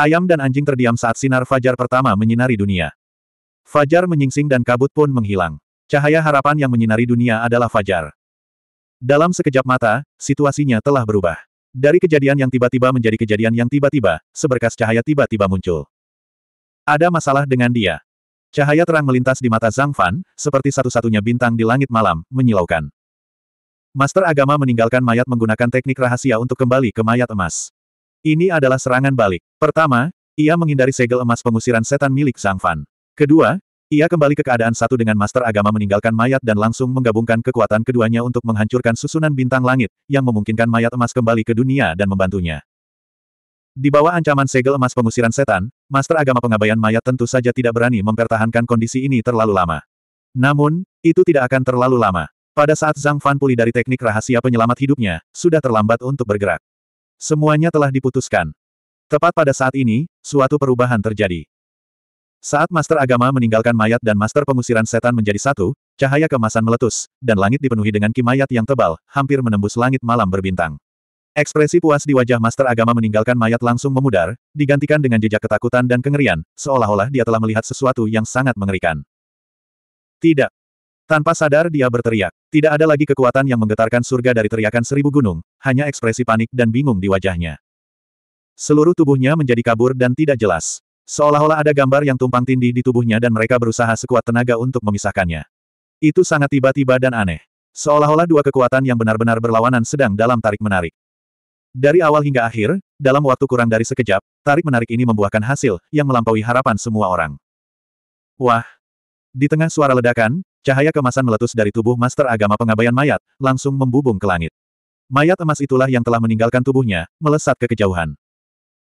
Ayam dan anjing terdiam saat sinar fajar pertama menyinari dunia. Fajar menyingsing dan kabut pun menghilang. Cahaya harapan yang menyinari dunia adalah fajar. Dalam sekejap mata, situasinya telah berubah. Dari kejadian yang tiba-tiba menjadi kejadian yang tiba-tiba, seberkas cahaya tiba-tiba muncul. Ada masalah dengan dia. Cahaya terang melintas di mata Zhang Fan, seperti satu-satunya bintang di langit malam, menyilaukan. Master agama meninggalkan mayat menggunakan teknik rahasia untuk kembali ke mayat emas. Ini adalah serangan balik. Pertama, ia menghindari segel emas pengusiran setan milik Zhang Fan. Kedua, ia kembali ke keadaan satu dengan Master Agama meninggalkan mayat dan langsung menggabungkan kekuatan keduanya untuk menghancurkan susunan bintang langit, yang memungkinkan mayat emas kembali ke dunia dan membantunya. Di bawah ancaman segel emas pengusiran setan, Master Agama pengabaian mayat tentu saja tidak berani mempertahankan kondisi ini terlalu lama. Namun, itu tidak akan terlalu lama. Pada saat Zhang Fan pulih dari teknik rahasia penyelamat hidupnya, sudah terlambat untuk bergerak. Semuanya telah diputuskan. Tepat pada saat ini, suatu perubahan terjadi. Saat Master Agama meninggalkan mayat dan Master Pengusiran Setan menjadi satu, cahaya kemasan meletus, dan langit dipenuhi dengan kimayat yang tebal, hampir menembus langit malam berbintang. Ekspresi puas di wajah Master Agama meninggalkan mayat langsung memudar, digantikan dengan jejak ketakutan dan kengerian, seolah-olah dia telah melihat sesuatu yang sangat mengerikan. Tidak. Tanpa sadar dia berteriak. Tidak ada lagi kekuatan yang menggetarkan surga dari teriakan seribu gunung, hanya ekspresi panik dan bingung di wajahnya. Seluruh tubuhnya menjadi kabur dan tidak jelas. Seolah-olah ada gambar yang tumpang tindih di tubuhnya dan mereka berusaha sekuat tenaga untuk memisahkannya. Itu sangat tiba-tiba dan aneh. Seolah-olah dua kekuatan yang benar-benar berlawanan sedang dalam tarik-menarik. Dari awal hingga akhir, dalam waktu kurang dari sekejap, tarik-menarik ini membuahkan hasil yang melampaui harapan semua orang. Wah, di tengah suara ledakan, cahaya kemasan meletus dari tubuh Master Agama Pengabaian Mayat, langsung membubung ke langit. Mayat emas itulah yang telah meninggalkan tubuhnya, melesat ke kejauhan.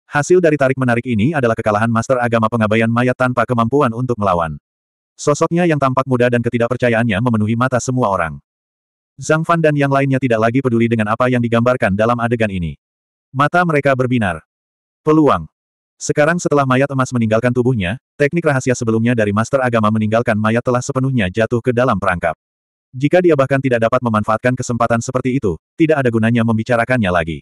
Hasil dari tarik-menarik ini adalah kekalahan Master Agama Pengabaian Mayat tanpa kemampuan untuk melawan. Sosoknya yang tampak muda dan ketidakpercayaannya memenuhi mata semua orang. Zhang Fan dan yang lainnya tidak lagi peduli dengan apa yang digambarkan dalam adegan ini. Mata mereka berbinar. Peluang. Sekarang setelah mayat emas meninggalkan tubuhnya, teknik rahasia sebelumnya dari Master Agama meninggalkan mayat telah sepenuhnya jatuh ke dalam perangkap. Jika dia bahkan tidak dapat memanfaatkan kesempatan seperti itu, tidak ada gunanya membicarakannya lagi.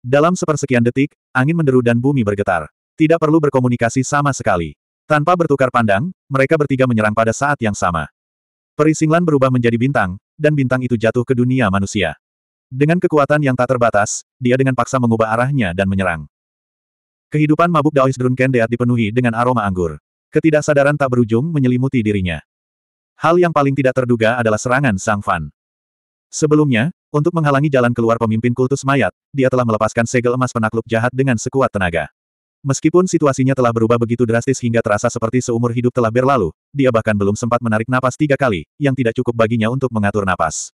Dalam sepersekian detik, angin menderu dan bumi bergetar. Tidak perlu berkomunikasi sama sekali. Tanpa bertukar pandang, mereka bertiga menyerang pada saat yang sama. Perisinglan berubah menjadi bintang, dan bintang itu jatuh ke dunia manusia. Dengan kekuatan yang tak terbatas, dia dengan paksa mengubah arahnya dan menyerang. Kehidupan mabuk Daois Drunken Deat dipenuhi dengan aroma anggur. Ketidaksadaran tak berujung menyelimuti dirinya. Hal yang paling tidak terduga adalah serangan Sang Fan. Sebelumnya, untuk menghalangi jalan keluar pemimpin kultus mayat, dia telah melepaskan segel emas penakluk jahat dengan sekuat tenaga. Meskipun situasinya telah berubah begitu drastis hingga terasa seperti seumur hidup telah berlalu, dia bahkan belum sempat menarik napas tiga kali, yang tidak cukup baginya untuk mengatur napas.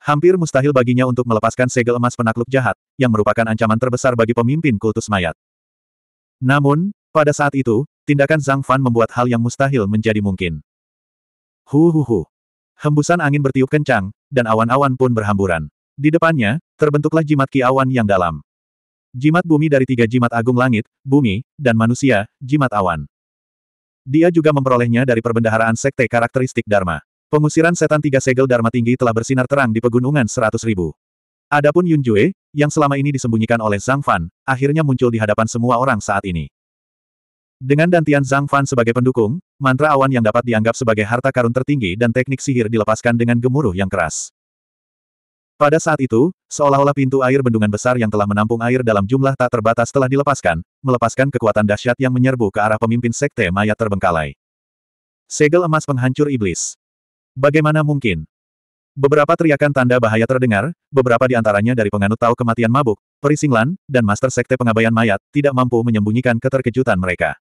Hampir mustahil baginya untuk melepaskan segel emas penakluk jahat, yang merupakan ancaman terbesar bagi pemimpin kultus mayat. Namun, pada saat itu, tindakan Zhang Fan membuat hal yang mustahil menjadi mungkin. Hu hu hu. Hembusan angin bertiup kencang, dan awan-awan pun berhamburan. Di depannya, terbentuklah jimat ki awan yang dalam. Jimat bumi dari tiga jimat agung langit, bumi, dan manusia, jimat awan. Dia juga memperolehnya dari perbendaharaan sekte karakteristik Dharma. Pengusiran setan tiga segel Dharma tinggi telah bersinar terang di pegunungan seratus ribu. Adapun Yun Jue, yang selama ini disembunyikan oleh Zhang Fan, akhirnya muncul di hadapan semua orang saat ini. Dengan dantian Zhang Fan sebagai pendukung, mantra awan yang dapat dianggap sebagai harta karun tertinggi dan teknik sihir dilepaskan dengan gemuruh yang keras. Pada saat itu, seolah-olah pintu air bendungan besar yang telah menampung air dalam jumlah tak terbatas telah dilepaskan, melepaskan kekuatan dahsyat yang menyerbu ke arah pemimpin sekte mayat terbengkalai. Segel emas penghancur iblis. Bagaimana mungkin? Beberapa teriakan tanda bahaya terdengar, beberapa di antaranya dari penganut tahu kematian mabuk, perisinglan, dan master sekte pengabaian mayat, tidak mampu menyembunyikan keterkejutan mereka.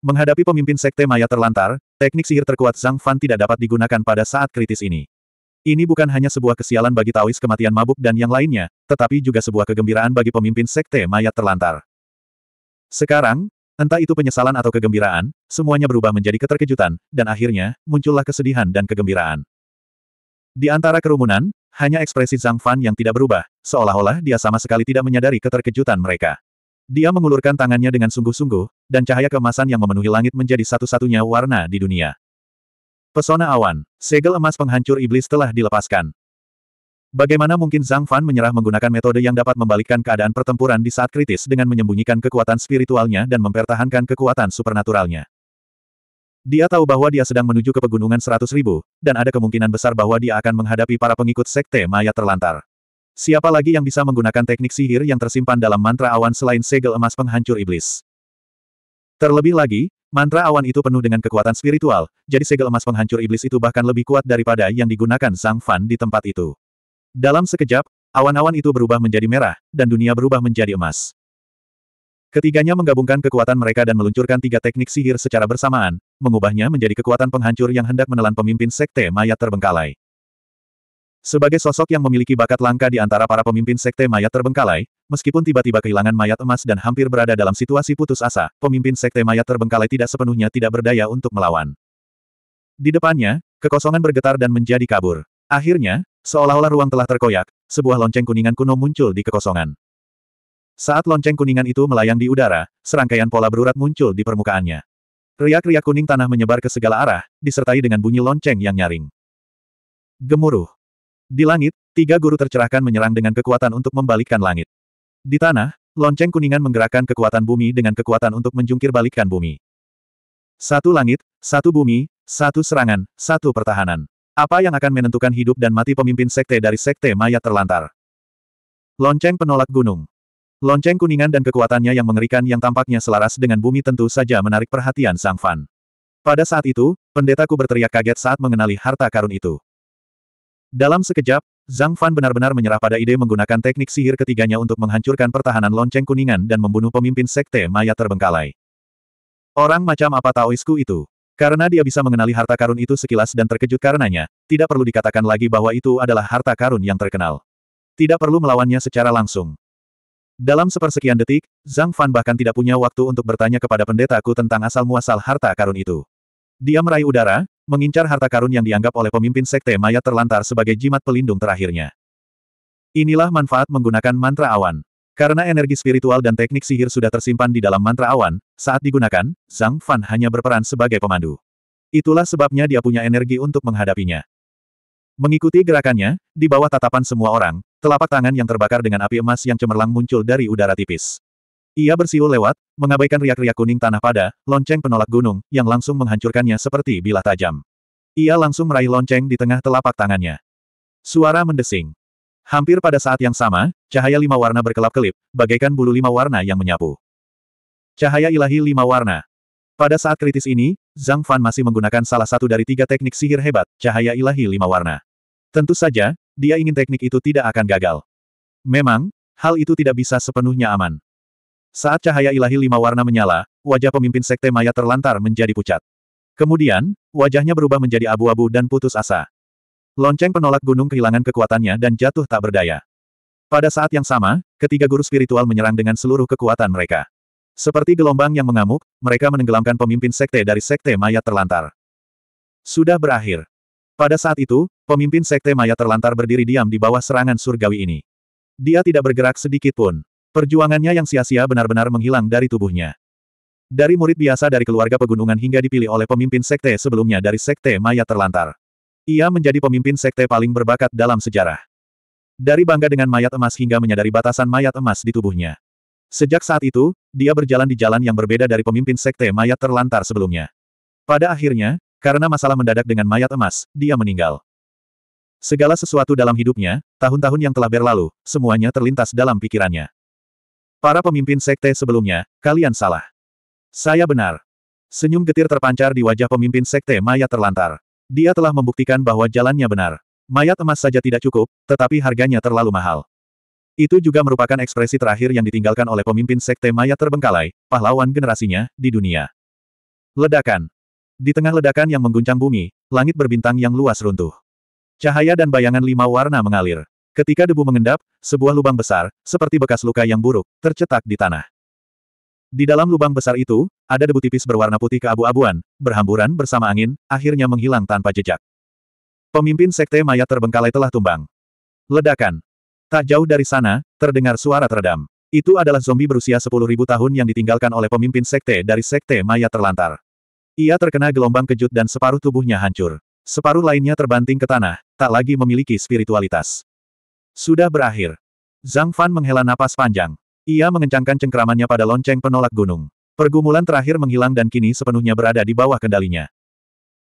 Menghadapi pemimpin sekte mayat terlantar, teknik sihir terkuat Zhang Fan tidak dapat digunakan pada saat kritis ini. Ini bukan hanya sebuah kesialan bagi Taois kematian mabuk dan yang lainnya, tetapi juga sebuah kegembiraan bagi pemimpin sekte mayat terlantar. Sekarang, entah itu penyesalan atau kegembiraan, semuanya berubah menjadi keterkejutan, dan akhirnya, muncullah kesedihan dan kegembiraan. Di antara kerumunan, hanya ekspresi Zhang Fan yang tidak berubah, seolah-olah dia sama sekali tidak menyadari keterkejutan mereka. Dia mengulurkan tangannya dengan sungguh-sungguh, dan cahaya kemasan yang memenuhi langit menjadi satu-satunya warna di dunia. Pesona awan, segel emas penghancur iblis telah dilepaskan. Bagaimana mungkin Zhang Fan menyerah menggunakan metode yang dapat membalikkan keadaan pertempuran di saat kritis dengan menyembunyikan kekuatan spiritualnya dan mempertahankan kekuatan supernaturalnya? Dia tahu bahwa dia sedang menuju ke pegunungan seratus ribu, dan ada kemungkinan besar bahwa dia akan menghadapi para pengikut sekte mayat terlantar. Siapa lagi yang bisa menggunakan teknik sihir yang tersimpan dalam mantra awan selain segel emas penghancur iblis? Terlebih lagi, mantra awan itu penuh dengan kekuatan spiritual, jadi segel emas penghancur iblis itu bahkan lebih kuat daripada yang digunakan Zhang Fan di tempat itu. Dalam sekejap, awan-awan itu berubah menjadi merah, dan dunia berubah menjadi emas. Ketiganya menggabungkan kekuatan mereka dan meluncurkan tiga teknik sihir secara bersamaan, mengubahnya menjadi kekuatan penghancur yang hendak menelan pemimpin sekte mayat terbengkalai. Sebagai sosok yang memiliki bakat langka di antara para pemimpin sekte mayat terbengkalai, meskipun tiba-tiba kehilangan mayat emas dan hampir berada dalam situasi putus asa, pemimpin sekte mayat terbengkalai tidak sepenuhnya tidak berdaya untuk melawan. Di depannya, kekosongan bergetar dan menjadi kabur. Akhirnya, seolah-olah ruang telah terkoyak, sebuah lonceng kuningan kuno muncul di kekosongan. Saat lonceng kuningan itu melayang di udara, serangkaian pola berurat muncul di permukaannya. Riak-riak kuning tanah menyebar ke segala arah, disertai dengan bunyi lonceng yang nyaring. Gemuruh. Di langit, tiga guru tercerahkan menyerang dengan kekuatan untuk membalikkan langit. Di tanah, lonceng kuningan menggerakkan kekuatan bumi dengan kekuatan untuk menjungkir balikkan bumi. Satu langit, satu bumi, satu serangan, satu pertahanan. Apa yang akan menentukan hidup dan mati pemimpin sekte dari sekte mayat terlantar? Lonceng penolak gunung. Lonceng kuningan dan kekuatannya yang mengerikan yang tampaknya selaras dengan bumi tentu saja menarik perhatian Sang Fan. Pada saat itu, pendetaku berteriak kaget saat mengenali harta karun itu. Dalam sekejap, Zhang Fan benar-benar menyerah pada ide menggunakan teknik sihir ketiganya untuk menghancurkan pertahanan lonceng kuningan dan membunuh pemimpin sekte maya terbengkalai. Orang macam apa Taoisku itu? Karena dia bisa mengenali harta karun itu sekilas dan terkejut karenanya, tidak perlu dikatakan lagi bahwa itu adalah harta karun yang terkenal. Tidak perlu melawannya secara langsung. Dalam sepersekian detik, Zhang Fan bahkan tidak punya waktu untuk bertanya kepada pendetaku tentang asal-muasal harta karun itu. Dia meraih udara, mengincar harta karun yang dianggap oleh pemimpin sekte mayat terlantar sebagai jimat pelindung terakhirnya. Inilah manfaat menggunakan mantra awan. Karena energi spiritual dan teknik sihir sudah tersimpan di dalam mantra awan, saat digunakan, Zhang Fan hanya berperan sebagai pemandu. Itulah sebabnya dia punya energi untuk menghadapinya. Mengikuti gerakannya, di bawah tatapan semua orang, Telapak tangan yang terbakar dengan api emas yang cemerlang muncul dari udara tipis. Ia bersiul lewat, mengabaikan riak-riak kuning tanah pada, lonceng penolak gunung, yang langsung menghancurkannya seperti bilah tajam. Ia langsung meraih lonceng di tengah telapak tangannya. Suara mendesing. Hampir pada saat yang sama, cahaya lima warna berkelap-kelip, bagaikan bulu lima warna yang menyapu. Cahaya ilahi lima warna. Pada saat kritis ini, Zhang Fan masih menggunakan salah satu dari tiga teknik sihir hebat, cahaya ilahi lima warna. Tentu saja, dia ingin teknik itu tidak akan gagal. Memang, hal itu tidak bisa sepenuhnya aman. Saat cahaya ilahi lima warna menyala, wajah pemimpin sekte maya terlantar menjadi pucat. Kemudian, wajahnya berubah menjadi abu-abu dan putus asa. Lonceng penolak gunung kehilangan kekuatannya dan jatuh tak berdaya. Pada saat yang sama, ketiga guru spiritual menyerang dengan seluruh kekuatan mereka. Seperti gelombang yang mengamuk, mereka menenggelamkan pemimpin sekte dari sekte mayat terlantar. Sudah berakhir. Pada saat itu, pemimpin Sekte Maya terlantar berdiri diam di bawah serangan surgawi ini. Dia tidak bergerak sedikit pun. Perjuangannya yang sia-sia benar-benar menghilang dari tubuhnya. Dari murid biasa dari keluarga pegunungan hingga dipilih oleh pemimpin Sekte sebelumnya dari Sekte Maya terlantar. Ia menjadi pemimpin Sekte paling berbakat dalam sejarah. Dari bangga dengan mayat emas hingga menyadari batasan mayat emas di tubuhnya. Sejak saat itu, dia berjalan di jalan yang berbeda dari pemimpin Sekte Mayat terlantar sebelumnya. Pada akhirnya, karena masalah mendadak dengan mayat emas, dia meninggal. Segala sesuatu dalam hidupnya, tahun-tahun yang telah berlalu, semuanya terlintas dalam pikirannya. Para pemimpin sekte sebelumnya, kalian salah. Saya benar. Senyum getir terpancar di wajah pemimpin sekte mayat terlantar. Dia telah membuktikan bahwa jalannya benar. Mayat emas saja tidak cukup, tetapi harganya terlalu mahal. Itu juga merupakan ekspresi terakhir yang ditinggalkan oleh pemimpin sekte mayat terbengkalai, pahlawan generasinya, di dunia. Ledakan. Di tengah ledakan yang mengguncang bumi, langit berbintang yang luas runtuh. Cahaya dan bayangan lima warna mengalir. Ketika debu mengendap, sebuah lubang besar, seperti bekas luka yang buruk, tercetak di tanah. Di dalam lubang besar itu, ada debu tipis berwarna putih keabu-abuan, berhamburan bersama angin, akhirnya menghilang tanpa jejak. Pemimpin sekte mayat terbengkalai telah tumbang. Ledakan. Tak jauh dari sana, terdengar suara teredam. Itu adalah zombie berusia 10.000 tahun yang ditinggalkan oleh pemimpin sekte dari sekte mayat terlantar. Ia terkena gelombang kejut dan separuh tubuhnya hancur. Separuh lainnya terbanting ke tanah, tak lagi memiliki spiritualitas. Sudah berakhir. Zhang Fan menghela napas panjang. Ia mengencangkan cengkeramannya pada lonceng penolak gunung. Pergumulan terakhir menghilang dan kini sepenuhnya berada di bawah kendalinya.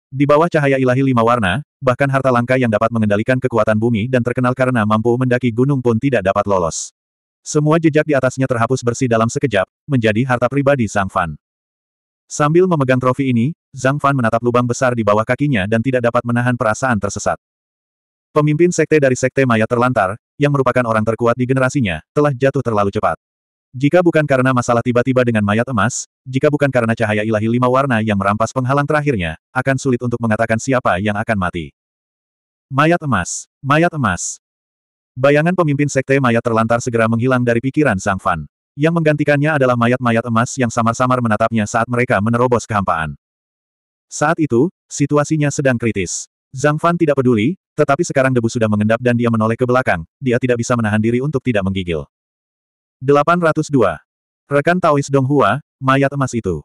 Di bawah cahaya ilahi lima warna, bahkan harta langka yang dapat mengendalikan kekuatan bumi dan terkenal karena mampu mendaki gunung pun tidak dapat lolos. Semua jejak di atasnya terhapus bersih dalam sekejap, menjadi harta pribadi Zhang Fan. Sambil memegang trofi ini, Zhang Fan menatap lubang besar di bawah kakinya dan tidak dapat menahan perasaan tersesat. Pemimpin sekte dari sekte Maya terlantar, yang merupakan orang terkuat di generasinya, telah jatuh terlalu cepat. Jika bukan karena masalah tiba-tiba dengan mayat emas, jika bukan karena cahaya ilahi lima warna yang merampas penghalang terakhirnya, akan sulit untuk mengatakan siapa yang akan mati. Mayat emas, mayat emas. Bayangan pemimpin sekte mayat terlantar segera menghilang dari pikiran Zhang Fan. Yang menggantikannya adalah mayat-mayat emas yang samar-samar menatapnya saat mereka menerobos kehampaan. Saat itu, situasinya sedang kritis. Zhang Fan tidak peduli, tetapi sekarang debu sudah mengendap dan dia menoleh ke belakang, dia tidak bisa menahan diri untuk tidak menggigil. 802. Rekan Taois Hua, mayat emas itu.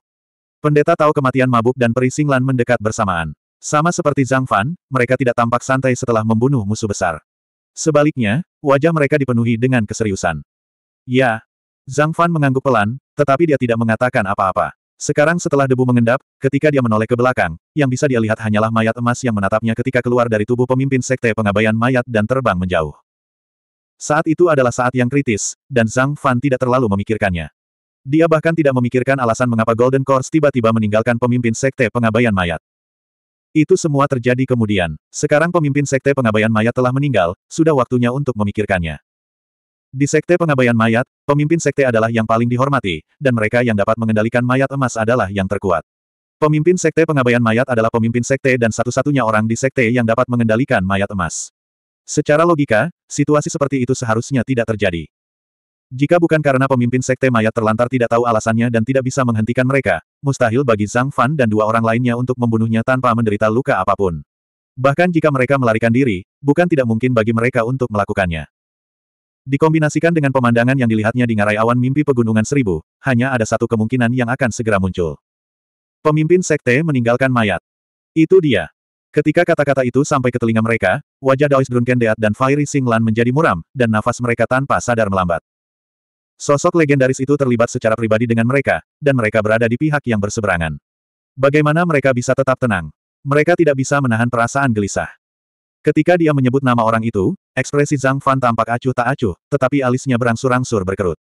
Pendeta tahu kematian mabuk dan perisinglan mendekat bersamaan. Sama seperti Zhang Fan, mereka tidak tampak santai setelah membunuh musuh besar. Sebaliknya, wajah mereka dipenuhi dengan keseriusan. Ya, Zhang Fan mengangguk pelan, tetapi dia tidak mengatakan apa-apa. Sekarang setelah debu mengendap, ketika dia menoleh ke belakang, yang bisa dia lihat hanyalah mayat emas yang menatapnya ketika keluar dari tubuh pemimpin sekte pengabaian mayat dan terbang menjauh. Saat itu adalah saat yang kritis, dan Zhang Fan tidak terlalu memikirkannya. Dia bahkan tidak memikirkan alasan mengapa Golden Course tiba-tiba meninggalkan pemimpin sekte pengabaian mayat. Itu semua terjadi kemudian. Sekarang pemimpin sekte pengabaian mayat telah meninggal, sudah waktunya untuk memikirkannya. Di Sekte Pengabaian Mayat, pemimpin sekte adalah yang paling dihormati, dan mereka yang dapat mengendalikan mayat emas adalah yang terkuat. Pemimpin Sekte Pengabaian Mayat adalah pemimpin sekte dan satu-satunya orang di sekte yang dapat mengendalikan mayat emas. Secara logika, situasi seperti itu seharusnya tidak terjadi. Jika bukan karena pemimpin sekte mayat terlantar tidak tahu alasannya dan tidak bisa menghentikan mereka, mustahil bagi Zhang Fan dan dua orang lainnya untuk membunuhnya tanpa menderita luka apapun. Bahkan jika mereka melarikan diri, bukan tidak mungkin bagi mereka untuk melakukannya. Dikombinasikan dengan pemandangan yang dilihatnya di ngarai awan mimpi pegunungan seribu, hanya ada satu kemungkinan yang akan segera muncul. Pemimpin sekte meninggalkan mayat. Itu dia. Ketika kata-kata itu sampai ke telinga mereka, wajah Daois Drunken Deat dan Fairy Singlan menjadi muram, dan nafas mereka tanpa sadar melambat. Sosok legendaris itu terlibat secara pribadi dengan mereka, dan mereka berada di pihak yang berseberangan. Bagaimana mereka bisa tetap tenang? Mereka tidak bisa menahan perasaan gelisah. Ketika dia menyebut nama orang itu, ekspresi Zhang Fan tampak acuh tak acuh, tetapi alisnya berangsur-angsur berkerut.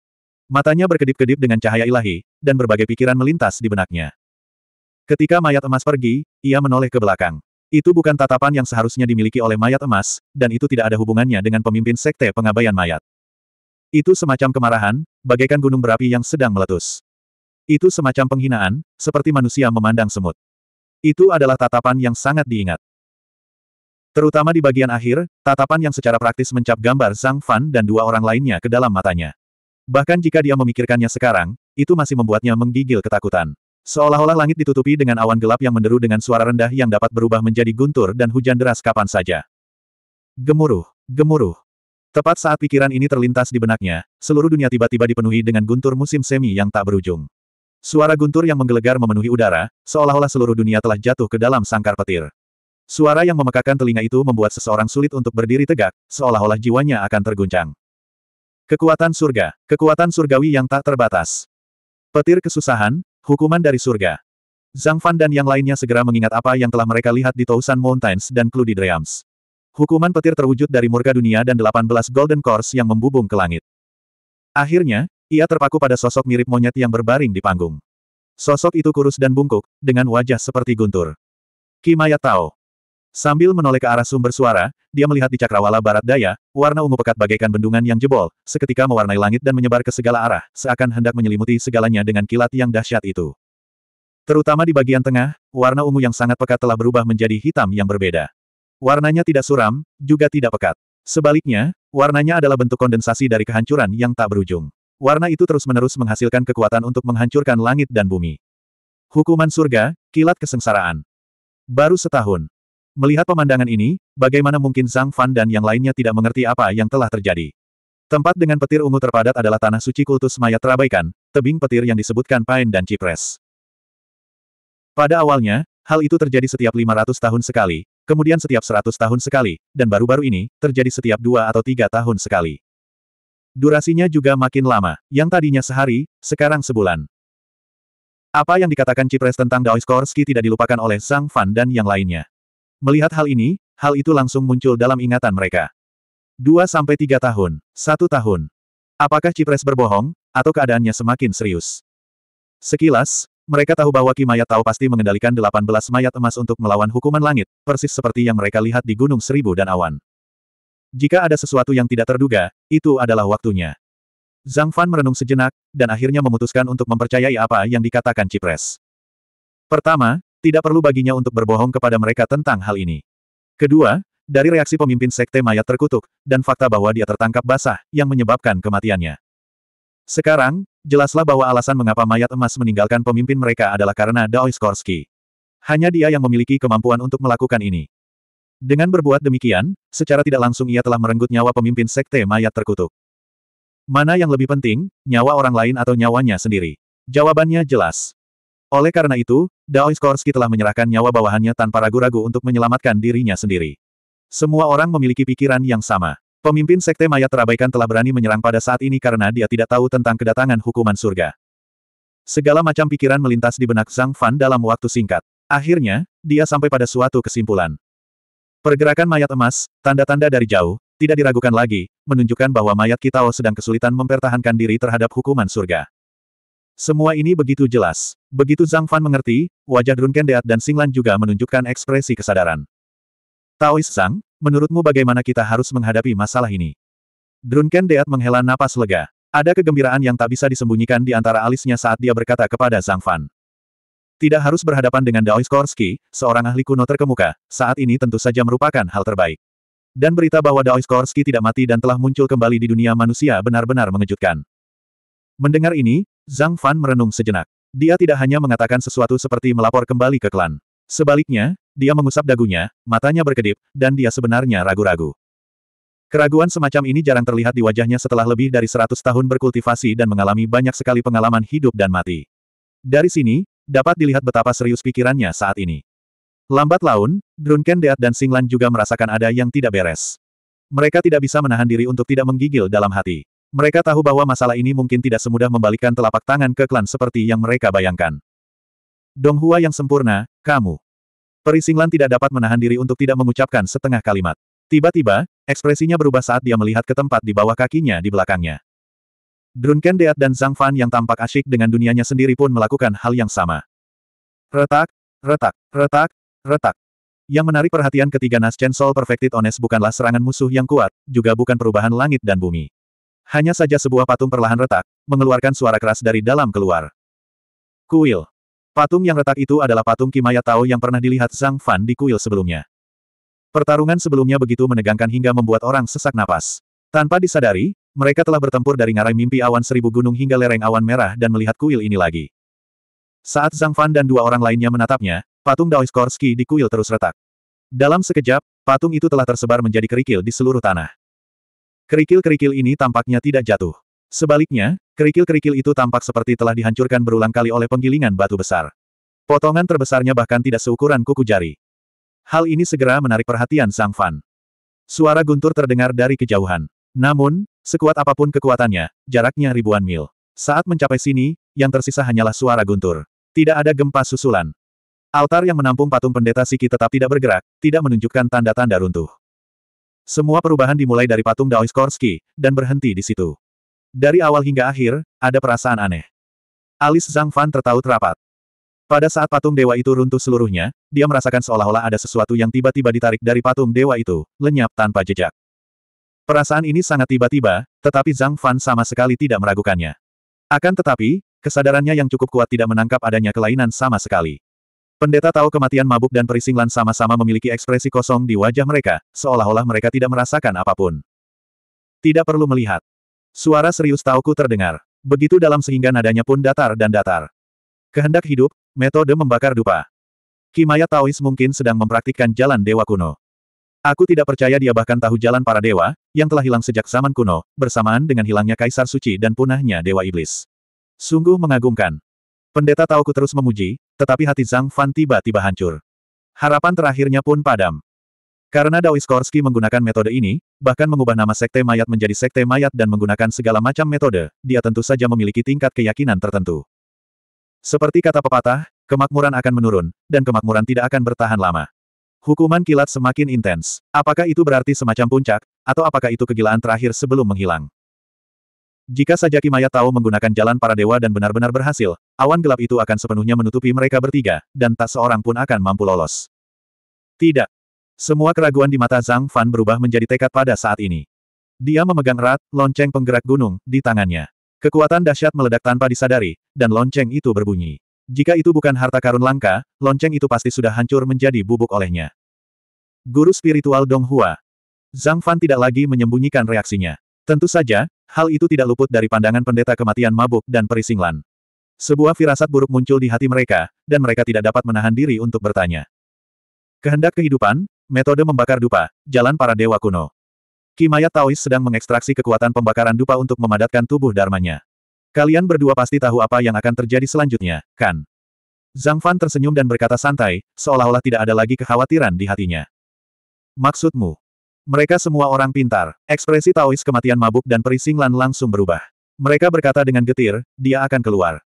Matanya berkedip-kedip dengan cahaya ilahi, dan berbagai pikiran melintas di benaknya. Ketika mayat emas pergi, ia menoleh ke belakang. Itu bukan tatapan yang seharusnya dimiliki oleh mayat emas, dan itu tidak ada hubungannya dengan pemimpin sekte pengabaian mayat. Itu semacam kemarahan, bagaikan gunung berapi yang sedang meletus. Itu semacam penghinaan, seperti manusia memandang semut. Itu adalah tatapan yang sangat diingat. Terutama di bagian akhir, tatapan yang secara praktis mencap gambar Zhang Fan dan dua orang lainnya ke dalam matanya. Bahkan jika dia memikirkannya sekarang, itu masih membuatnya menggigil ketakutan. Seolah-olah langit ditutupi dengan awan gelap yang menderu dengan suara rendah yang dapat berubah menjadi guntur dan hujan deras kapan saja. Gemuruh, gemuruh. Tepat saat pikiran ini terlintas di benaknya, seluruh dunia tiba-tiba dipenuhi dengan guntur musim semi yang tak berujung. Suara guntur yang menggelegar memenuhi udara, seolah-olah seluruh dunia telah jatuh ke dalam sangkar petir. Suara yang memekakan telinga itu membuat seseorang sulit untuk berdiri tegak, seolah-olah jiwanya akan terguncang. Kekuatan surga, kekuatan surgawi yang tak terbatas. Petir kesusahan, hukuman dari surga. Zhang Fan dan yang lainnya segera mengingat apa yang telah mereka lihat di Tousan Mountains dan Cludi Dreams. Hukuman petir terwujud dari murka dunia dan 18 golden cores yang membubung ke langit. Akhirnya, ia terpaku pada sosok mirip monyet yang berbaring di panggung. Sosok itu kurus dan bungkuk, dengan wajah seperti guntur. Kimaya Tao, Sambil menoleh ke arah sumber suara, dia melihat di cakrawala barat daya, warna ungu pekat bagaikan bendungan yang jebol, seketika mewarnai langit dan menyebar ke segala arah, seakan hendak menyelimuti segalanya dengan kilat yang dahsyat itu. Terutama di bagian tengah, warna ungu yang sangat pekat telah berubah menjadi hitam yang berbeda. Warnanya tidak suram, juga tidak pekat. Sebaliknya, warnanya adalah bentuk kondensasi dari kehancuran yang tak berujung. Warna itu terus-menerus menghasilkan kekuatan untuk menghancurkan langit dan bumi. Hukuman surga, kilat kesengsaraan. Baru setahun, Melihat pemandangan ini, bagaimana mungkin Zhang Fan dan yang lainnya tidak mengerti apa yang telah terjadi. Tempat dengan petir ungu terpadat adalah tanah suci kultus mayat terabaikan, tebing petir yang disebutkan Pine dan Cipres. Pada awalnya, hal itu terjadi setiap 500 tahun sekali, kemudian setiap 100 tahun sekali, dan baru-baru ini, terjadi setiap dua atau tiga tahun sekali. Durasinya juga makin lama, yang tadinya sehari, sekarang sebulan. Apa yang dikatakan Cipres tentang Daoiskorski tidak dilupakan oleh Zhang Fan dan yang lainnya. Melihat hal ini, hal itu langsung muncul dalam ingatan mereka. Dua sampai tiga tahun, satu tahun. Apakah Cipres berbohong, atau keadaannya semakin serius? Sekilas, mereka tahu bahwa Ki Mayat tahu pasti mengendalikan 18 mayat emas untuk melawan hukuman langit, persis seperti yang mereka lihat di Gunung Seribu dan Awan. Jika ada sesuatu yang tidak terduga, itu adalah waktunya. Zhang Fan merenung sejenak, dan akhirnya memutuskan untuk mempercayai apa yang dikatakan Cipres. Pertama, tidak perlu baginya untuk berbohong kepada mereka tentang hal ini. Kedua, dari reaksi pemimpin sekte mayat terkutuk, dan fakta bahwa dia tertangkap basah, yang menyebabkan kematiannya. Sekarang, jelaslah bahwa alasan mengapa mayat emas meninggalkan pemimpin mereka adalah karena Daoiskorski. Hanya dia yang memiliki kemampuan untuk melakukan ini. Dengan berbuat demikian, secara tidak langsung ia telah merenggut nyawa pemimpin sekte mayat terkutuk. Mana yang lebih penting, nyawa orang lain atau nyawanya sendiri? Jawabannya jelas. Oleh karena itu, Dao Skorsky telah menyerahkan nyawa bawahannya tanpa ragu-ragu untuk menyelamatkan dirinya sendiri. Semua orang memiliki pikiran yang sama. Pemimpin Sekte Mayat terabaikan telah berani menyerang pada saat ini karena dia tidak tahu tentang kedatangan hukuman surga. Segala macam pikiran melintas di benak Zhang Fan dalam waktu singkat. Akhirnya, dia sampai pada suatu kesimpulan. Pergerakan mayat emas, tanda-tanda dari jauh, tidak diragukan lagi, menunjukkan bahwa mayat Kitao sedang kesulitan mempertahankan diri terhadap hukuman surga. Semua ini begitu jelas. Begitu Zhang Fan mengerti, wajah Drunken Deat dan Singlan juga menunjukkan ekspresi kesadaran. Taois Zhang, menurutmu bagaimana kita harus menghadapi masalah ini? Drunken Deat menghela napas lega. Ada kegembiraan yang tak bisa disembunyikan di antara alisnya saat dia berkata kepada Zhang Fan. Tidak harus berhadapan dengan Daois Korski, seorang ahli kuno terkemuka, saat ini tentu saja merupakan hal terbaik. Dan berita bahwa Daois Korski tidak mati dan telah muncul kembali di dunia manusia benar-benar mengejutkan. Mendengar ini, Zhang Fan merenung sejenak. Dia tidak hanya mengatakan sesuatu seperti melapor kembali ke klan. Sebaliknya, dia mengusap dagunya, matanya berkedip, dan dia sebenarnya ragu-ragu. Keraguan semacam ini jarang terlihat di wajahnya setelah lebih dari seratus tahun berkultivasi dan mengalami banyak sekali pengalaman hidup dan mati. Dari sini, dapat dilihat betapa serius pikirannya saat ini. Lambat laun, Drunken Deat dan Singlan juga merasakan ada yang tidak beres. Mereka tidak bisa menahan diri untuk tidak menggigil dalam hati. Mereka tahu bahwa masalah ini mungkin tidak semudah membalikkan telapak tangan ke klan seperti yang mereka bayangkan. Donghua yang sempurna, kamu. Perisinglan tidak dapat menahan diri untuk tidak mengucapkan setengah kalimat. Tiba-tiba, ekspresinya berubah saat dia melihat ke tempat di bawah kakinya di belakangnya. Drunken Deat dan Zhang Fan yang tampak asyik dengan dunianya sendiri pun melakukan hal yang sama. Retak, retak, retak, retak. Yang menarik perhatian ketiga Nas Chen Sol Perfected Ones bukanlah serangan musuh yang kuat, juga bukan perubahan langit dan bumi. Hanya saja sebuah patung perlahan retak, mengeluarkan suara keras dari dalam keluar. Kuil. Patung yang retak itu adalah patung Kimaya Tao yang pernah dilihat Zhang Fan di kuil sebelumnya. Pertarungan sebelumnya begitu menegangkan hingga membuat orang sesak napas. Tanpa disadari, mereka telah bertempur dari ngarai mimpi awan seribu gunung hingga lereng awan merah dan melihat kuil ini lagi. Saat Zhang Fan dan dua orang lainnya menatapnya, patung Daoiskorski di kuil terus retak. Dalam sekejap, patung itu telah tersebar menjadi kerikil di seluruh tanah. Kerikil-kerikil ini tampaknya tidak jatuh. Sebaliknya, kerikil-kerikil itu tampak seperti telah dihancurkan berulang kali oleh penggilingan batu besar. Potongan terbesarnya bahkan tidak seukuran kuku jari. Hal ini segera menarik perhatian Sang Fan. Suara guntur terdengar dari kejauhan. Namun, sekuat apapun kekuatannya, jaraknya ribuan mil. Saat mencapai sini, yang tersisa hanyalah suara guntur. Tidak ada gempa susulan. Altar yang menampung patung pendeta Siki tetap tidak bergerak, tidak menunjukkan tanda-tanda runtuh. Semua perubahan dimulai dari patung Daoiskorsky, dan berhenti di situ. Dari awal hingga akhir, ada perasaan aneh. Alis Zhang Fan tertaut rapat. Pada saat patung dewa itu runtuh seluruhnya, dia merasakan seolah-olah ada sesuatu yang tiba-tiba ditarik dari patung dewa itu, lenyap tanpa jejak. Perasaan ini sangat tiba-tiba, tetapi Zhang Fan sama sekali tidak meragukannya. Akan tetapi, kesadarannya yang cukup kuat tidak menangkap adanya kelainan sama sekali. Pendeta tahu kematian mabuk dan perisinglan sama-sama memiliki ekspresi kosong di wajah mereka, seolah-olah mereka tidak merasakan apapun. Tidak perlu melihat. Suara serius Tauku terdengar. Begitu dalam sehingga nadanya pun datar dan datar. Kehendak hidup, metode membakar dupa. Kimaya Taois mungkin sedang mempraktikkan jalan dewa kuno. Aku tidak percaya dia bahkan tahu jalan para dewa, yang telah hilang sejak zaman kuno, bersamaan dengan hilangnya kaisar suci dan punahnya dewa iblis. Sungguh mengagumkan. Pendeta ku terus memuji, tetapi hati Zhang Fan tiba-tiba hancur. Harapan terakhirnya pun padam. Karena Daois Skorsky menggunakan metode ini, bahkan mengubah nama sekte mayat menjadi sekte mayat dan menggunakan segala macam metode, dia tentu saja memiliki tingkat keyakinan tertentu. Seperti kata pepatah, kemakmuran akan menurun, dan kemakmuran tidak akan bertahan lama. Hukuman kilat semakin intens. Apakah itu berarti semacam puncak, atau apakah itu kegilaan terakhir sebelum menghilang? Jika saja Kimaya tahu menggunakan jalan para dewa dan benar-benar berhasil, awan gelap itu akan sepenuhnya menutupi mereka bertiga, dan tak seorang pun akan mampu lolos. Tidak. Semua keraguan di mata Zhang Fan berubah menjadi tekad pada saat ini. Dia memegang erat, lonceng penggerak gunung, di tangannya. Kekuatan dahsyat meledak tanpa disadari, dan lonceng itu berbunyi. Jika itu bukan harta karun langka, lonceng itu pasti sudah hancur menjadi bubuk olehnya. Guru spiritual Dong Hua. Zhang Fan tidak lagi menyembunyikan reaksinya. Tentu saja, Hal itu tidak luput dari pandangan pendeta kematian mabuk dan perisinglan. Sebuah firasat buruk muncul di hati mereka, dan mereka tidak dapat menahan diri untuk bertanya. Kehendak kehidupan, metode membakar dupa, jalan para dewa kuno. Kimayat Taois sedang mengekstraksi kekuatan pembakaran dupa untuk memadatkan tubuh dharmanya. Kalian berdua pasti tahu apa yang akan terjadi selanjutnya, kan? Zhang Fan tersenyum dan berkata santai, seolah-olah tidak ada lagi kekhawatiran di hatinya. Maksudmu, mereka semua orang pintar, ekspresi Taois kematian mabuk dan perising Lan langsung berubah. Mereka berkata dengan getir, dia akan keluar.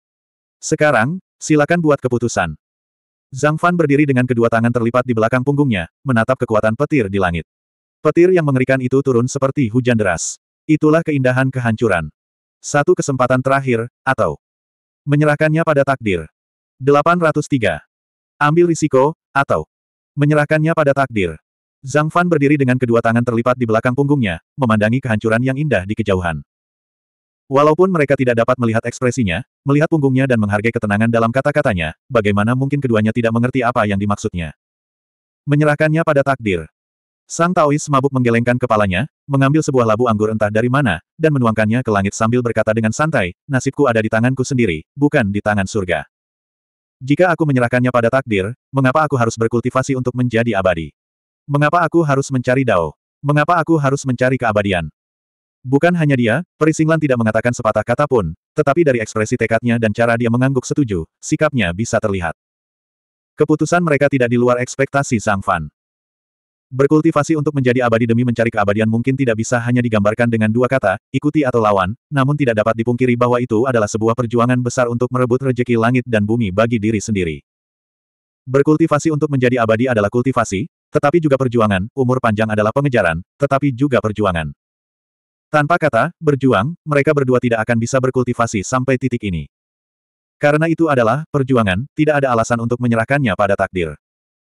Sekarang, silakan buat keputusan. Zhang Fan berdiri dengan kedua tangan terlipat di belakang punggungnya, menatap kekuatan petir di langit. Petir yang mengerikan itu turun seperti hujan deras. Itulah keindahan kehancuran. Satu kesempatan terakhir, atau menyerahkannya pada takdir. 803. Ambil risiko, atau menyerahkannya pada takdir. Zhang Fan berdiri dengan kedua tangan terlipat di belakang punggungnya, memandangi kehancuran yang indah di kejauhan. Walaupun mereka tidak dapat melihat ekspresinya, melihat punggungnya dan menghargai ketenangan dalam kata-katanya, bagaimana mungkin keduanya tidak mengerti apa yang dimaksudnya. Menyerahkannya pada takdir. Sang Taois mabuk menggelengkan kepalanya, mengambil sebuah labu anggur entah dari mana, dan menuangkannya ke langit sambil berkata dengan santai, nasibku ada di tanganku sendiri, bukan di tangan surga. Jika aku menyerahkannya pada takdir, mengapa aku harus berkultivasi untuk menjadi abadi? Mengapa aku harus mencari Dao? Mengapa aku harus mencari keabadian? Bukan hanya dia, Perisinglan tidak mengatakan sepatah kata pun, tetapi dari ekspresi tekadnya dan cara dia mengangguk setuju, sikapnya bisa terlihat. Keputusan mereka tidak di luar ekspektasi Sang Fan. Berkultivasi untuk menjadi abadi demi mencari keabadian mungkin tidak bisa hanya digambarkan dengan dua kata, ikuti atau lawan, namun tidak dapat dipungkiri bahwa itu adalah sebuah perjuangan besar untuk merebut rejeki langit dan bumi bagi diri sendiri. Berkultivasi untuk menjadi abadi adalah kultivasi, tetapi juga perjuangan, umur panjang adalah pengejaran, tetapi juga perjuangan. Tanpa kata, berjuang, mereka berdua tidak akan bisa berkultivasi sampai titik ini. Karena itu adalah, perjuangan, tidak ada alasan untuk menyerahkannya pada takdir.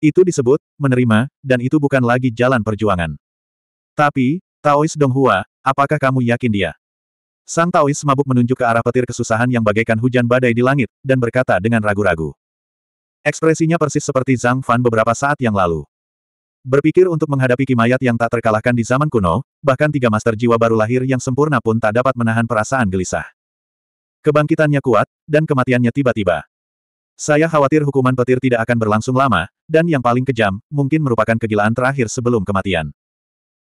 Itu disebut, menerima, dan itu bukan lagi jalan perjuangan. Tapi, Taois Donghua, apakah kamu yakin dia? Sang Taois mabuk menunjuk ke arah petir kesusahan yang bagaikan hujan badai di langit, dan berkata dengan ragu-ragu. Ekspresinya persis seperti Zhang Fan beberapa saat yang lalu. Berpikir untuk menghadapi kimayat yang tak terkalahkan di zaman kuno, bahkan tiga master jiwa baru lahir yang sempurna pun tak dapat menahan perasaan gelisah. Kebangkitannya kuat, dan kematiannya tiba-tiba. Saya khawatir hukuman petir tidak akan berlangsung lama, dan yang paling kejam, mungkin merupakan kegilaan terakhir sebelum kematian.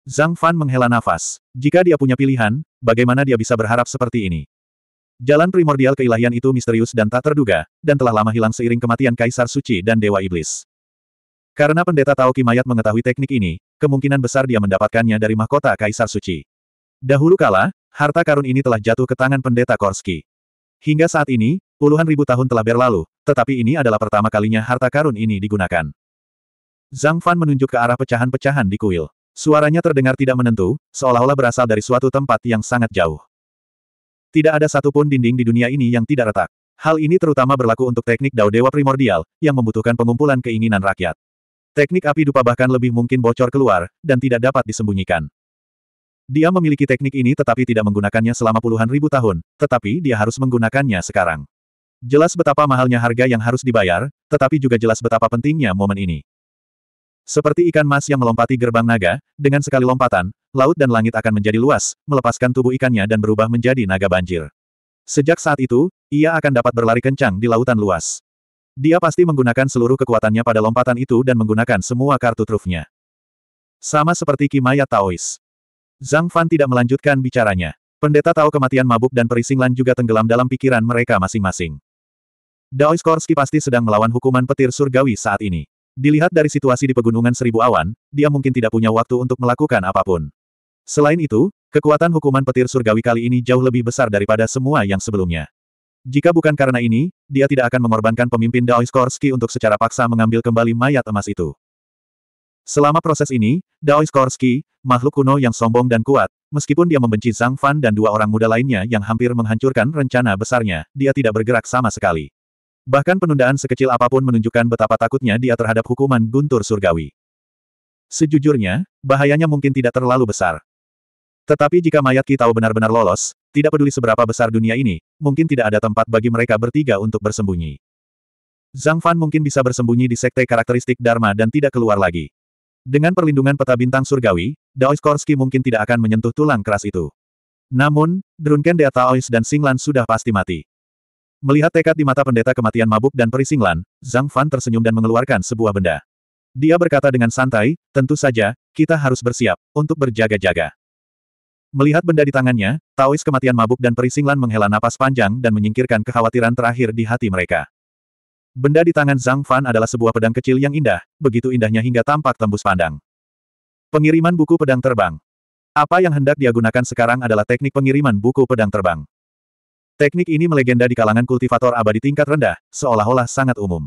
Zhang Fan menghela nafas. Jika dia punya pilihan, bagaimana dia bisa berharap seperti ini? Jalan primordial keilahian itu misterius dan tak terduga, dan telah lama hilang seiring kematian Kaisar Suci dan Dewa Iblis. Karena pendeta Taoki Mayat mengetahui teknik ini, kemungkinan besar dia mendapatkannya dari mahkota Kaisar Suci. Dahulu kala, harta karun ini telah jatuh ke tangan pendeta Korski. Hingga saat ini, puluhan ribu tahun telah berlalu, tetapi ini adalah pertama kalinya harta karun ini digunakan. Zhang Fan menunjuk ke arah pecahan-pecahan di kuil. Suaranya terdengar tidak menentu, seolah-olah berasal dari suatu tempat yang sangat jauh. Tidak ada satupun dinding di dunia ini yang tidak retak. Hal ini terutama berlaku untuk teknik Dao Dewa Primordial, yang membutuhkan pengumpulan keinginan rakyat. Teknik api dupa bahkan lebih mungkin bocor keluar, dan tidak dapat disembunyikan. Dia memiliki teknik ini tetapi tidak menggunakannya selama puluhan ribu tahun, tetapi dia harus menggunakannya sekarang. Jelas betapa mahalnya harga yang harus dibayar, tetapi juga jelas betapa pentingnya momen ini. Seperti ikan mas yang melompati gerbang naga, dengan sekali lompatan, laut dan langit akan menjadi luas, melepaskan tubuh ikannya dan berubah menjadi naga banjir. Sejak saat itu, ia akan dapat berlari kencang di lautan luas. Dia pasti menggunakan seluruh kekuatannya pada lompatan itu dan menggunakan semua kartu trufnya. Sama seperti Kimaya Taois. Zhang Fan tidak melanjutkan bicaranya. Pendeta tahu kematian mabuk dan perisinglan juga tenggelam dalam pikiran mereka masing-masing. Daois Korski pasti sedang melawan hukuman petir surgawi saat ini. Dilihat dari situasi di Pegunungan Seribu Awan, dia mungkin tidak punya waktu untuk melakukan apapun. Selain itu, kekuatan hukuman petir surgawi kali ini jauh lebih besar daripada semua yang sebelumnya. Jika bukan karena ini, dia tidak akan mengorbankan pemimpin Korski untuk secara paksa mengambil kembali mayat emas itu. Selama proses ini, Korski, makhluk kuno yang sombong dan kuat, meskipun dia membenci Zhang Fan dan dua orang muda lainnya yang hampir menghancurkan rencana besarnya, dia tidak bergerak sama sekali. Bahkan penundaan sekecil apapun menunjukkan betapa takutnya dia terhadap hukuman guntur surgawi. Sejujurnya, bahayanya mungkin tidak terlalu besar. Tetapi jika mayat Kitao benar-benar lolos, tidak peduli seberapa besar dunia ini, mungkin tidak ada tempat bagi mereka bertiga untuk bersembunyi. Zhang Fan mungkin bisa bersembunyi di sekte karakteristik Dharma dan tidak keluar lagi. Dengan perlindungan peta bintang surgawi, Daois Korski mungkin tidak akan menyentuh tulang keras itu. Namun, Drunken Taois dan Singlan sudah pasti mati. Melihat tekad di mata pendeta kematian mabuk dan peri Singlan, Zhang Fan tersenyum dan mengeluarkan sebuah benda. Dia berkata dengan santai, tentu saja, kita harus bersiap, untuk berjaga-jaga. Melihat benda di tangannya, Taois kematian mabuk dan perisinglan menghela napas panjang dan menyingkirkan kekhawatiran terakhir di hati mereka. Benda di tangan Zhang Fan adalah sebuah pedang kecil yang indah, begitu indahnya hingga tampak tembus pandang. Pengiriman buku pedang terbang. Apa yang hendak dia gunakan sekarang adalah teknik pengiriman buku pedang terbang. Teknik ini melegenda di kalangan kultivator abadi tingkat rendah, seolah-olah sangat umum.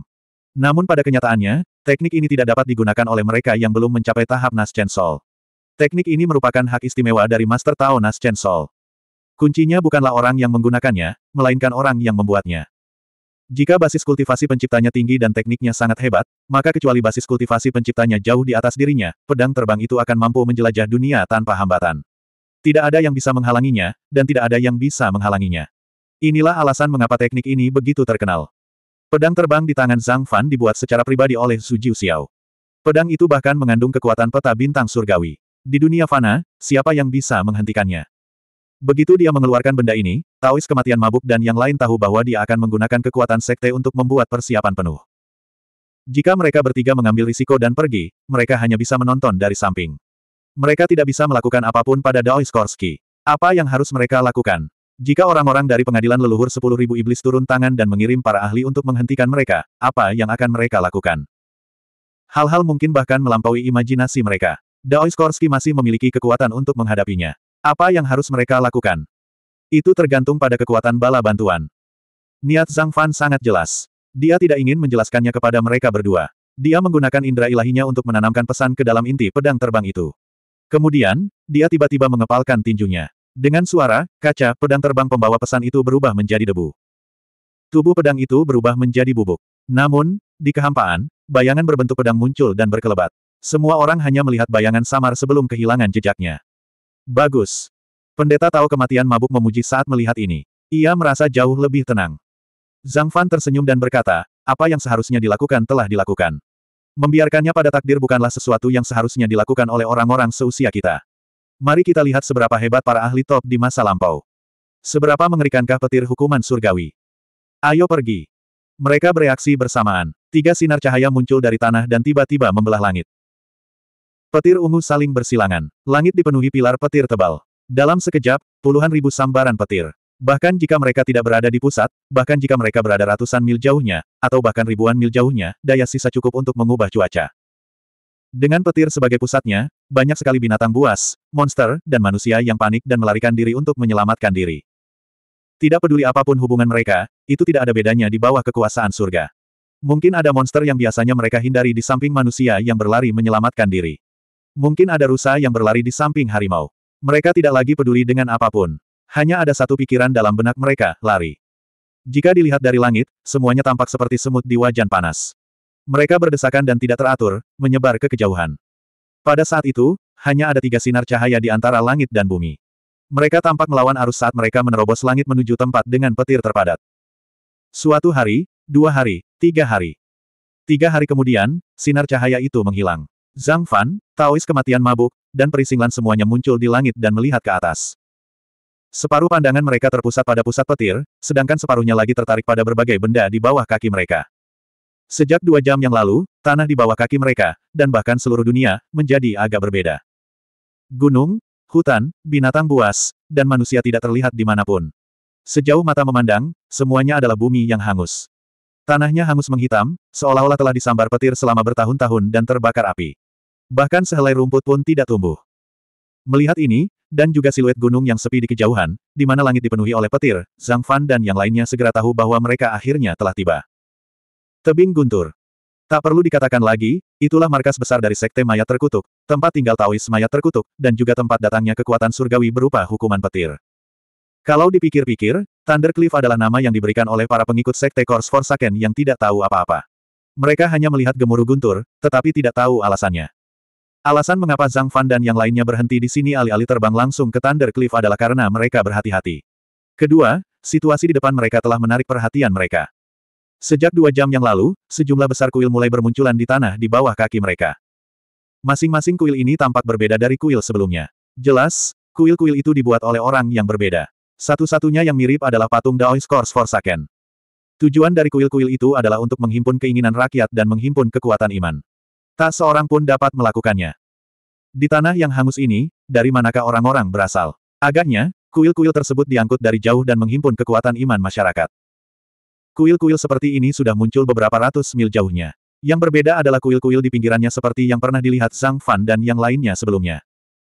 Namun pada kenyataannya, teknik ini tidak dapat digunakan oleh mereka yang belum mencapai tahap Soul. Teknik ini merupakan hak istimewa dari Master Tao Nas Chen Sol. Kuncinya bukanlah orang yang menggunakannya, melainkan orang yang membuatnya. Jika basis kultivasi penciptanya tinggi dan tekniknya sangat hebat, maka kecuali basis kultivasi penciptanya jauh di atas dirinya, pedang terbang itu akan mampu menjelajah dunia tanpa hambatan. Tidak ada yang bisa menghalanginya, dan tidak ada yang bisa menghalanginya. Inilah alasan mengapa teknik ini begitu terkenal. Pedang terbang di tangan Zhang Fan dibuat secara pribadi oleh Su Jiu Xiao. Pedang itu bahkan mengandung kekuatan peta bintang surgawi. Di dunia fana, siapa yang bisa menghentikannya? Begitu dia mengeluarkan benda ini, Taois kematian mabuk dan yang lain tahu bahwa dia akan menggunakan kekuatan sekte untuk membuat persiapan penuh. Jika mereka bertiga mengambil risiko dan pergi, mereka hanya bisa menonton dari samping. Mereka tidak bisa melakukan apapun pada Daois Korski. Apa yang harus mereka lakukan? Jika orang-orang dari pengadilan leluhur 10.000 iblis turun tangan dan mengirim para ahli untuk menghentikan mereka, apa yang akan mereka lakukan? Hal-hal mungkin bahkan melampaui imajinasi mereka. Daoiskorsky masih memiliki kekuatan untuk menghadapinya. Apa yang harus mereka lakukan? Itu tergantung pada kekuatan bala bantuan. Niat Zhang Fan sangat jelas. Dia tidak ingin menjelaskannya kepada mereka berdua. Dia menggunakan indera ilahinya untuk menanamkan pesan ke dalam inti pedang terbang itu. Kemudian, dia tiba-tiba mengepalkan tinjunya. Dengan suara, kaca, pedang terbang pembawa pesan itu berubah menjadi debu. Tubuh pedang itu berubah menjadi bubuk. Namun, di kehampaan, bayangan berbentuk pedang muncul dan berkelebat. Semua orang hanya melihat bayangan samar sebelum kehilangan jejaknya. Bagus. Pendeta tahu kematian mabuk memuji saat melihat ini. Ia merasa jauh lebih tenang. Zhang Fan tersenyum dan berkata, apa yang seharusnya dilakukan telah dilakukan. Membiarkannya pada takdir bukanlah sesuatu yang seharusnya dilakukan oleh orang-orang seusia kita. Mari kita lihat seberapa hebat para ahli top di masa lampau. Seberapa mengerikankah petir hukuman surgawi. Ayo pergi. Mereka bereaksi bersamaan. Tiga sinar cahaya muncul dari tanah dan tiba-tiba membelah langit. Petir ungu saling bersilangan. Langit dipenuhi pilar petir tebal. Dalam sekejap, puluhan ribu sambaran petir. Bahkan jika mereka tidak berada di pusat, bahkan jika mereka berada ratusan mil jauhnya, atau bahkan ribuan mil jauhnya, daya sisa cukup untuk mengubah cuaca. Dengan petir sebagai pusatnya, banyak sekali binatang buas, monster, dan manusia yang panik dan melarikan diri untuk menyelamatkan diri. Tidak peduli apapun hubungan mereka, itu tidak ada bedanya di bawah kekuasaan surga. Mungkin ada monster yang biasanya mereka hindari di samping manusia yang berlari menyelamatkan diri. Mungkin ada rusa yang berlari di samping harimau. Mereka tidak lagi peduli dengan apapun. Hanya ada satu pikiran dalam benak mereka, lari. Jika dilihat dari langit, semuanya tampak seperti semut di wajan panas. Mereka berdesakan dan tidak teratur, menyebar ke kejauhan. Pada saat itu, hanya ada tiga sinar cahaya di antara langit dan bumi. Mereka tampak melawan arus saat mereka menerobos langit menuju tempat dengan petir terpadat. Suatu hari, dua hari, tiga hari. Tiga hari kemudian, sinar cahaya itu menghilang. Zhang Fan, Taois kematian mabuk, dan perisinglan semuanya muncul di langit dan melihat ke atas. Separuh pandangan mereka terpusat pada pusat petir, sedangkan separuhnya lagi tertarik pada berbagai benda di bawah kaki mereka. Sejak dua jam yang lalu, tanah di bawah kaki mereka, dan bahkan seluruh dunia, menjadi agak berbeda. Gunung, hutan, binatang buas, dan manusia tidak terlihat di dimanapun. Sejauh mata memandang, semuanya adalah bumi yang hangus. Tanahnya hangus menghitam, seolah-olah telah disambar petir selama bertahun-tahun dan terbakar api. Bahkan sehelai rumput pun tidak tumbuh. Melihat ini, dan juga siluet gunung yang sepi di kejauhan, di mana langit dipenuhi oleh petir, Zhang Fan dan yang lainnya segera tahu bahwa mereka akhirnya telah tiba. Tebing Guntur. Tak perlu dikatakan lagi, itulah markas besar dari Sekte Mayat Terkutuk, tempat tinggal Taois Mayat Terkutuk, dan juga tempat datangnya kekuatan surgawi berupa hukuman petir. Kalau dipikir-pikir, Thundercliff adalah nama yang diberikan oleh para pengikut Sekte Kors Forsaken yang tidak tahu apa-apa. Mereka hanya melihat gemuruh guntur, tetapi tidak tahu alasannya. Alasan mengapa Zhang Fan dan yang lainnya berhenti di sini alih-alih terbang langsung ke Thunder Cliff adalah karena mereka berhati-hati. Kedua, situasi di depan mereka telah menarik perhatian mereka. Sejak dua jam yang lalu, sejumlah besar kuil mulai bermunculan di tanah di bawah kaki mereka. Masing-masing kuil ini tampak berbeda dari kuil sebelumnya. Jelas, kuil-kuil itu dibuat oleh orang yang berbeda. Satu-satunya yang mirip adalah patung Daois Course Forsaken. Tujuan dari kuil-kuil itu adalah untuk menghimpun keinginan rakyat dan menghimpun kekuatan iman. Tak seorang pun dapat melakukannya. Di tanah yang hangus ini, dari manakah orang-orang berasal? Agaknya, kuil-kuil tersebut diangkut dari jauh dan menghimpun kekuatan iman masyarakat. Kuil-kuil seperti ini sudah muncul beberapa ratus mil jauhnya. Yang berbeda adalah kuil-kuil di pinggirannya seperti yang pernah dilihat Zhang Fan dan yang lainnya sebelumnya.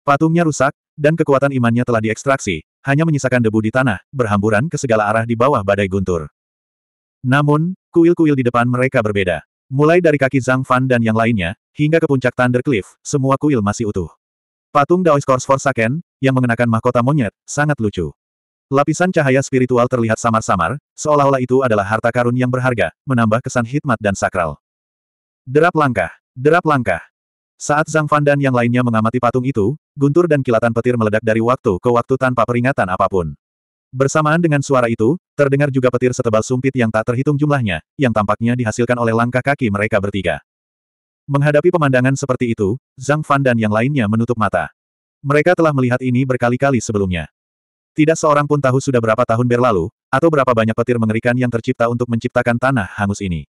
Patungnya rusak, dan kekuatan imannya telah diekstraksi, hanya menyisakan debu di tanah, berhamburan ke segala arah di bawah badai guntur. Namun, kuil-kuil di depan mereka berbeda. Mulai dari kaki Zhang Fan dan yang lainnya, hingga ke puncak Thunder Cliff, semua kuil masih utuh. Patung Daoist for Forsaken, yang mengenakan mahkota monyet, sangat lucu. Lapisan cahaya spiritual terlihat samar-samar, seolah-olah itu adalah harta karun yang berharga, menambah kesan hikmat dan sakral. Derap langkah, derap langkah. Saat Zhang Fan dan yang lainnya mengamati patung itu, guntur dan kilatan petir meledak dari waktu ke waktu tanpa peringatan apapun. Bersamaan dengan suara itu, terdengar juga petir setebal sumpit yang tak terhitung jumlahnya, yang tampaknya dihasilkan oleh langkah kaki mereka bertiga. Menghadapi pemandangan seperti itu, Zhang Fan dan yang lainnya menutup mata. Mereka telah melihat ini berkali-kali sebelumnya. Tidak seorang pun tahu sudah berapa tahun berlalu, atau berapa banyak petir mengerikan yang tercipta untuk menciptakan tanah hangus ini.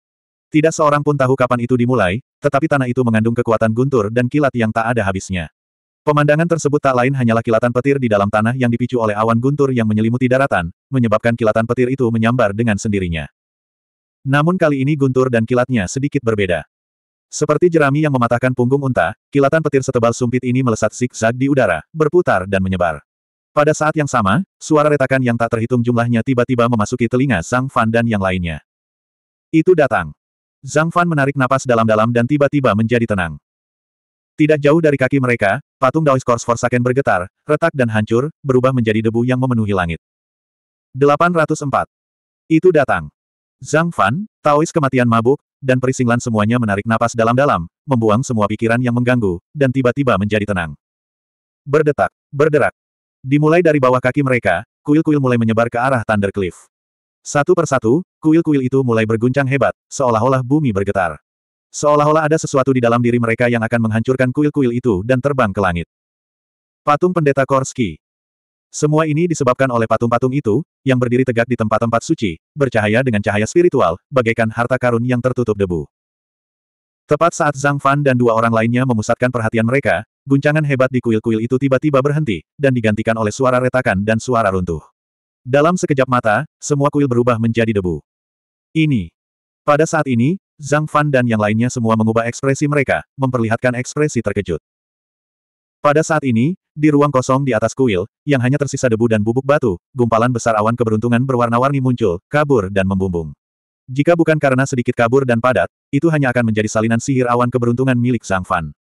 Tidak seorang pun tahu kapan itu dimulai, tetapi tanah itu mengandung kekuatan guntur dan kilat yang tak ada habisnya. Pemandangan tersebut tak lain hanyalah kilatan petir di dalam tanah yang dipicu oleh awan guntur yang menyelimuti daratan, menyebabkan kilatan petir itu menyambar dengan sendirinya. Namun kali ini guntur dan kilatnya sedikit berbeda. Seperti jerami yang mematahkan punggung unta, kilatan petir setebal sumpit ini melesat zigzag di udara, berputar dan menyebar. Pada saat yang sama, suara retakan yang tak terhitung jumlahnya tiba-tiba memasuki telinga Zhang Fan dan yang lainnya. Itu datang. Zhang Fan menarik napas dalam-dalam dan tiba-tiba menjadi tenang. Tidak jauh dari kaki mereka, Patung Kors Forsaken bergetar, retak dan hancur, berubah menjadi debu yang memenuhi langit. 804. Itu datang. Zhang Fan, Taois kematian mabuk, dan perisinglan semuanya menarik napas dalam-dalam, membuang semua pikiran yang mengganggu, dan tiba-tiba menjadi tenang. Berdetak, berderak. Dimulai dari bawah kaki mereka, kuil-kuil mulai menyebar ke arah Thunder Cliff. Satu persatu, kuil-kuil itu mulai berguncang hebat, seolah-olah bumi bergetar. Seolah-olah ada sesuatu di dalam diri mereka yang akan menghancurkan kuil-kuil itu dan terbang ke langit. Patung Pendeta Korski Semua ini disebabkan oleh patung-patung itu, yang berdiri tegak di tempat-tempat suci, bercahaya dengan cahaya spiritual, bagaikan harta karun yang tertutup debu. Tepat saat Zhang Fan dan dua orang lainnya memusatkan perhatian mereka, guncangan hebat di kuil-kuil itu tiba-tiba berhenti, dan digantikan oleh suara retakan dan suara runtuh. Dalam sekejap mata, semua kuil berubah menjadi debu. Ini. Pada saat ini, Zhang Fan dan yang lainnya semua mengubah ekspresi mereka, memperlihatkan ekspresi terkejut. Pada saat ini, di ruang kosong di atas kuil, yang hanya tersisa debu dan bubuk batu, gumpalan besar awan keberuntungan berwarna-warni muncul, kabur dan membumbung. Jika bukan karena sedikit kabur dan padat, itu hanya akan menjadi salinan sihir awan keberuntungan milik Zhang Fan.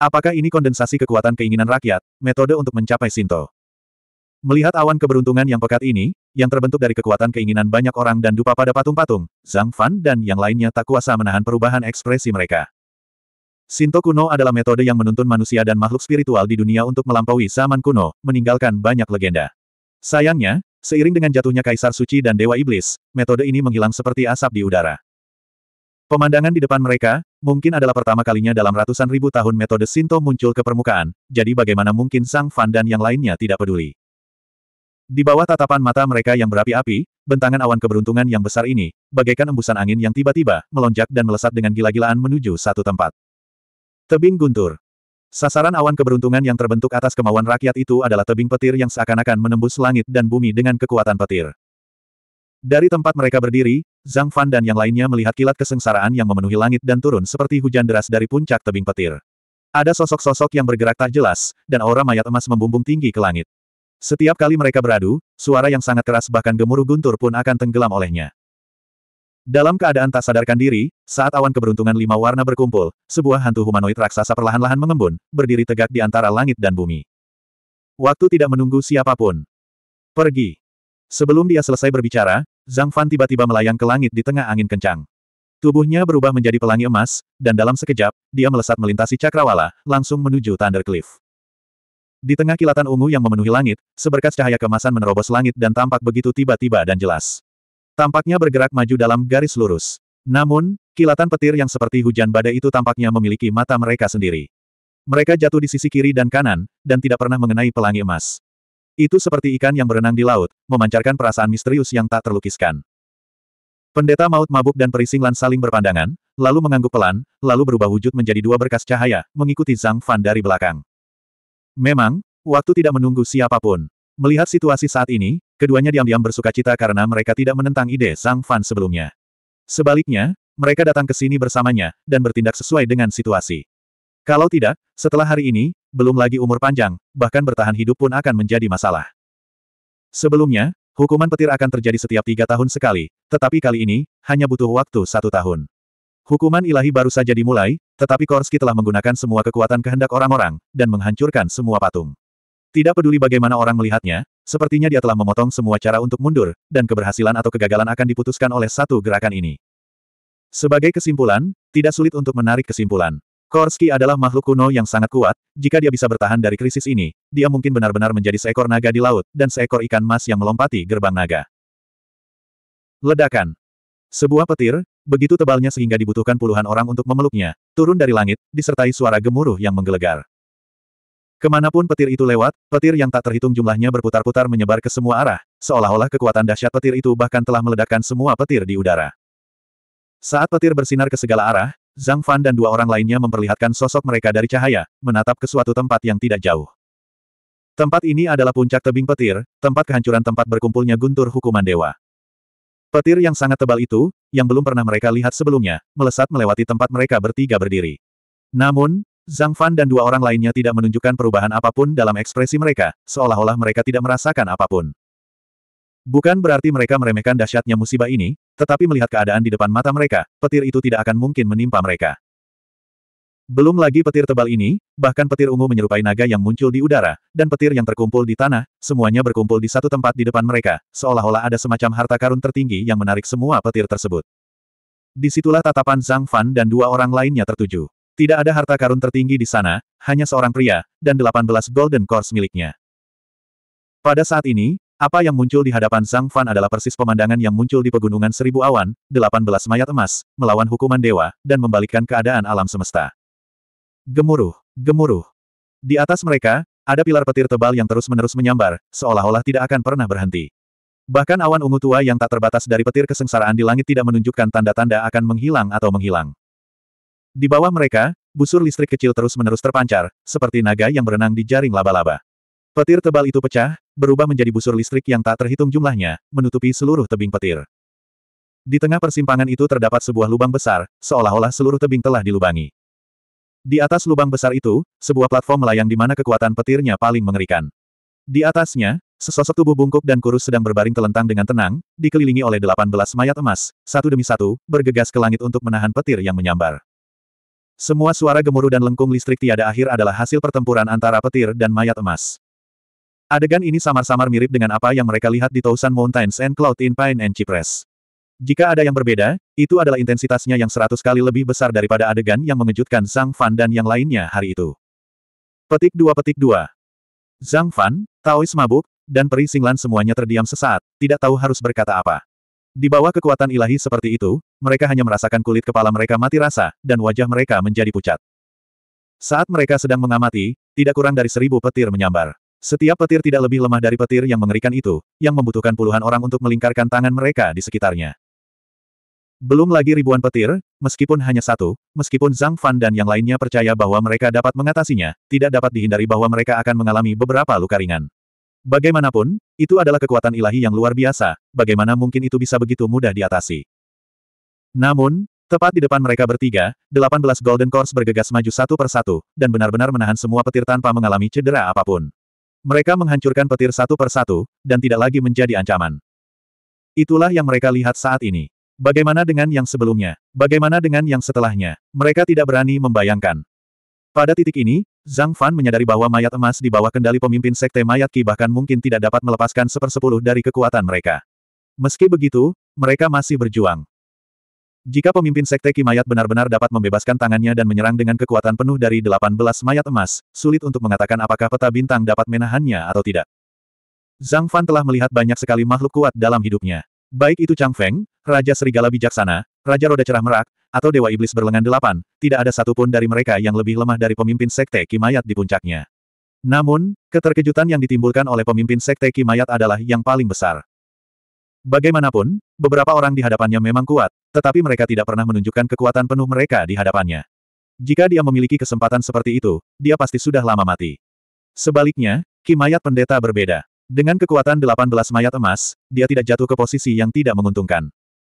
Apakah ini kondensasi kekuatan keinginan rakyat, metode untuk mencapai Sinto? Melihat awan keberuntungan yang pekat ini, yang terbentuk dari kekuatan keinginan banyak orang dan dupa pada patung-patung, Zhang Fan dan yang lainnya tak kuasa menahan perubahan ekspresi mereka. Sinto kuno adalah metode yang menuntun manusia dan makhluk spiritual di dunia untuk melampaui zaman kuno, meninggalkan banyak legenda. Sayangnya, seiring dengan jatuhnya Kaisar Suci dan Dewa Iblis, metode ini menghilang seperti asap di udara. Pemandangan di depan mereka, mungkin adalah pertama kalinya dalam ratusan ribu tahun metode Sinto muncul ke permukaan, jadi bagaimana mungkin Sang Fan dan yang lainnya tidak peduli. Di bawah tatapan mata mereka yang berapi-api, bentangan awan keberuntungan yang besar ini, bagaikan embusan angin yang tiba-tiba melonjak dan melesat dengan gila-gilaan menuju satu tempat. Tebing guntur. Sasaran awan keberuntungan yang terbentuk atas kemauan rakyat itu adalah tebing petir yang seakan-akan menembus langit dan bumi dengan kekuatan petir. Dari tempat mereka berdiri, Zhang Fan dan yang lainnya melihat kilat kesengsaraan yang memenuhi langit dan turun seperti hujan deras dari puncak tebing petir. Ada sosok-sosok yang bergerak tak jelas, dan aura mayat emas membumbung tinggi ke langit. Setiap kali mereka beradu, suara yang sangat keras bahkan gemuruh guntur pun akan tenggelam olehnya. Dalam keadaan tak sadarkan diri, saat awan keberuntungan lima warna berkumpul, sebuah hantu humanoid raksasa perlahan-lahan mengembun, berdiri tegak di antara langit dan bumi. Waktu tidak menunggu siapapun. Pergi. Sebelum dia selesai berbicara, Zhang Fan tiba-tiba melayang ke langit di tengah angin kencang. Tubuhnya berubah menjadi pelangi emas, dan dalam sekejap, dia melesat melintasi cakrawala, langsung menuju Thunder Cliff. Di tengah kilatan ungu yang memenuhi langit, seberkas cahaya kemasan menerobos langit dan tampak begitu tiba-tiba dan jelas. Tampaknya bergerak maju dalam garis lurus. Namun, kilatan petir yang seperti hujan badai itu tampaknya memiliki mata mereka sendiri. Mereka jatuh di sisi kiri dan kanan, dan tidak pernah mengenai pelangi emas. Itu seperti ikan yang berenang di laut, memancarkan perasaan misterius yang tak terlukiskan. Pendeta maut mabuk dan perisinglan saling berpandangan, lalu mengangguk pelan, lalu berubah wujud menjadi dua berkas cahaya, mengikuti Zhang Fan dari belakang. Memang, waktu tidak menunggu siapapun. Melihat situasi saat ini, keduanya diam-diam bersuka cita karena mereka tidak menentang ide sang Fan sebelumnya. Sebaliknya, mereka datang ke sini bersamanya, dan bertindak sesuai dengan situasi. Kalau tidak, setelah hari ini, belum lagi umur panjang, bahkan bertahan hidup pun akan menjadi masalah. Sebelumnya, hukuman petir akan terjadi setiap tiga tahun sekali, tetapi kali ini, hanya butuh waktu satu tahun. Hukuman ilahi baru saja dimulai, tetapi Korski telah menggunakan semua kekuatan kehendak orang-orang, dan menghancurkan semua patung. Tidak peduli bagaimana orang melihatnya, sepertinya dia telah memotong semua cara untuk mundur, dan keberhasilan atau kegagalan akan diputuskan oleh satu gerakan ini. Sebagai kesimpulan, tidak sulit untuk menarik kesimpulan. Korski adalah makhluk kuno yang sangat kuat, jika dia bisa bertahan dari krisis ini, dia mungkin benar-benar menjadi seekor naga di laut, dan seekor ikan mas yang melompati gerbang naga. Ledakan. Sebuah petir, begitu tebalnya sehingga dibutuhkan puluhan orang untuk memeluknya, turun dari langit, disertai suara gemuruh yang menggelegar. Kemanapun petir itu lewat, petir yang tak terhitung jumlahnya berputar-putar menyebar ke semua arah, seolah-olah kekuatan dahsyat petir itu bahkan telah meledakkan semua petir di udara. Saat petir bersinar ke segala arah, Zhang Fan dan dua orang lainnya memperlihatkan sosok mereka dari cahaya, menatap ke suatu tempat yang tidak jauh. Tempat ini adalah puncak tebing petir, tempat kehancuran tempat berkumpulnya guntur hukuman dewa. Petir yang sangat tebal itu, yang belum pernah mereka lihat sebelumnya, melesat melewati tempat mereka bertiga berdiri. Namun, Zhang Fan dan dua orang lainnya tidak menunjukkan perubahan apapun dalam ekspresi mereka, seolah-olah mereka tidak merasakan apapun. Bukan berarti mereka meremehkan dahsyatnya musibah ini, tetapi melihat keadaan di depan mata mereka, petir itu tidak akan mungkin menimpa mereka. Belum lagi petir tebal ini, bahkan petir ungu menyerupai naga yang muncul di udara, dan petir yang terkumpul di tanah, semuanya berkumpul di satu tempat di depan mereka, seolah-olah ada semacam harta karun tertinggi yang menarik semua petir tersebut. Disitulah tatapan Zhang Fan dan dua orang lainnya tertuju. Tidak ada harta karun tertinggi di sana, hanya seorang pria, dan 18 golden cores miliknya. Pada saat ini, apa yang muncul di hadapan Zhang Fan adalah persis pemandangan yang muncul di pegunungan seribu awan, 18 mayat emas, melawan hukuman dewa, dan membalikkan keadaan alam semesta. Gemuruh, gemuruh. Di atas mereka, ada pilar petir tebal yang terus-menerus menyambar, seolah-olah tidak akan pernah berhenti. Bahkan awan ungu tua yang tak terbatas dari petir kesengsaraan di langit tidak menunjukkan tanda-tanda akan menghilang atau menghilang. Di bawah mereka, busur listrik kecil terus-menerus terpancar, seperti naga yang berenang di jaring laba-laba. Petir tebal itu pecah, berubah menjadi busur listrik yang tak terhitung jumlahnya, menutupi seluruh tebing petir. Di tengah persimpangan itu terdapat sebuah lubang besar, seolah-olah seluruh tebing telah dilubangi. Di atas lubang besar itu, sebuah platform melayang di mana kekuatan petirnya paling mengerikan. Di atasnya, sesosok tubuh bungkuk dan kurus sedang berbaring telentang dengan tenang, dikelilingi oleh delapan belas mayat emas, satu demi satu, bergegas ke langit untuk menahan petir yang menyambar. Semua suara gemuruh dan lengkung listrik tiada akhir adalah hasil pertempuran antara petir dan mayat emas. Adegan ini samar-samar mirip dengan apa yang mereka lihat di Tausan Mountains and Cloud in Pine and Cypress. Jika ada yang berbeda, itu adalah intensitasnya yang seratus kali lebih besar daripada adegan yang mengejutkan Zhang Fan dan yang lainnya hari itu. Petik 2 Petik 2 Zhang Fan, Taois mabuk, dan Peri Singlan semuanya terdiam sesaat, tidak tahu harus berkata apa. Di bawah kekuatan ilahi seperti itu, mereka hanya merasakan kulit kepala mereka mati rasa, dan wajah mereka menjadi pucat. Saat mereka sedang mengamati, tidak kurang dari seribu petir menyambar. Setiap petir tidak lebih lemah dari petir yang mengerikan itu, yang membutuhkan puluhan orang untuk melingkarkan tangan mereka di sekitarnya. Belum lagi ribuan petir, meskipun hanya satu, meskipun Zhang Fan dan yang lainnya percaya bahwa mereka dapat mengatasinya, tidak dapat dihindari bahwa mereka akan mengalami beberapa luka ringan. Bagaimanapun, itu adalah kekuatan ilahi yang luar biasa, bagaimana mungkin itu bisa begitu mudah diatasi. Namun, tepat di depan mereka bertiga, 18 Golden Course bergegas maju satu persatu, dan benar-benar menahan semua petir tanpa mengalami cedera apapun. Mereka menghancurkan petir satu persatu, dan tidak lagi menjadi ancaman. Itulah yang mereka lihat saat ini. Bagaimana dengan yang sebelumnya? Bagaimana dengan yang setelahnya? Mereka tidak berani membayangkan. Pada titik ini, Zhang Fan menyadari bahwa mayat emas di bawah kendali pemimpin sekte mayat Ki bahkan mungkin tidak dapat melepaskan sepersepuluh dari kekuatan mereka. Meski begitu, mereka masih berjuang. Jika pemimpin sekte Ki mayat benar-benar dapat membebaskan tangannya dan menyerang dengan kekuatan penuh dari 18 mayat emas, sulit untuk mengatakan apakah peta bintang dapat menahannya atau tidak. Zhang Fan telah melihat banyak sekali makhluk kuat dalam hidupnya. Baik itu Chang Feng, Raja Serigala Bijaksana, Raja Roda Cerah Merak, atau Dewa Iblis Berlengan Delapan, tidak ada satupun dari mereka yang lebih lemah dari pemimpin Sekte Kimayat di puncaknya. Namun, keterkejutan yang ditimbulkan oleh pemimpin Sekte Kimayat adalah yang paling besar. Bagaimanapun, beberapa orang di hadapannya memang kuat, tetapi mereka tidak pernah menunjukkan kekuatan penuh mereka di hadapannya. Jika dia memiliki kesempatan seperti itu, dia pasti sudah lama mati. Sebaliknya, Kimayat Pendeta berbeda. Dengan kekuatan 18 mayat emas, dia tidak jatuh ke posisi yang tidak menguntungkan.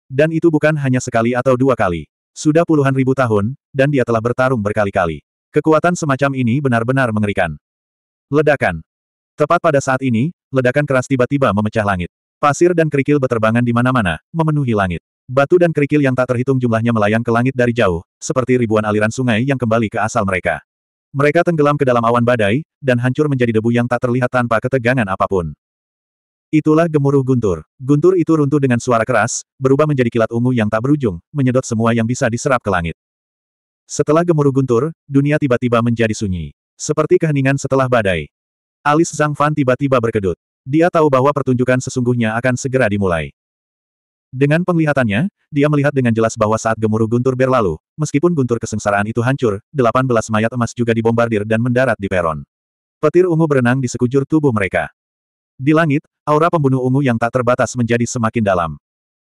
Dan itu bukan hanya sekali atau dua kali. Sudah puluhan ribu tahun, dan dia telah bertarung berkali-kali. Kekuatan semacam ini benar-benar mengerikan. Ledakan. Tepat pada saat ini, ledakan keras tiba-tiba memecah langit. Pasir dan kerikil beterbangan di mana-mana, memenuhi langit. Batu dan kerikil yang tak terhitung jumlahnya melayang ke langit dari jauh, seperti ribuan aliran sungai yang kembali ke asal mereka. Mereka tenggelam ke dalam awan badai, dan hancur menjadi debu yang tak terlihat tanpa ketegangan apapun. Itulah gemuruh guntur. Guntur itu runtuh dengan suara keras, berubah menjadi kilat ungu yang tak berujung, menyedot semua yang bisa diserap ke langit. Setelah gemuruh guntur, dunia tiba-tiba menjadi sunyi. Seperti keheningan setelah badai. Alis Zhang Fan tiba-tiba berkedut. Dia tahu bahwa pertunjukan sesungguhnya akan segera dimulai. Dengan penglihatannya, dia melihat dengan jelas bahwa saat gemuruh guntur berlalu, meskipun guntur kesengsaraan itu hancur, 18 mayat emas juga dibombardir dan mendarat di peron. Petir ungu berenang di sekujur tubuh mereka. Di langit, aura pembunuh ungu yang tak terbatas menjadi semakin dalam.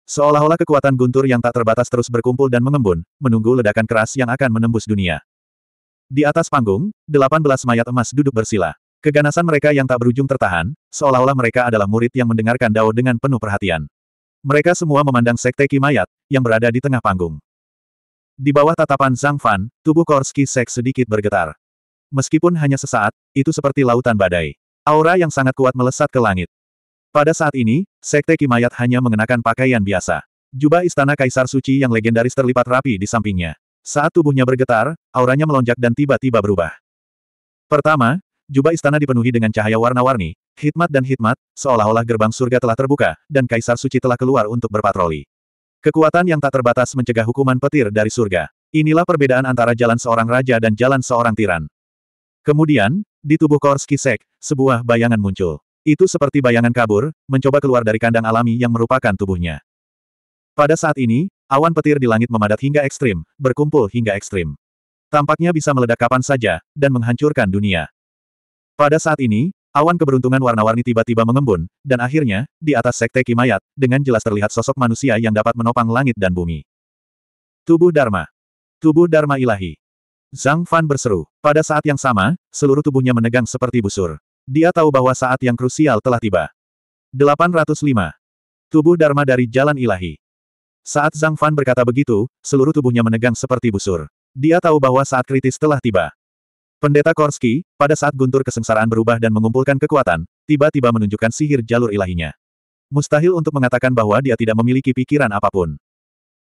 Seolah-olah kekuatan guntur yang tak terbatas terus berkumpul dan mengembun, menunggu ledakan keras yang akan menembus dunia. Di atas panggung, 18 mayat emas duduk bersila. Keganasan mereka yang tak berujung tertahan, seolah-olah mereka adalah murid yang mendengarkan Dao dengan penuh perhatian. Mereka semua memandang sekte Kimayat, yang berada di tengah panggung. Di bawah tatapan Zhang Fan, tubuh Korski Sek sedikit bergetar. Meskipun hanya sesaat, itu seperti lautan badai. Aura yang sangat kuat melesat ke langit. Pada saat ini, Sekte Kimayat hanya mengenakan pakaian biasa. Jubah Istana Kaisar Suci yang legendaris terlipat rapi di sampingnya. Saat tubuhnya bergetar, auranya melonjak dan tiba-tiba berubah. Pertama, jubah istana dipenuhi dengan cahaya warna-warni, Hikmat dan hikmat, seolah-olah gerbang surga telah terbuka, dan Kaisar Suci telah keluar untuk berpatroli. Kekuatan yang tak terbatas mencegah hukuman petir dari surga. Inilah perbedaan antara jalan seorang raja dan jalan seorang tiran. Kemudian, di tubuh Korski Sek, sebuah bayangan muncul. Itu seperti bayangan kabur, mencoba keluar dari kandang alami yang merupakan tubuhnya. Pada saat ini, awan petir di langit memadat hingga ekstrim, berkumpul hingga ekstrim. Tampaknya bisa meledak kapan saja, dan menghancurkan dunia. Pada saat ini, Awan keberuntungan warna-warni tiba-tiba mengembun, dan akhirnya, di atas sekte Kimayat, dengan jelas terlihat sosok manusia yang dapat menopang langit dan bumi. Tubuh Dharma. Tubuh Dharma ilahi. Zhang Fan berseru. Pada saat yang sama, seluruh tubuhnya menegang seperti busur. Dia tahu bahwa saat yang krusial telah tiba. 805. Tubuh Dharma dari Jalan Ilahi. Saat Zhang Fan berkata begitu, seluruh tubuhnya menegang seperti busur. Dia tahu bahwa saat kritis telah tiba. Pendeta Korski, pada saat guntur kesengsaraan berubah dan mengumpulkan kekuatan, tiba-tiba menunjukkan sihir jalur ilahinya. Mustahil untuk mengatakan bahwa dia tidak memiliki pikiran apapun.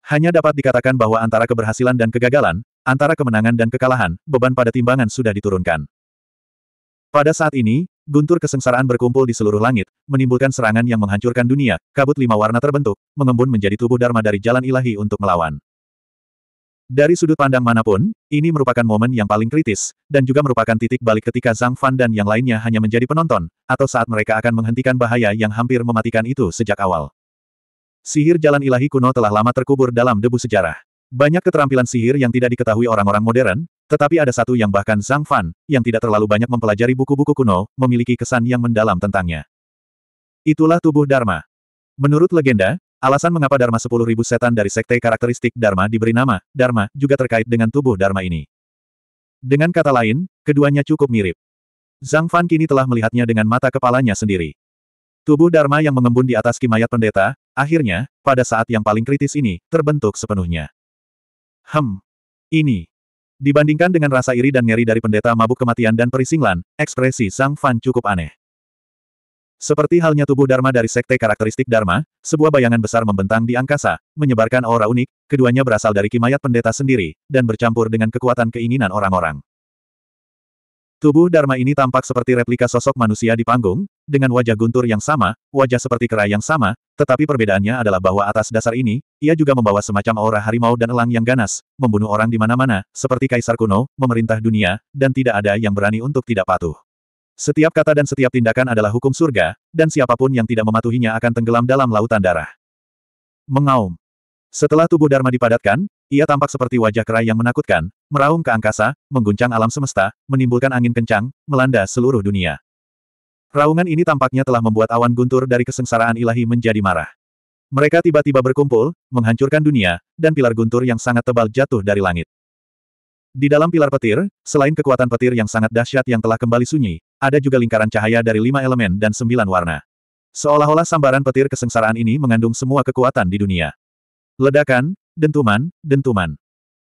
Hanya dapat dikatakan bahwa antara keberhasilan dan kegagalan, antara kemenangan dan kekalahan, beban pada timbangan sudah diturunkan. Pada saat ini, guntur kesengsaraan berkumpul di seluruh langit, menimbulkan serangan yang menghancurkan dunia, kabut lima warna terbentuk, mengembun menjadi tubuh Dharma dari jalan ilahi untuk melawan. Dari sudut pandang manapun, ini merupakan momen yang paling kritis, dan juga merupakan titik balik ketika Zhang Fan dan yang lainnya hanya menjadi penonton, atau saat mereka akan menghentikan bahaya yang hampir mematikan itu sejak awal. Sihir jalan ilahi kuno telah lama terkubur dalam debu sejarah. Banyak keterampilan sihir yang tidak diketahui orang-orang modern, tetapi ada satu yang bahkan Zhang Fan, yang tidak terlalu banyak mempelajari buku-buku kuno, memiliki kesan yang mendalam tentangnya. Itulah tubuh Dharma. Menurut legenda, Alasan mengapa Dharma 10.000 setan dari sekte karakteristik Dharma diberi nama, Dharma, juga terkait dengan tubuh Dharma ini. Dengan kata lain, keduanya cukup mirip. Zhang Fan kini telah melihatnya dengan mata kepalanya sendiri. Tubuh Dharma yang mengembun di atas kimayat pendeta, akhirnya, pada saat yang paling kritis ini, terbentuk sepenuhnya. Hem. Ini. Dibandingkan dengan rasa iri dan ngeri dari pendeta mabuk kematian dan perisinglan, ekspresi Zhang Fan cukup aneh. Seperti halnya tubuh Dharma dari sekte karakteristik Dharma, sebuah bayangan besar membentang di angkasa, menyebarkan aura unik, keduanya berasal dari kimayat pendeta sendiri, dan bercampur dengan kekuatan keinginan orang-orang. Tubuh Dharma ini tampak seperti replika sosok manusia di panggung, dengan wajah guntur yang sama, wajah seperti kera yang sama, tetapi perbedaannya adalah bahwa atas dasar ini, ia juga membawa semacam aura harimau dan elang yang ganas, membunuh orang di mana-mana, seperti kaisar kuno, memerintah dunia, dan tidak ada yang berani untuk tidak patuh. Setiap kata dan setiap tindakan adalah hukum surga, dan siapapun yang tidak mematuhinya akan tenggelam dalam lautan darah. Mengaum. Setelah tubuh Dharma dipadatkan, ia tampak seperti wajah kera yang menakutkan, meraung ke angkasa, mengguncang alam semesta, menimbulkan angin kencang, melanda seluruh dunia. Raungan ini tampaknya telah membuat awan guntur dari kesengsaraan ilahi menjadi marah. Mereka tiba-tiba berkumpul, menghancurkan dunia, dan pilar guntur yang sangat tebal jatuh dari langit. Di dalam pilar petir, selain kekuatan petir yang sangat dahsyat yang telah kembali sunyi, ada juga lingkaran cahaya dari lima elemen dan sembilan warna. Seolah-olah sambaran petir kesengsaraan ini mengandung semua kekuatan di dunia. Ledakan, dentuman, dentuman.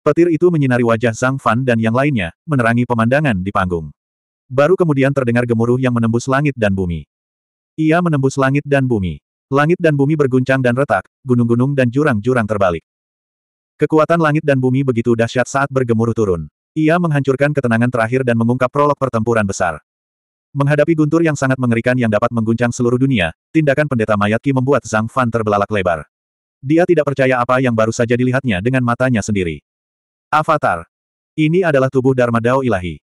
Petir itu menyinari wajah Zhang Fan dan yang lainnya, menerangi pemandangan di panggung. Baru kemudian terdengar gemuruh yang menembus langit dan bumi. Ia menembus langit dan bumi. Langit dan bumi berguncang dan retak, gunung-gunung dan jurang-jurang terbalik. Kekuatan langit dan bumi begitu dahsyat saat bergemuruh turun. Ia menghancurkan ketenangan terakhir dan mengungkap prolog pertempuran besar. Menghadapi guntur yang sangat mengerikan yang dapat mengguncang seluruh dunia, tindakan pendeta Mayatki membuat Zhang Fan terbelalak lebar. Dia tidak percaya apa yang baru saja dilihatnya dengan matanya sendiri. Avatar. Ini adalah tubuh Dharma Dao ilahi.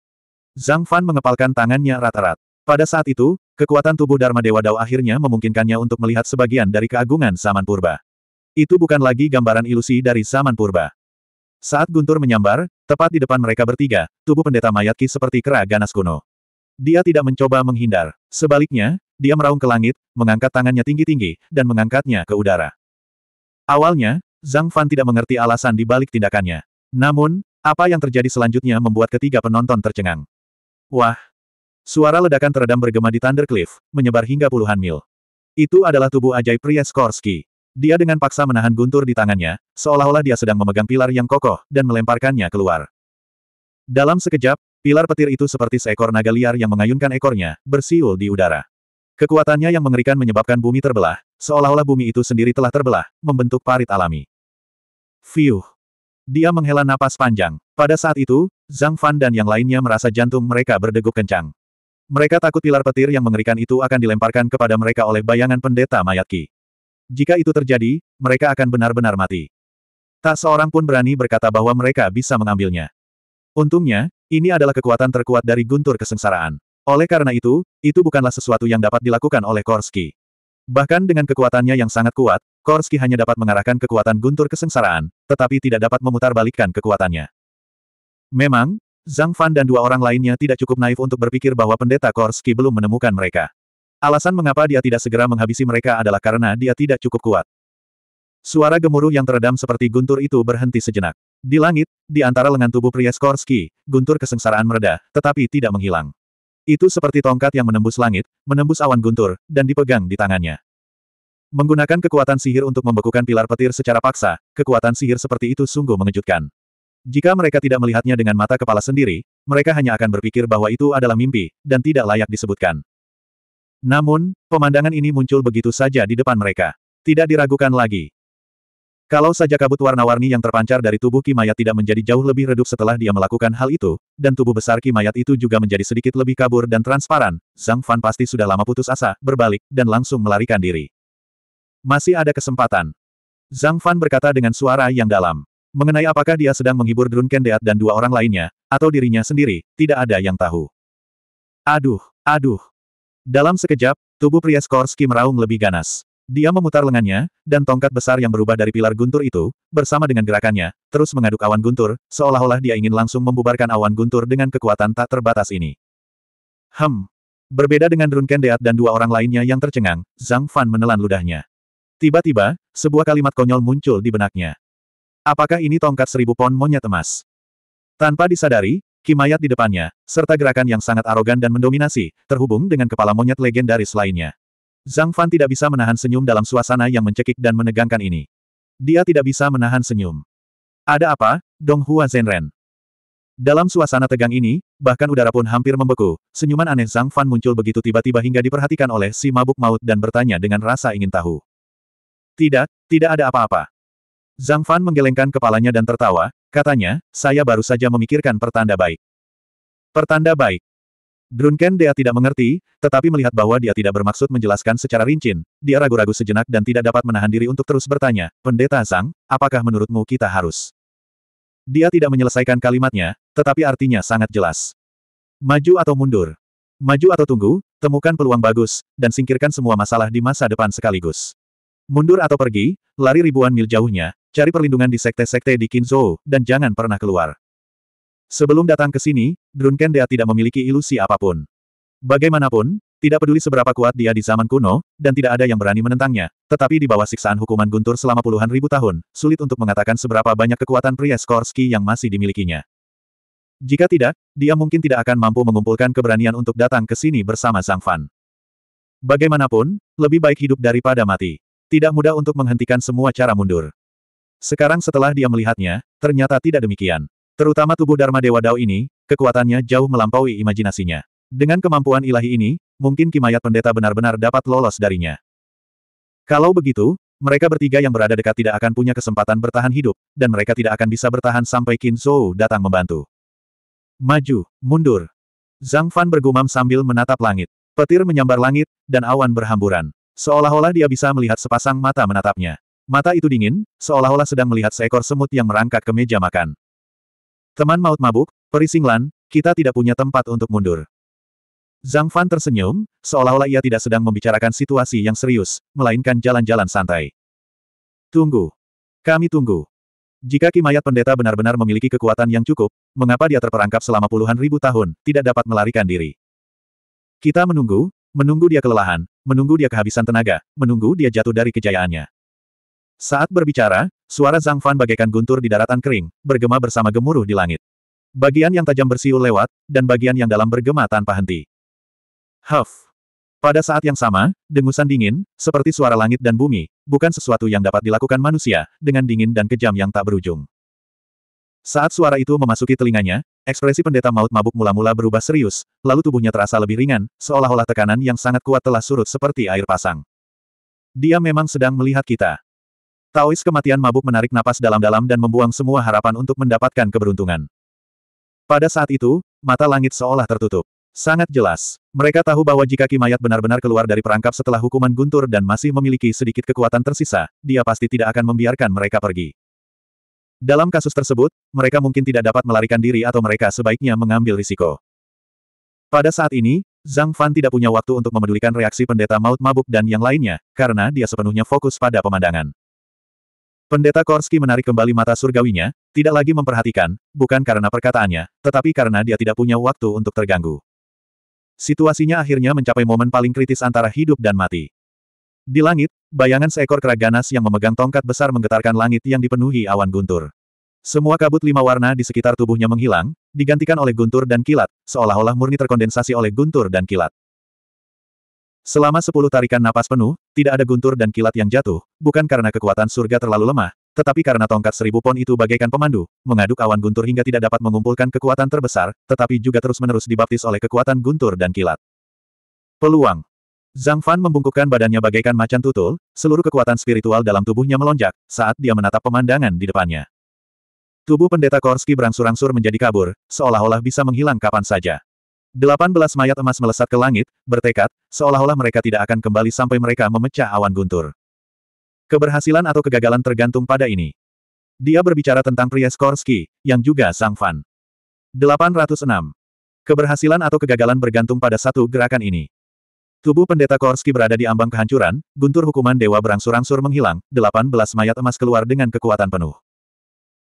Zhang Fan mengepalkan tangannya rata-rat. Pada saat itu, kekuatan tubuh Dharma Dewa Dao akhirnya memungkinkannya untuk melihat sebagian dari keagungan zaman purba. Itu bukan lagi gambaran ilusi dari zaman purba. Saat Guntur menyambar, tepat di depan mereka bertiga, tubuh pendeta mayat Ki seperti kera ganas kuno. Dia tidak mencoba menghindar. Sebaliknya, dia meraung ke langit, mengangkat tangannya tinggi-tinggi, dan mengangkatnya ke udara. Awalnya, Zhang Fan tidak mengerti alasan di balik tindakannya. Namun, apa yang terjadi selanjutnya membuat ketiga penonton tercengang. Wah! Suara ledakan teredam bergema di Thundercliff, menyebar hingga puluhan mil. Itu adalah tubuh ajaib pria Skorsky. Dia dengan paksa menahan guntur di tangannya, seolah-olah dia sedang memegang pilar yang kokoh, dan melemparkannya keluar. Dalam sekejap, pilar petir itu seperti seekor naga liar yang mengayunkan ekornya, bersiul di udara. Kekuatannya yang mengerikan menyebabkan bumi terbelah, seolah-olah bumi itu sendiri telah terbelah, membentuk parit alami. Fiuh! Dia menghela napas panjang. Pada saat itu, Zhang Fan dan yang lainnya merasa jantung mereka berdegup kencang. Mereka takut pilar petir yang mengerikan itu akan dilemparkan kepada mereka oleh bayangan pendeta mayat Ki. Jika itu terjadi, mereka akan benar-benar mati. Tak seorang pun berani berkata bahwa mereka bisa mengambilnya. Untungnya, ini adalah kekuatan terkuat dari guntur kesengsaraan. Oleh karena itu, itu bukanlah sesuatu yang dapat dilakukan oleh Korski. Bahkan dengan kekuatannya yang sangat kuat, Korski hanya dapat mengarahkan kekuatan guntur kesengsaraan, tetapi tidak dapat memutarbalikkan kekuatannya. Memang, Zhang Fan dan dua orang lainnya tidak cukup naif untuk berpikir bahwa pendeta Korski belum menemukan mereka. Alasan mengapa dia tidak segera menghabisi mereka adalah karena dia tidak cukup kuat. Suara gemuruh yang teredam seperti guntur itu berhenti sejenak. Di langit, di antara lengan tubuh pria Skorsky, guntur kesengsaraan mereda, tetapi tidak menghilang. Itu seperti tongkat yang menembus langit, menembus awan guntur, dan dipegang di tangannya. Menggunakan kekuatan sihir untuk membekukan pilar petir secara paksa, kekuatan sihir seperti itu sungguh mengejutkan. Jika mereka tidak melihatnya dengan mata kepala sendiri, mereka hanya akan berpikir bahwa itu adalah mimpi, dan tidak layak disebutkan. Namun, pemandangan ini muncul begitu saja di depan mereka. Tidak diragukan lagi. Kalau saja kabut warna-warni yang terpancar dari tubuh Ki Mayat tidak menjadi jauh lebih redup setelah dia melakukan hal itu, dan tubuh besar Ki Mayat itu juga menjadi sedikit lebih kabur dan transparan, Zhang Fan pasti sudah lama putus asa, berbalik, dan langsung melarikan diri. Masih ada kesempatan. Zhang Fan berkata dengan suara yang dalam. Mengenai apakah dia sedang menghibur Drunken Deat dan dua orang lainnya, atau dirinya sendiri, tidak ada yang tahu. Aduh, aduh, dalam sekejap, tubuh pria Skorsky meraung lebih ganas. Dia memutar lengannya, dan tongkat besar yang berubah dari pilar guntur itu, bersama dengan gerakannya, terus mengaduk awan guntur, seolah-olah dia ingin langsung membubarkan awan guntur dengan kekuatan tak terbatas ini. Hem. Berbeda dengan Drunken Deat dan dua orang lainnya yang tercengang, Zhang Fan menelan ludahnya. Tiba-tiba, sebuah kalimat konyol muncul di benaknya. Apakah ini tongkat seribu pon monyet emas? Tanpa disadari, Kimayat di depannya, serta gerakan yang sangat arogan dan mendominasi, terhubung dengan kepala monyet legendaris lainnya. Zhang Fan tidak bisa menahan senyum dalam suasana yang mencekik dan menegangkan ini. Dia tidak bisa menahan senyum. Ada apa, Dong Hua Zhenren? Dalam suasana tegang ini, bahkan udara pun hampir membeku, senyuman aneh Zhang Fan muncul begitu tiba-tiba hingga diperhatikan oleh si mabuk maut dan bertanya dengan rasa ingin tahu. Tidak, tidak ada apa-apa. Zhang Fan menggelengkan kepalanya dan tertawa, katanya, saya baru saja memikirkan pertanda baik. Pertanda baik. Drunken Dea tidak mengerti, tetapi melihat bahwa dia tidak bermaksud menjelaskan secara rinci, dia ragu-ragu sejenak dan tidak dapat menahan diri untuk terus bertanya, Pendeta Zhang, apakah menurutmu kita harus? Dia tidak menyelesaikan kalimatnya, tetapi artinya sangat jelas. Maju atau mundur? Maju atau tunggu, temukan peluang bagus, dan singkirkan semua masalah di masa depan sekaligus. Mundur atau pergi, lari ribuan mil jauhnya, Cari perlindungan di sekte-sekte di Kinzo dan jangan pernah keluar. Sebelum datang ke sini, Drunken Dea tidak memiliki ilusi apapun. Bagaimanapun, tidak peduli seberapa kuat dia di zaman kuno, dan tidak ada yang berani menentangnya, tetapi di bawah siksaan hukuman guntur selama puluhan ribu tahun, sulit untuk mengatakan seberapa banyak kekuatan pria Skorsky yang masih dimilikinya. Jika tidak, dia mungkin tidak akan mampu mengumpulkan keberanian untuk datang ke sini bersama Sang Fan. Bagaimanapun, lebih baik hidup daripada mati. Tidak mudah untuk menghentikan semua cara mundur. Sekarang setelah dia melihatnya, ternyata tidak demikian. Terutama tubuh Dharma Dewa Dao ini, kekuatannya jauh melampaui imajinasinya. Dengan kemampuan ilahi ini, mungkin kimayat pendeta benar-benar dapat lolos darinya. Kalau begitu, mereka bertiga yang berada dekat tidak akan punya kesempatan bertahan hidup, dan mereka tidak akan bisa bertahan sampai Qin Zhou datang membantu. Maju, mundur. Zhang Fan bergumam sambil menatap langit. Petir menyambar langit, dan awan berhamburan. Seolah-olah dia bisa melihat sepasang mata menatapnya. Mata itu dingin, seolah-olah sedang melihat seekor semut yang merangkak ke meja makan. Teman maut mabuk, perisinglan, kita tidak punya tempat untuk mundur. Zhang Fan tersenyum, seolah-olah ia tidak sedang membicarakan situasi yang serius, melainkan jalan-jalan santai. Tunggu. Kami tunggu. Jika Kimayat Pendeta benar-benar memiliki kekuatan yang cukup, mengapa dia terperangkap selama puluhan ribu tahun, tidak dapat melarikan diri? Kita menunggu, menunggu dia kelelahan, menunggu dia kehabisan tenaga, menunggu dia jatuh dari kejayaannya. Saat berbicara, suara Zhang Fan bagaikan guntur di daratan kering, bergema bersama gemuruh di langit. Bagian yang tajam bersiul lewat, dan bagian yang dalam bergema tanpa henti. Huff! Pada saat yang sama, dengusan dingin, seperti suara langit dan bumi, bukan sesuatu yang dapat dilakukan manusia, dengan dingin dan kejam yang tak berujung. Saat suara itu memasuki telinganya, ekspresi pendeta maut mabuk mula-mula berubah serius, lalu tubuhnya terasa lebih ringan, seolah-olah tekanan yang sangat kuat telah surut seperti air pasang. Dia memang sedang melihat kita. Taois kematian mabuk menarik napas dalam-dalam dan membuang semua harapan untuk mendapatkan keberuntungan. Pada saat itu, mata langit seolah tertutup. Sangat jelas. Mereka tahu bahwa jika Kimayat benar-benar keluar dari perangkap setelah hukuman guntur dan masih memiliki sedikit kekuatan tersisa, dia pasti tidak akan membiarkan mereka pergi. Dalam kasus tersebut, mereka mungkin tidak dapat melarikan diri atau mereka sebaiknya mengambil risiko. Pada saat ini, Zhang Fan tidak punya waktu untuk memedulikan reaksi pendeta maut mabuk dan yang lainnya, karena dia sepenuhnya fokus pada pemandangan. Pendeta Korski menarik kembali mata surgawinya, tidak lagi memperhatikan, bukan karena perkataannya, tetapi karena dia tidak punya waktu untuk terganggu. Situasinya akhirnya mencapai momen paling kritis antara hidup dan mati. Di langit, bayangan seekor kera ganas yang memegang tongkat besar menggetarkan langit yang dipenuhi awan guntur. Semua kabut lima warna di sekitar tubuhnya menghilang, digantikan oleh guntur dan kilat, seolah-olah murni terkondensasi oleh guntur dan kilat. Selama sepuluh tarikan napas penuh, tidak ada guntur dan kilat yang jatuh, bukan karena kekuatan surga terlalu lemah, tetapi karena tongkat seribu pon itu bagaikan pemandu, mengaduk awan guntur hingga tidak dapat mengumpulkan kekuatan terbesar, tetapi juga terus-menerus dibaptis oleh kekuatan guntur dan kilat. Peluang Zhang Fan membungkukkan badannya bagaikan macan tutul, seluruh kekuatan spiritual dalam tubuhnya melonjak, saat dia menatap pemandangan di depannya. Tubuh pendeta Korski berangsur-angsur menjadi kabur, seolah-olah bisa menghilang kapan saja. Delapan belas mayat emas melesat ke langit, bertekad, seolah-olah mereka tidak akan kembali sampai mereka memecah awan guntur. Keberhasilan atau kegagalan tergantung pada ini. Dia berbicara tentang pria Skorsky yang juga sang fan. 806. Keberhasilan atau kegagalan bergantung pada satu gerakan ini. Tubuh pendeta Korski berada di ambang kehancuran, guntur hukuman dewa berangsur-angsur menghilang, 18 mayat emas keluar dengan kekuatan penuh.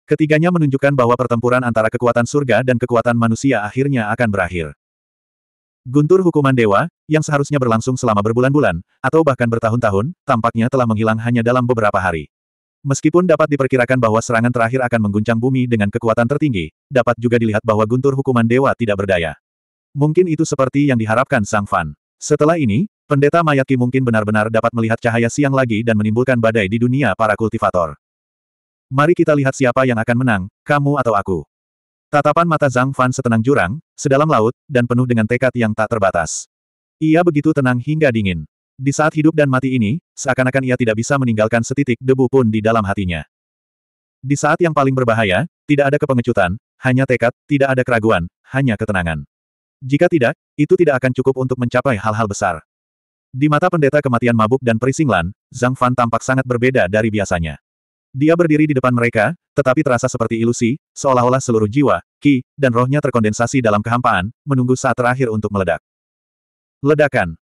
Ketiganya menunjukkan bahwa pertempuran antara kekuatan surga dan kekuatan manusia akhirnya akan berakhir. Guntur hukuman dewa, yang seharusnya berlangsung selama berbulan-bulan, atau bahkan bertahun-tahun, tampaknya telah menghilang hanya dalam beberapa hari. Meskipun dapat diperkirakan bahwa serangan terakhir akan mengguncang bumi dengan kekuatan tertinggi, dapat juga dilihat bahwa guntur hukuman dewa tidak berdaya. Mungkin itu seperti yang diharapkan Sang Fan. Setelah ini, pendeta Mayaki mungkin benar-benar dapat melihat cahaya siang lagi dan menimbulkan badai di dunia para kultivator. Mari kita lihat siapa yang akan menang, kamu atau aku. Tatapan mata Zhang Fan setenang jurang, sedalam laut, dan penuh dengan tekad yang tak terbatas. Ia begitu tenang hingga dingin. Di saat hidup dan mati ini, seakan-akan ia tidak bisa meninggalkan setitik debu pun di dalam hatinya. Di saat yang paling berbahaya, tidak ada kepengecutan, hanya tekad, tidak ada keraguan, hanya ketenangan. Jika tidak, itu tidak akan cukup untuk mencapai hal-hal besar. Di mata pendeta kematian mabuk dan perisinglan, Zhang Fan tampak sangat berbeda dari biasanya. Dia berdiri di depan mereka, tetapi terasa seperti ilusi, seolah-olah seluruh jiwa, ki, dan rohnya terkondensasi dalam kehampaan, menunggu saat terakhir untuk meledak. Ledakan.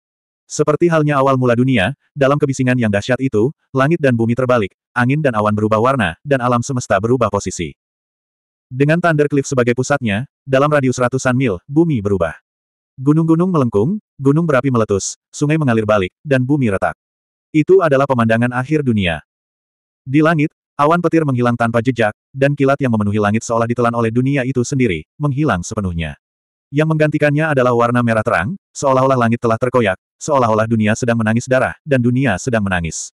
Seperti halnya awal mula dunia, dalam kebisingan yang dahsyat itu, langit dan bumi terbalik, angin dan awan berubah warna, dan alam semesta berubah posisi. Dengan Thunder Cliff sebagai pusatnya, dalam radius ratusan mil, bumi berubah. Gunung-gunung melengkung, gunung berapi meletus, sungai mengalir balik, dan bumi retak. Itu adalah pemandangan akhir dunia. Di langit, Awan petir menghilang tanpa jejak, dan kilat yang memenuhi langit seolah ditelan oleh dunia itu sendiri, menghilang sepenuhnya. Yang menggantikannya adalah warna merah terang, seolah-olah langit telah terkoyak, seolah-olah dunia sedang menangis darah, dan dunia sedang menangis.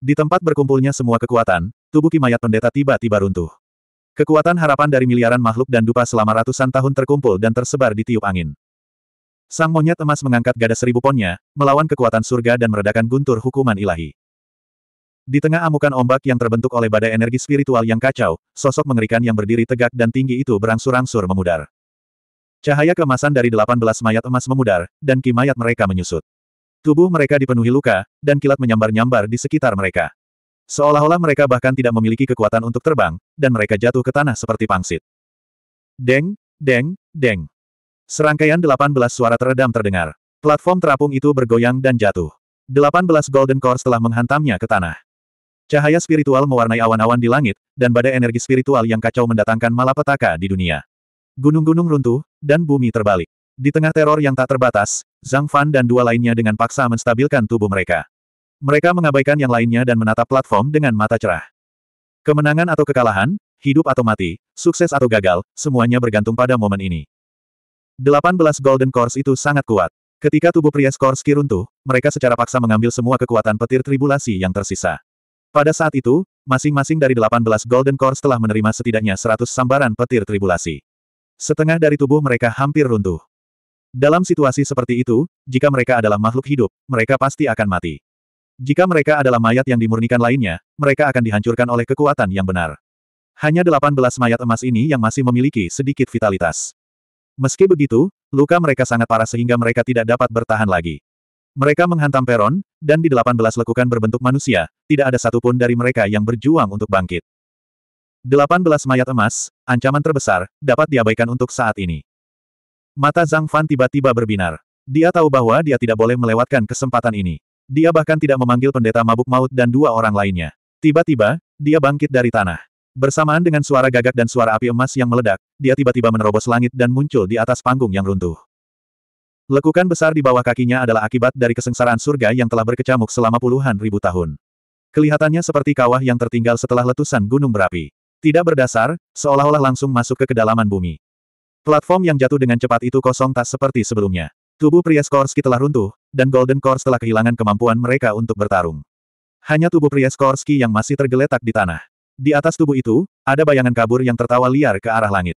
Di tempat berkumpulnya semua kekuatan, tubuh kimayat pendeta tiba-tiba runtuh. Kekuatan harapan dari miliaran makhluk dan dupa selama ratusan tahun terkumpul dan tersebar di tiup angin. Sang monyet emas mengangkat gada seribu ponnya, melawan kekuatan surga dan meredakan guntur hukuman ilahi. Di tengah amukan ombak yang terbentuk oleh badai energi spiritual yang kacau, sosok mengerikan yang berdiri tegak dan tinggi itu berangsur-angsur memudar. Cahaya kemasan dari delapan belas mayat emas memudar, dan mayat mereka menyusut. Tubuh mereka dipenuhi luka, dan kilat menyambar-nyambar di sekitar mereka. Seolah-olah mereka bahkan tidak memiliki kekuatan untuk terbang, dan mereka jatuh ke tanah seperti pangsit. Deng, deng, deng. Serangkaian delapan belas suara teredam terdengar. Platform terapung itu bergoyang dan jatuh. Delapan belas Golden Core telah menghantamnya ke tanah. Cahaya spiritual mewarnai awan-awan di langit, dan badai energi spiritual yang kacau mendatangkan malapetaka di dunia. Gunung-gunung runtuh, dan bumi terbalik. Di tengah teror yang tak terbatas, Zhang Fan dan dua lainnya dengan paksa menstabilkan tubuh mereka. Mereka mengabaikan yang lainnya dan menatap platform dengan mata cerah. Kemenangan atau kekalahan, hidup atau mati, sukses atau gagal, semuanya bergantung pada momen ini. 18 Golden Course itu sangat kuat. Ketika tubuh pria Skorsky runtuh, mereka secara paksa mengambil semua kekuatan petir tribulasi yang tersisa. Pada saat itu, masing-masing dari 18 Golden Core telah menerima setidaknya 100 sambaran petir tribulasi. Setengah dari tubuh mereka hampir runtuh. Dalam situasi seperti itu, jika mereka adalah makhluk hidup, mereka pasti akan mati. Jika mereka adalah mayat yang dimurnikan lainnya, mereka akan dihancurkan oleh kekuatan yang benar. Hanya 18 mayat emas ini yang masih memiliki sedikit vitalitas. Meski begitu, luka mereka sangat parah sehingga mereka tidak dapat bertahan lagi. Mereka menghantam peron, dan di delapan belas lekukan berbentuk manusia, tidak ada satupun dari mereka yang berjuang untuk bangkit. Delapan belas mayat emas, ancaman terbesar, dapat diabaikan untuk saat ini. Mata Zhang Fan tiba-tiba berbinar. Dia tahu bahwa dia tidak boleh melewatkan kesempatan ini. Dia bahkan tidak memanggil pendeta mabuk maut dan dua orang lainnya. Tiba-tiba, dia bangkit dari tanah. Bersamaan dengan suara gagak dan suara api emas yang meledak, dia tiba-tiba menerobos langit dan muncul di atas panggung yang runtuh. Lekukan besar di bawah kakinya adalah akibat dari kesengsaraan surga yang telah berkecamuk selama puluhan ribu tahun. Kelihatannya seperti kawah yang tertinggal setelah letusan gunung berapi. Tidak berdasar, seolah-olah langsung masuk ke kedalaman bumi. Platform yang jatuh dengan cepat itu kosong tak seperti sebelumnya. Tubuh pria Skorsky telah runtuh, dan Golden Core telah kehilangan kemampuan mereka untuk bertarung. Hanya tubuh pria Skorsky yang masih tergeletak di tanah. Di atas tubuh itu, ada bayangan kabur yang tertawa liar ke arah langit.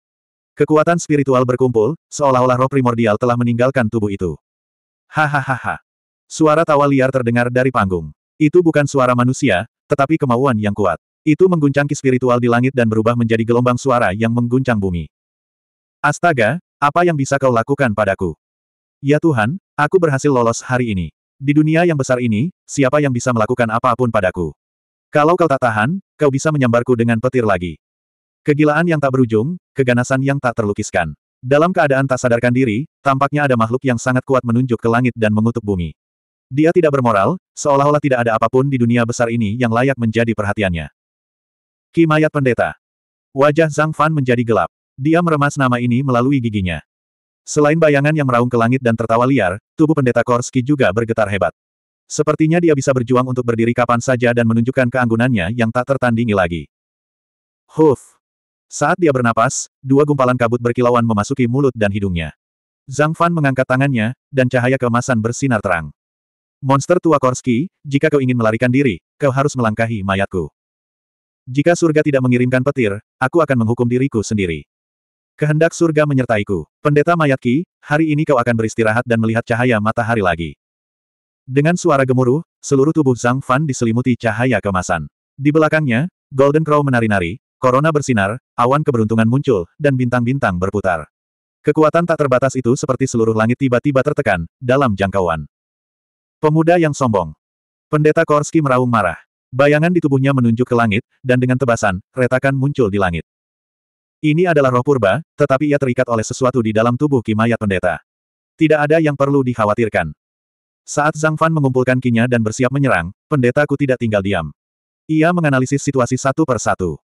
Kekuatan spiritual berkumpul, seolah-olah roh primordial telah meninggalkan tubuh itu. Hahaha. Suara tawa liar terdengar dari panggung. Itu bukan suara manusia, tetapi kemauan yang kuat. Itu mengguncang ki spiritual di langit dan berubah menjadi gelombang suara yang mengguncang bumi. Astaga, apa yang bisa kau lakukan padaku? Ya Tuhan, aku berhasil lolos hari ini. Di dunia yang besar ini, siapa yang bisa melakukan apapun padaku? Kalau kau tak tahan, kau bisa menyambarku dengan petir lagi. Kegilaan yang tak berujung, keganasan yang tak terlukiskan. Dalam keadaan tak sadarkan diri, tampaknya ada makhluk yang sangat kuat menunjuk ke langit dan mengutuk bumi. Dia tidak bermoral, seolah-olah tidak ada apapun di dunia besar ini yang layak menjadi perhatiannya. Ki Mayat Pendeta. Wajah Zhang Fan menjadi gelap. Dia meremas nama ini melalui giginya. Selain bayangan yang meraung ke langit dan tertawa liar, tubuh pendeta Korski juga bergetar hebat. Sepertinya dia bisa berjuang untuk berdiri kapan saja dan menunjukkan keanggunannya yang tak tertandingi lagi. Huf! Saat dia bernapas, dua gumpalan kabut berkilauan memasuki mulut dan hidungnya. Zhang Fan mengangkat tangannya, dan cahaya keemasan bersinar terang. Monster tua Korski, jika kau ingin melarikan diri, kau harus melangkahi mayatku. Jika surga tidak mengirimkan petir, aku akan menghukum diriku sendiri. Kehendak surga menyertaiku. Pendeta mayat hari ini kau akan beristirahat dan melihat cahaya matahari lagi. Dengan suara gemuruh, seluruh tubuh Zhang Fan diselimuti cahaya kemasan. Di belakangnya, Golden Crow menari-nari, Korona bersinar, awan keberuntungan muncul, dan bintang-bintang berputar. Kekuatan tak terbatas itu seperti seluruh langit tiba-tiba tertekan, dalam jangkauan. Pemuda yang sombong. Pendeta Korski meraung marah. Bayangan di tubuhnya menunjuk ke langit, dan dengan tebasan, retakan muncul di langit. Ini adalah roh purba, tetapi ia terikat oleh sesuatu di dalam tubuh kimayat pendeta. Tidak ada yang perlu dikhawatirkan. Saat Zhang Fan mengumpulkan kinya dan bersiap menyerang, pendetaku tidak tinggal diam. Ia menganalisis situasi satu per satu.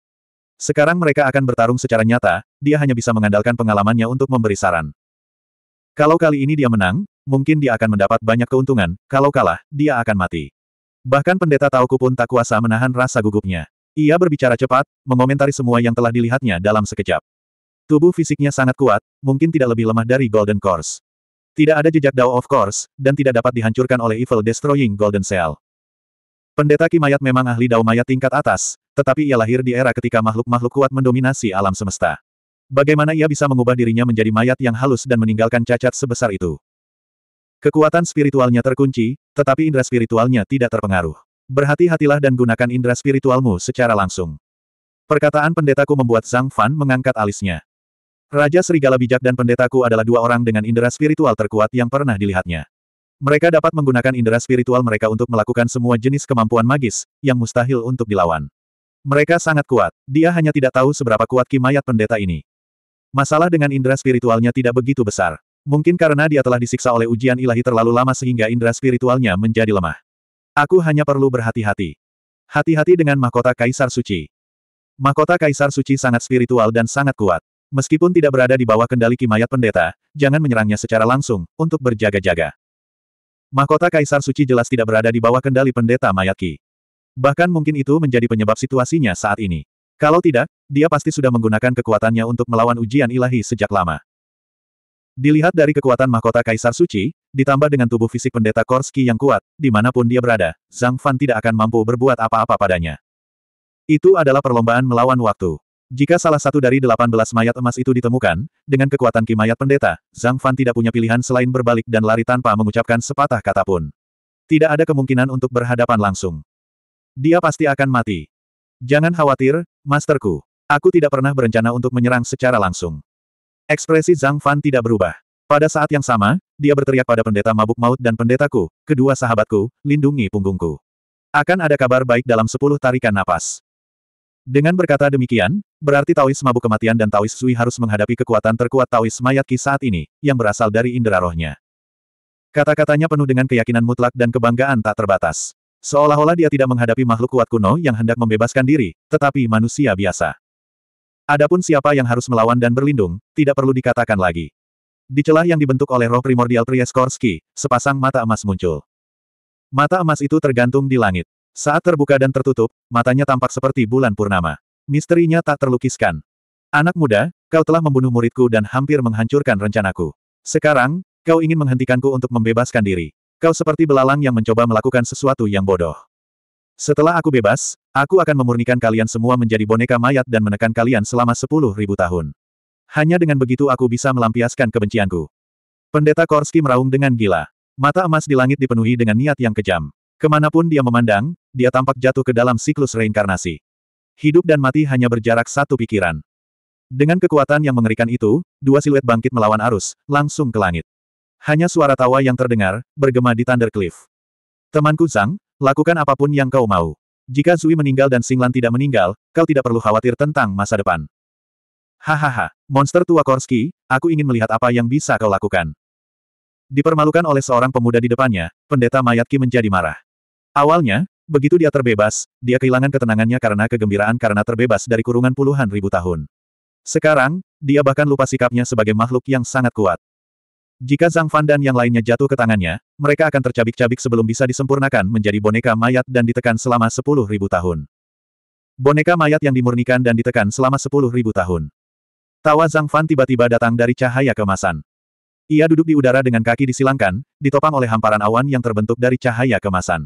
Sekarang mereka akan bertarung secara nyata, dia hanya bisa mengandalkan pengalamannya untuk memberi saran. Kalau kali ini dia menang, mungkin dia akan mendapat banyak keuntungan, kalau kalah, dia akan mati. Bahkan pendeta Tauku pun tak kuasa menahan rasa gugupnya. Ia berbicara cepat, mengomentari semua yang telah dilihatnya dalam sekejap. Tubuh fisiknya sangat kuat, mungkin tidak lebih lemah dari Golden Course. Tidak ada jejak Dao of Course, dan tidak dapat dihancurkan oleh Evil Destroying Golden Cell. Pendeta Ki Mayat memang ahli dao mayat tingkat atas, tetapi ia lahir di era ketika makhluk-makhluk kuat mendominasi alam semesta. Bagaimana ia bisa mengubah dirinya menjadi mayat yang halus dan meninggalkan cacat sebesar itu? Kekuatan spiritualnya terkunci, tetapi indera spiritualnya tidak terpengaruh. Berhati-hatilah dan gunakan indera spiritualmu secara langsung. Perkataan pendetaku membuat Zhang Fan mengangkat alisnya. Raja Serigala Bijak dan pendetaku adalah dua orang dengan indera spiritual terkuat yang pernah dilihatnya. Mereka dapat menggunakan indera spiritual mereka untuk melakukan semua jenis kemampuan magis, yang mustahil untuk dilawan. Mereka sangat kuat. Dia hanya tidak tahu seberapa kuat ki mayat pendeta ini. Masalah dengan indera spiritualnya tidak begitu besar. Mungkin karena dia telah disiksa oleh ujian ilahi terlalu lama sehingga indera spiritualnya menjadi lemah. Aku hanya perlu berhati-hati. Hati-hati dengan mahkota Kaisar Suci. Mahkota Kaisar Suci sangat spiritual dan sangat kuat. Meskipun tidak berada di bawah kendali ki mayat pendeta, jangan menyerangnya secara langsung, untuk berjaga-jaga. Mahkota Kaisar Suci jelas tidak berada di bawah kendali pendeta mayat Qi. Bahkan mungkin itu menjadi penyebab situasinya saat ini. Kalau tidak, dia pasti sudah menggunakan kekuatannya untuk melawan ujian ilahi sejak lama. Dilihat dari kekuatan mahkota Kaisar Suci, ditambah dengan tubuh fisik pendeta Korski yang kuat, dimanapun dia berada, Zhang Fan tidak akan mampu berbuat apa-apa padanya. Itu adalah perlombaan melawan waktu. Jika salah satu dari 18 mayat emas itu ditemukan, dengan kekuatan kimayat pendeta, Zhang Fan tidak punya pilihan selain berbalik dan lari tanpa mengucapkan sepatah kata pun. Tidak ada kemungkinan untuk berhadapan langsung. Dia pasti akan mati. Jangan khawatir, masterku. Aku tidak pernah berencana untuk menyerang secara langsung. Ekspresi Zhang Fan tidak berubah. Pada saat yang sama, dia berteriak pada pendeta mabuk maut dan pendetaku, kedua sahabatku, lindungi punggungku. Akan ada kabar baik dalam sepuluh tarikan napas. Dengan berkata demikian, berarti Taois mabuk kematian dan Taois Sui harus menghadapi kekuatan terkuat Taois mayat Ki saat ini, yang berasal dari indera rohnya. Kata-katanya penuh dengan keyakinan mutlak dan kebanggaan tak terbatas. Seolah-olah dia tidak menghadapi makhluk kuat kuno yang hendak membebaskan diri, tetapi manusia biasa. Adapun siapa yang harus melawan dan berlindung, tidak perlu dikatakan lagi. Di celah yang dibentuk oleh roh primordial Prieskorski, sepasang mata emas muncul. Mata emas itu tergantung di langit. Saat terbuka dan tertutup, matanya tampak seperti bulan purnama. Misterinya tak terlukiskan. Anak muda, kau telah membunuh muridku dan hampir menghancurkan rencanaku. Sekarang, kau ingin menghentikanku untuk membebaskan diri. Kau seperti belalang yang mencoba melakukan sesuatu yang bodoh. Setelah aku bebas, aku akan memurnikan kalian semua menjadi boneka mayat dan menekan kalian selama sepuluh ribu tahun. Hanya dengan begitu aku bisa melampiaskan kebencianku. Pendeta Korski meraung dengan gila. Mata emas di langit dipenuhi dengan niat yang kejam. Kemanapun dia memandang, dia tampak jatuh ke dalam siklus reinkarnasi. Hidup dan mati hanya berjarak satu pikiran. Dengan kekuatan yang mengerikan itu, dua siluet bangkit melawan arus, langsung ke langit. Hanya suara tawa yang terdengar, bergema di Thunder Cliff. Temanku Zhang, lakukan apapun yang kau mau. Jika Zui meninggal dan Singlan tidak meninggal, kau tidak perlu khawatir tentang masa depan. Hahaha, monster tua Korski, aku ingin melihat apa yang bisa kau lakukan. Dipermalukan oleh seorang pemuda di depannya, pendeta Mayatki menjadi marah. Awalnya, Begitu dia terbebas, dia kehilangan ketenangannya karena kegembiraan karena terbebas dari kurungan puluhan ribu tahun. Sekarang, dia bahkan lupa sikapnya sebagai makhluk yang sangat kuat. Jika Zhang Fan dan yang lainnya jatuh ke tangannya, mereka akan tercabik-cabik sebelum bisa disempurnakan menjadi boneka mayat dan ditekan selama sepuluh ribu tahun. Boneka mayat yang dimurnikan dan ditekan selama sepuluh ribu tahun. Tawa Zhang Fan tiba-tiba datang dari cahaya kemasan. Ia duduk di udara dengan kaki disilangkan, ditopang oleh hamparan awan yang terbentuk dari cahaya kemasan.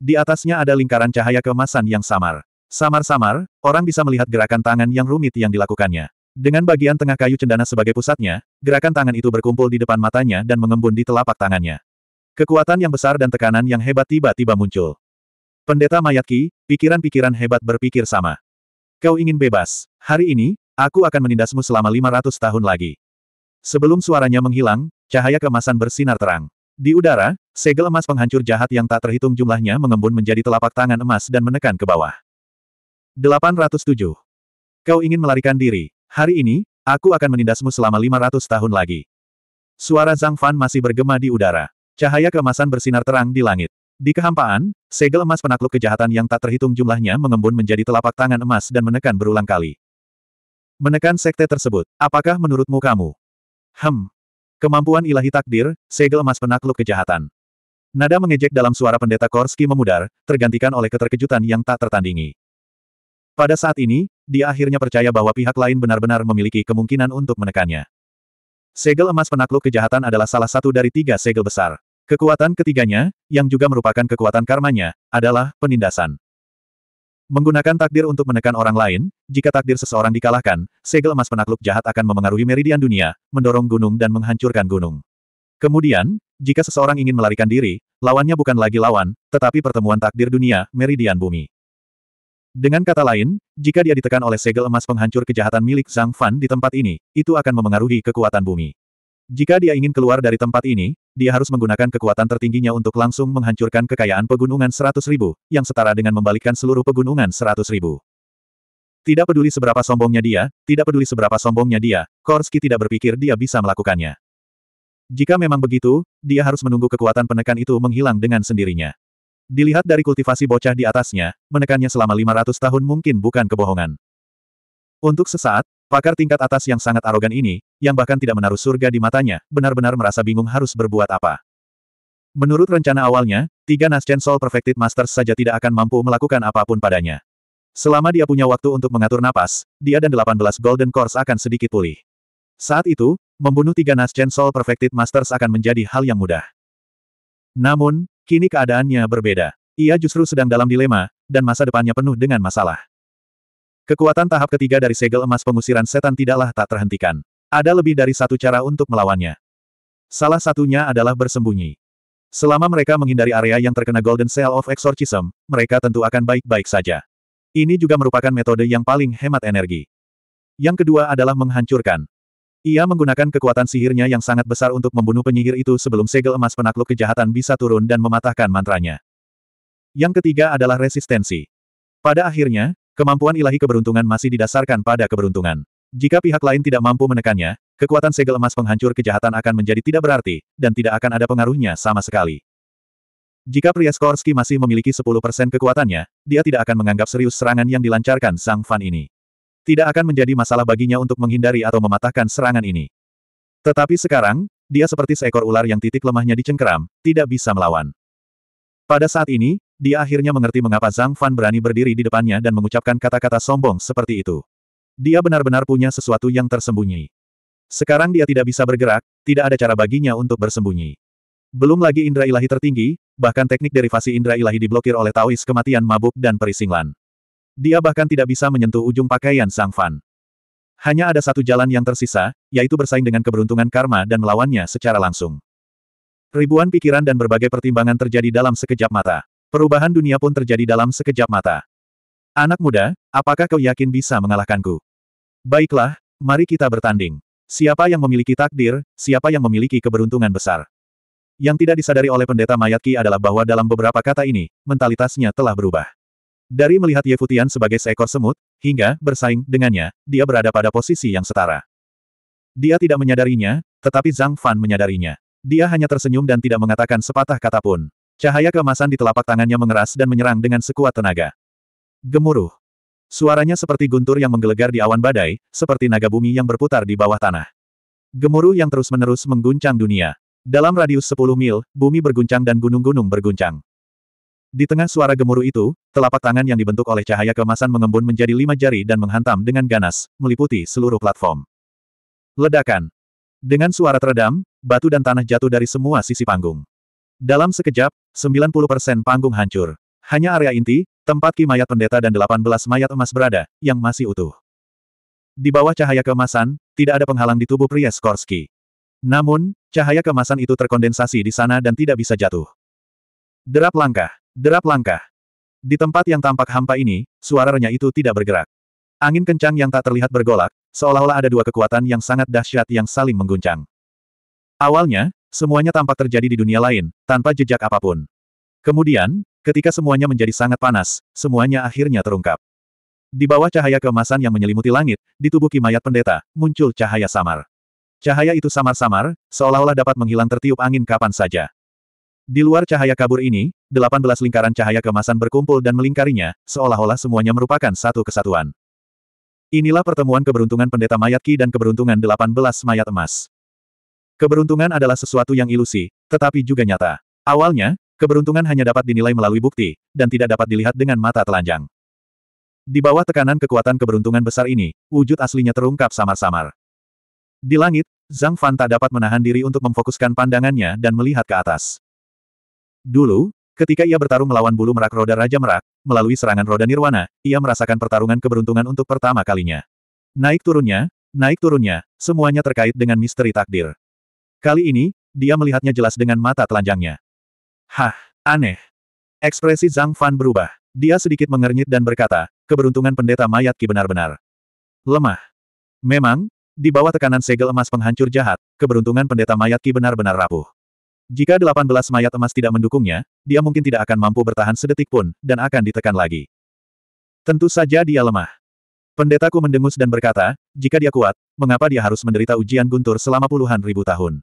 Di atasnya ada lingkaran cahaya kemasan yang samar. Samar-samar, orang bisa melihat gerakan tangan yang rumit yang dilakukannya. Dengan bagian tengah kayu cendana sebagai pusatnya, gerakan tangan itu berkumpul di depan matanya dan mengembun di telapak tangannya. Kekuatan yang besar dan tekanan yang hebat tiba-tiba muncul. Pendeta Mayaki, pikiran-pikiran hebat berpikir sama. Kau ingin bebas. Hari ini, aku akan menindasmu selama 500 tahun lagi. Sebelum suaranya menghilang, cahaya kemasan bersinar terang. Di udara, Segel emas penghancur jahat yang tak terhitung jumlahnya mengembun menjadi telapak tangan emas dan menekan ke bawah. 807. Kau ingin melarikan diri. Hari ini, aku akan menindasmu selama 500 tahun lagi. Suara Zhang Fan masih bergema di udara. Cahaya keemasan bersinar terang di langit. Di kehampaan, segel emas penakluk kejahatan yang tak terhitung jumlahnya mengembun menjadi telapak tangan emas dan menekan berulang kali. Menekan sekte tersebut, apakah menurutmu kamu? Hem. Kemampuan ilahi takdir, segel emas penakluk kejahatan. Nada mengejek dalam suara pendeta Korski memudar, tergantikan oleh keterkejutan yang tak tertandingi. Pada saat ini, dia akhirnya percaya bahwa pihak lain benar-benar memiliki kemungkinan untuk menekannya. Segel emas penakluk kejahatan adalah salah satu dari tiga segel besar. Kekuatan ketiganya, yang juga merupakan kekuatan karmanya, adalah penindasan. Menggunakan takdir untuk menekan orang lain, jika takdir seseorang dikalahkan, segel emas penakluk jahat akan memengaruhi meridian dunia, mendorong gunung dan menghancurkan gunung. Kemudian, jika seseorang ingin melarikan diri, lawannya bukan lagi lawan, tetapi pertemuan takdir dunia, meridian bumi. Dengan kata lain, jika dia ditekan oleh segel emas penghancur kejahatan milik Zhang Fan di tempat ini, itu akan memengaruhi kekuatan bumi. Jika dia ingin keluar dari tempat ini, dia harus menggunakan kekuatan tertingginya untuk langsung menghancurkan kekayaan pegunungan seratus ribu, yang setara dengan membalikkan seluruh pegunungan seratus ribu. Tidak peduli seberapa sombongnya dia, tidak peduli seberapa sombongnya dia, Korski tidak berpikir dia bisa melakukannya. Jika memang begitu, dia harus menunggu kekuatan penekan itu menghilang dengan sendirinya. Dilihat dari kultivasi bocah di atasnya, menekannya selama 500 tahun mungkin bukan kebohongan. Untuk sesaat, pakar tingkat atas yang sangat arogan ini, yang bahkan tidak menaruh surga di matanya, benar-benar merasa bingung harus berbuat apa. Menurut rencana awalnya, tiga Nascent Soul Perfected Masters saja tidak akan mampu melakukan apapun padanya. Selama dia punya waktu untuk mengatur napas, dia dan 18 Golden Cores akan sedikit pulih. Saat itu, membunuh tiga Nascent Soul Perfected Masters akan menjadi hal yang mudah. Namun, kini keadaannya berbeda. Ia justru sedang dalam dilema, dan masa depannya penuh dengan masalah. Kekuatan tahap ketiga dari segel emas pengusiran setan tidaklah tak terhentikan. Ada lebih dari satu cara untuk melawannya. Salah satunya adalah bersembunyi. Selama mereka menghindari area yang terkena Golden Seal of Exorcism, mereka tentu akan baik-baik saja. Ini juga merupakan metode yang paling hemat energi. Yang kedua adalah menghancurkan. Ia menggunakan kekuatan sihirnya yang sangat besar untuk membunuh penyihir itu sebelum segel emas penakluk kejahatan bisa turun dan mematahkan mantranya. Yang ketiga adalah resistensi. Pada akhirnya, kemampuan ilahi keberuntungan masih didasarkan pada keberuntungan. Jika pihak lain tidak mampu menekannya, kekuatan segel emas penghancur kejahatan akan menjadi tidak berarti, dan tidak akan ada pengaruhnya sama sekali. Jika pria Prieskorski masih memiliki 10% kekuatannya, dia tidak akan menganggap serius serangan yang dilancarkan Sang Fan ini tidak akan menjadi masalah baginya untuk menghindari atau mematahkan serangan ini. Tetapi sekarang, dia seperti seekor ular yang titik lemahnya dicengkeram, tidak bisa melawan. Pada saat ini, dia akhirnya mengerti mengapa Zhang Fan berani berdiri di depannya dan mengucapkan kata-kata sombong seperti itu. Dia benar-benar punya sesuatu yang tersembunyi. Sekarang dia tidak bisa bergerak, tidak ada cara baginya untuk bersembunyi. Belum lagi indera ilahi tertinggi, bahkan teknik derivasi indera ilahi diblokir oleh Taois kematian mabuk dan perisinglan. Dia bahkan tidak bisa menyentuh ujung pakaian Sang Fan. Hanya ada satu jalan yang tersisa, yaitu bersaing dengan keberuntungan karma dan melawannya secara langsung. Ribuan pikiran dan berbagai pertimbangan terjadi dalam sekejap mata. Perubahan dunia pun terjadi dalam sekejap mata. Anak muda, apakah kau yakin bisa mengalahkanku? Baiklah, mari kita bertanding. Siapa yang memiliki takdir, siapa yang memiliki keberuntungan besar. Yang tidak disadari oleh pendeta mayat adalah bahwa dalam beberapa kata ini, mentalitasnya telah berubah. Dari melihat Ye Futian sebagai seekor semut, hingga bersaing dengannya, dia berada pada posisi yang setara. Dia tidak menyadarinya, tetapi Zhang Fan menyadarinya. Dia hanya tersenyum dan tidak mengatakan sepatah kata pun. Cahaya keemasan di telapak tangannya mengeras dan menyerang dengan sekuat tenaga. Gemuruh. Suaranya seperti guntur yang menggelegar di awan badai, seperti naga bumi yang berputar di bawah tanah. Gemuruh yang terus-menerus mengguncang dunia. Dalam radius 10 mil, bumi berguncang dan gunung-gunung berguncang. Di tengah suara gemuruh itu, telapak tangan yang dibentuk oleh cahaya kemasan mengembun menjadi lima jari dan menghantam dengan ganas, meliputi seluruh platform. Ledakan. Dengan suara teredam, batu dan tanah jatuh dari semua sisi panggung. Dalam sekejap, 90% panggung hancur. Hanya area inti, tempat Ki mayat pendeta dan 18 mayat emas berada, yang masih utuh. Di bawah cahaya kemasan, tidak ada penghalang di tubuh pria Skorsky. Namun, cahaya kemasan itu terkondensasi di sana dan tidak bisa jatuh. Derap langkah. Derap langkah. Di tempat yang tampak hampa ini, suara renyah itu tidak bergerak. Angin kencang yang tak terlihat bergolak, seolah-olah ada dua kekuatan yang sangat dahsyat yang saling mengguncang. Awalnya, semuanya tampak terjadi di dunia lain, tanpa jejak apapun. Kemudian, ketika semuanya menjadi sangat panas, semuanya akhirnya terungkap. Di bawah cahaya kemasan yang menyelimuti langit, di tubuh kimayat pendeta, muncul cahaya samar. Cahaya itu samar-samar, seolah-olah dapat menghilang tertiup angin kapan saja. Di luar cahaya kabur ini, 18 lingkaran cahaya kemasan berkumpul dan melingkarinya, seolah-olah semuanya merupakan satu kesatuan. Inilah pertemuan keberuntungan pendeta mayat Ki dan keberuntungan 18 mayat emas. Keberuntungan adalah sesuatu yang ilusi, tetapi juga nyata. Awalnya, keberuntungan hanya dapat dinilai melalui bukti, dan tidak dapat dilihat dengan mata telanjang. Di bawah tekanan kekuatan keberuntungan besar ini, wujud aslinya terungkap samar-samar. Di langit, Zhang Fan tak dapat menahan diri untuk memfokuskan pandangannya dan melihat ke atas. Dulu, ketika ia bertarung melawan bulu merak roda Raja Merak, melalui serangan roda Nirwana, ia merasakan pertarungan keberuntungan untuk pertama kalinya. Naik turunnya, naik turunnya, semuanya terkait dengan misteri takdir. Kali ini, dia melihatnya jelas dengan mata telanjangnya. Hah, aneh. Ekspresi Zhang Fan berubah. Dia sedikit mengernyit dan berkata, keberuntungan pendeta mayat Ki benar-benar. Lemah. Memang, di bawah tekanan segel emas penghancur jahat, keberuntungan pendeta mayat Ki benar-benar rapuh. Jika 18 mayat emas tidak mendukungnya, dia mungkin tidak akan mampu bertahan sedetik pun, dan akan ditekan lagi. Tentu saja dia lemah. Pendetaku mendengus dan berkata, jika dia kuat, mengapa dia harus menderita ujian guntur selama puluhan ribu tahun?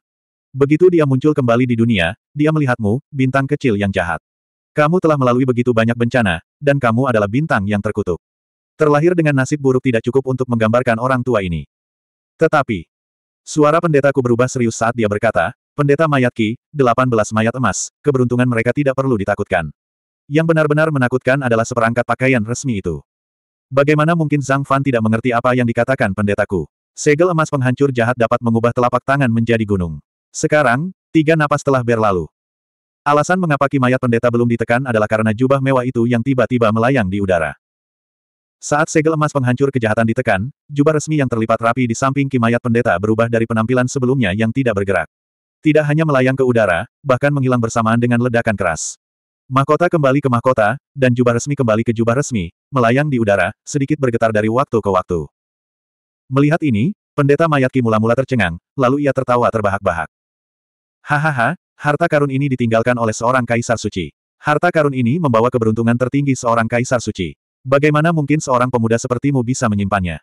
Begitu dia muncul kembali di dunia, dia melihatmu, bintang kecil yang jahat. Kamu telah melalui begitu banyak bencana, dan kamu adalah bintang yang terkutuk. Terlahir dengan nasib buruk tidak cukup untuk menggambarkan orang tua ini. Tetapi, suara pendetaku berubah serius saat dia berkata, Pendeta mayat Ki, 18 mayat emas, keberuntungan mereka tidak perlu ditakutkan. Yang benar-benar menakutkan adalah seperangkat pakaian resmi itu. Bagaimana mungkin Zhang Fan tidak mengerti apa yang dikatakan pendetaku? Segel emas penghancur jahat dapat mengubah telapak tangan menjadi gunung. Sekarang, tiga napas telah berlalu. Alasan mengapa Ki mayat pendeta belum ditekan adalah karena jubah mewah itu yang tiba-tiba melayang di udara. Saat segel emas penghancur kejahatan ditekan, jubah resmi yang terlipat rapi di samping Ki mayat pendeta berubah dari penampilan sebelumnya yang tidak bergerak. Tidak hanya melayang ke udara, bahkan menghilang bersamaan dengan ledakan keras. Mahkota kembali ke mahkota, dan jubah resmi kembali ke jubah resmi, melayang di udara, sedikit bergetar dari waktu ke waktu. Melihat ini, pendeta mayat Mayatki mula-mula tercengang, lalu ia tertawa terbahak-bahak. Hahaha, harta karun ini ditinggalkan oleh seorang kaisar suci. Harta karun ini membawa keberuntungan tertinggi seorang kaisar suci. Bagaimana mungkin seorang pemuda sepertimu bisa menyimpannya?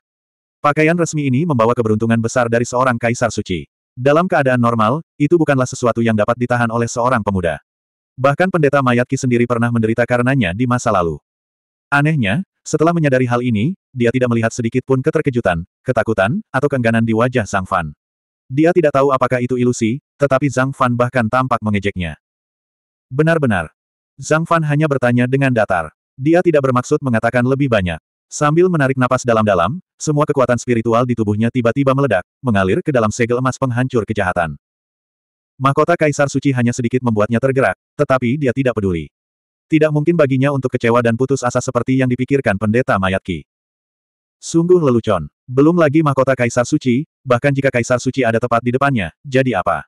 Pakaian resmi ini membawa keberuntungan besar dari seorang kaisar suci. Dalam keadaan normal, itu bukanlah sesuatu yang dapat ditahan oleh seorang pemuda. Bahkan pendeta Mayatki sendiri pernah menderita karenanya di masa lalu. Anehnya, setelah menyadari hal ini, dia tidak melihat sedikit pun keterkejutan, ketakutan, atau kengganan di wajah Zhang Fan. Dia tidak tahu apakah itu ilusi, tetapi Zhang Fan bahkan tampak mengejeknya. Benar-benar. Zhang Fan hanya bertanya dengan datar. Dia tidak bermaksud mengatakan lebih banyak. Sambil menarik napas dalam-dalam, semua kekuatan spiritual di tubuhnya tiba-tiba meledak, mengalir ke dalam segel emas penghancur kejahatan. Mahkota Kaisar Suci hanya sedikit membuatnya tergerak, tetapi dia tidak peduli. Tidak mungkin baginya untuk kecewa dan putus asa seperti yang dipikirkan pendeta mayat Ki. Sungguh lelucon. Belum lagi mahkota Kaisar Suci, bahkan jika Kaisar Suci ada tepat di depannya, jadi apa?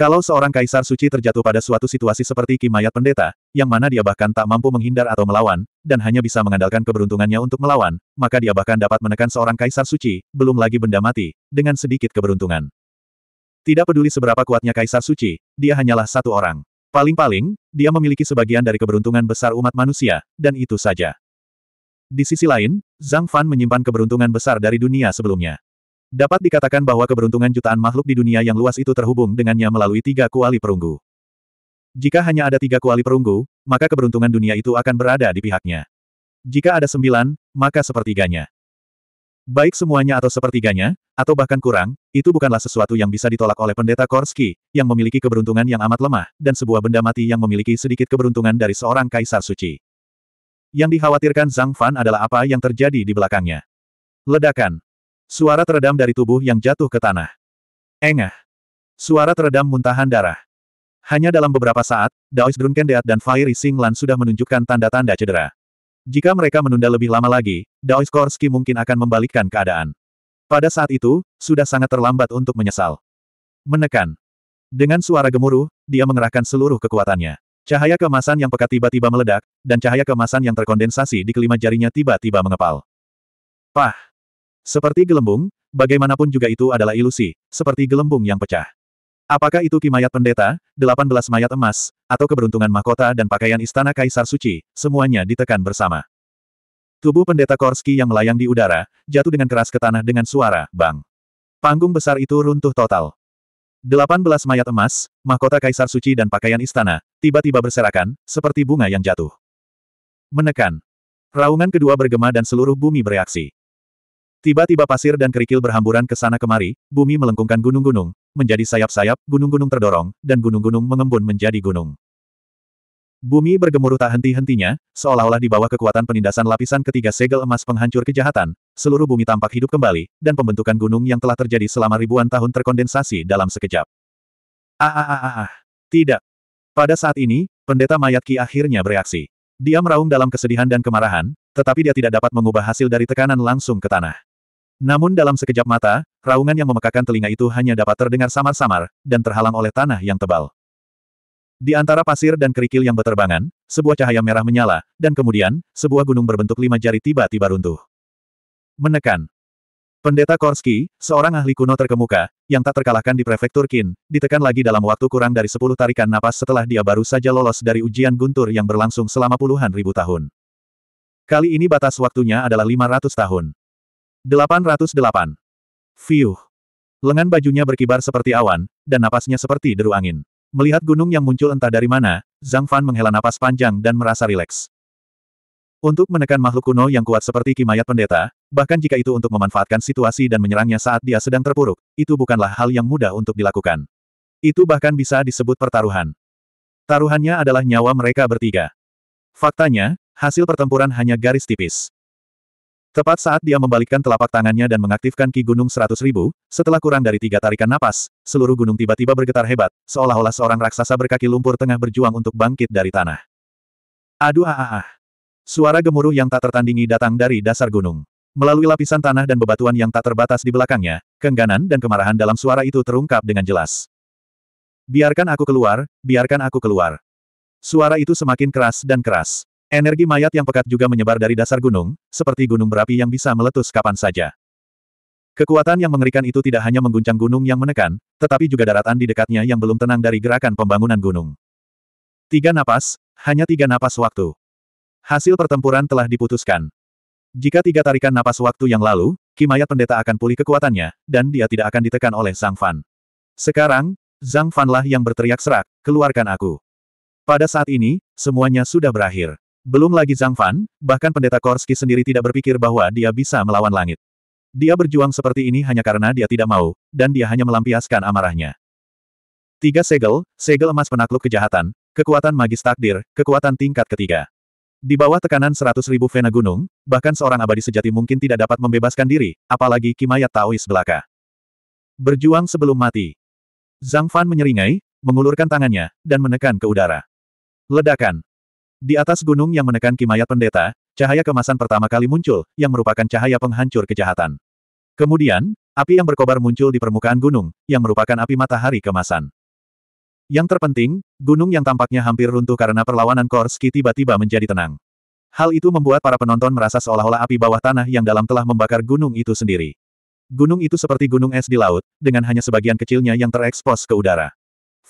Kalau seorang kaisar suci terjatuh pada suatu situasi seperti kimayat pendeta, yang mana dia bahkan tak mampu menghindar atau melawan, dan hanya bisa mengandalkan keberuntungannya untuk melawan, maka dia bahkan dapat menekan seorang kaisar suci, belum lagi benda mati, dengan sedikit keberuntungan. Tidak peduli seberapa kuatnya kaisar suci, dia hanyalah satu orang. Paling-paling, dia memiliki sebagian dari keberuntungan besar umat manusia, dan itu saja. Di sisi lain, Zhang Fan menyimpan keberuntungan besar dari dunia sebelumnya. Dapat dikatakan bahwa keberuntungan jutaan makhluk di dunia yang luas itu terhubung dengannya melalui tiga kuali perunggu. Jika hanya ada tiga kuali perunggu, maka keberuntungan dunia itu akan berada di pihaknya. Jika ada sembilan, maka sepertiganya. Baik semuanya atau sepertiganya, atau bahkan kurang, itu bukanlah sesuatu yang bisa ditolak oleh pendeta Korski, yang memiliki keberuntungan yang amat lemah, dan sebuah benda mati yang memiliki sedikit keberuntungan dari seorang kaisar suci. Yang dikhawatirkan Zhang Fan adalah apa yang terjadi di belakangnya. Ledakan, Suara teredam dari tubuh yang jatuh ke tanah. Engah. Suara teredam muntahan darah. Hanya dalam beberapa saat, Daois Deat dan Fairy Singlan sudah menunjukkan tanda-tanda cedera. Jika mereka menunda lebih lama lagi, Daois Korski mungkin akan membalikkan keadaan. Pada saat itu, sudah sangat terlambat untuk menyesal. Menekan. Dengan suara gemuruh, dia mengerahkan seluruh kekuatannya. Cahaya kemasan yang pekat tiba-tiba meledak, dan cahaya kemasan yang terkondensasi di kelima jarinya tiba-tiba mengepal. Pah! Seperti gelembung, bagaimanapun juga itu adalah ilusi, seperti gelembung yang pecah. Apakah itu kimayat pendeta, 18 mayat emas, atau keberuntungan mahkota dan pakaian istana Kaisar Suci, semuanya ditekan bersama. Tubuh pendeta Korski yang melayang di udara, jatuh dengan keras ke tanah dengan suara, bang. Panggung besar itu runtuh total. 18 mayat emas, mahkota Kaisar Suci dan pakaian istana, tiba-tiba berserakan, seperti bunga yang jatuh. Menekan. Raungan kedua bergema dan seluruh bumi bereaksi. Tiba-tiba pasir dan kerikil berhamburan ke sana kemari, bumi melengkungkan gunung-gunung, menjadi sayap-sayap, gunung-gunung terdorong, dan gunung-gunung mengembun menjadi gunung. Bumi bergemuruh tak henti-hentinya, seolah-olah di bawah kekuatan penindasan lapisan ketiga segel emas penghancur kejahatan, seluruh bumi tampak hidup kembali, dan pembentukan gunung yang telah terjadi selama ribuan tahun terkondensasi dalam sekejap. Ah ah ah ah ah. Tidak. Pada saat ini, pendeta mayat Ki akhirnya bereaksi. Dia meraung dalam kesedihan dan kemarahan, tetapi dia tidak dapat mengubah hasil dari tekanan langsung ke tanah. Namun dalam sekejap mata, raungan yang memekakan telinga itu hanya dapat terdengar samar-samar, dan terhalang oleh tanah yang tebal. Di antara pasir dan kerikil yang berterbangan, sebuah cahaya merah menyala, dan kemudian, sebuah gunung berbentuk lima jari tiba-tiba runtuh. Menekan. Pendeta Korski, seorang ahli kuno terkemuka, yang tak terkalahkan di prefektur Qin, ditekan lagi dalam waktu kurang dari sepuluh tarikan napas setelah dia baru saja lolos dari ujian guntur yang berlangsung selama puluhan ribu tahun. Kali ini batas waktunya adalah lima ratus tahun. 808. Fiuh. Lengan bajunya berkibar seperti awan, dan napasnya seperti deru angin. Melihat gunung yang muncul entah dari mana, Zhang Fan menghela napas panjang dan merasa rileks. Untuk menekan makhluk kuno yang kuat seperti kimayat pendeta, bahkan jika itu untuk memanfaatkan situasi dan menyerangnya saat dia sedang terpuruk, itu bukanlah hal yang mudah untuk dilakukan. Itu bahkan bisa disebut pertaruhan. Taruhannya adalah nyawa mereka bertiga. Faktanya, hasil pertempuran hanya garis tipis. Tepat saat dia membalikkan telapak tangannya dan mengaktifkan Ki Gunung Seratus Ribu, setelah kurang dari tiga tarikan napas, seluruh gunung tiba-tiba bergetar hebat, seolah-olah seorang raksasa berkaki lumpur tengah berjuang untuk bangkit dari tanah. Aduh ah ah ah. Suara gemuruh yang tak tertandingi datang dari dasar gunung. Melalui lapisan tanah dan bebatuan yang tak terbatas di belakangnya, kengganan dan kemarahan dalam suara itu terungkap dengan jelas. Biarkan aku keluar, biarkan aku keluar. Suara itu semakin keras dan keras. Energi mayat yang pekat juga menyebar dari dasar gunung, seperti gunung berapi yang bisa meletus kapan saja. Kekuatan yang mengerikan itu tidak hanya mengguncang gunung yang menekan, tetapi juga daratan di dekatnya yang belum tenang dari gerakan pembangunan gunung. Tiga napas, hanya tiga napas waktu. Hasil pertempuran telah diputuskan. Jika tiga tarikan napas waktu yang lalu, Mayat pendeta akan pulih kekuatannya, dan dia tidak akan ditekan oleh Zhang Fan. Sekarang, Zhang Fanlah yang berteriak serak, keluarkan aku. Pada saat ini, semuanya sudah berakhir. Belum lagi Zhang Fan, bahkan pendeta Korski sendiri tidak berpikir bahwa dia bisa melawan langit. Dia berjuang seperti ini hanya karena dia tidak mau, dan dia hanya melampiaskan amarahnya. Tiga segel, segel emas penakluk kejahatan, kekuatan magis takdir, kekuatan tingkat ketiga. Di bawah tekanan seratus ribu vena gunung, bahkan seorang abadi sejati mungkin tidak dapat membebaskan diri, apalagi kimayat Taois belaka. Berjuang sebelum mati. Zhang Fan menyeringai, mengulurkan tangannya, dan menekan ke udara. Ledakan. Di atas gunung yang menekan kimayat pendeta, cahaya kemasan pertama kali muncul, yang merupakan cahaya penghancur kejahatan. Kemudian, api yang berkobar muncul di permukaan gunung, yang merupakan api matahari kemasan. Yang terpenting, gunung yang tampaknya hampir runtuh karena perlawanan Korski tiba-tiba menjadi tenang. Hal itu membuat para penonton merasa seolah-olah api bawah tanah yang dalam telah membakar gunung itu sendiri. Gunung itu seperti gunung es di laut, dengan hanya sebagian kecilnya yang terekspos ke udara.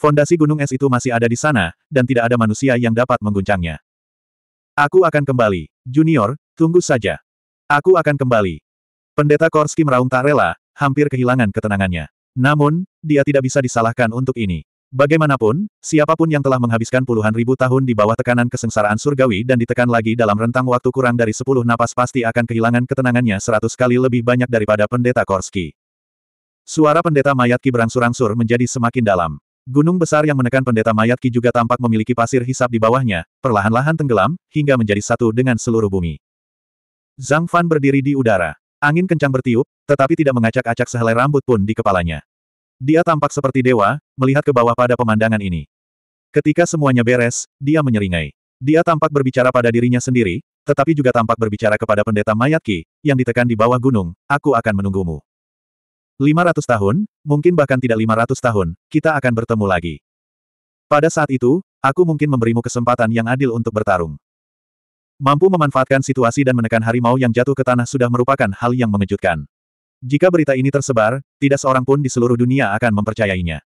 Fondasi gunung es itu masih ada di sana, dan tidak ada manusia yang dapat mengguncangnya. Aku akan kembali. Junior, tunggu saja. Aku akan kembali. Pendeta Korski meraung tak rela, hampir kehilangan ketenangannya. Namun, dia tidak bisa disalahkan untuk ini. Bagaimanapun, siapapun yang telah menghabiskan puluhan ribu tahun di bawah tekanan kesengsaraan surgawi dan ditekan lagi dalam rentang waktu kurang dari sepuluh napas pasti akan kehilangan ketenangannya seratus kali lebih banyak daripada pendeta Korski. Suara pendeta mayat ki berangsur-angsur menjadi semakin dalam. Gunung besar yang menekan pendeta mayat Ki juga tampak memiliki pasir hisap di bawahnya, perlahan-lahan tenggelam, hingga menjadi satu dengan seluruh bumi. Zhang Fan berdiri di udara. Angin kencang bertiup, tetapi tidak mengacak-acak sehelai rambut pun di kepalanya. Dia tampak seperti dewa, melihat ke bawah pada pemandangan ini. Ketika semuanya beres, dia menyeringai. Dia tampak berbicara pada dirinya sendiri, tetapi juga tampak berbicara kepada pendeta mayat Ki, yang ditekan di bawah gunung, aku akan menunggumu. 500 tahun, mungkin bahkan tidak 500 tahun, kita akan bertemu lagi. Pada saat itu, aku mungkin memberimu kesempatan yang adil untuk bertarung. Mampu memanfaatkan situasi dan menekan harimau yang jatuh ke tanah sudah merupakan hal yang mengejutkan. Jika berita ini tersebar, tidak seorang pun di seluruh dunia akan mempercayainya.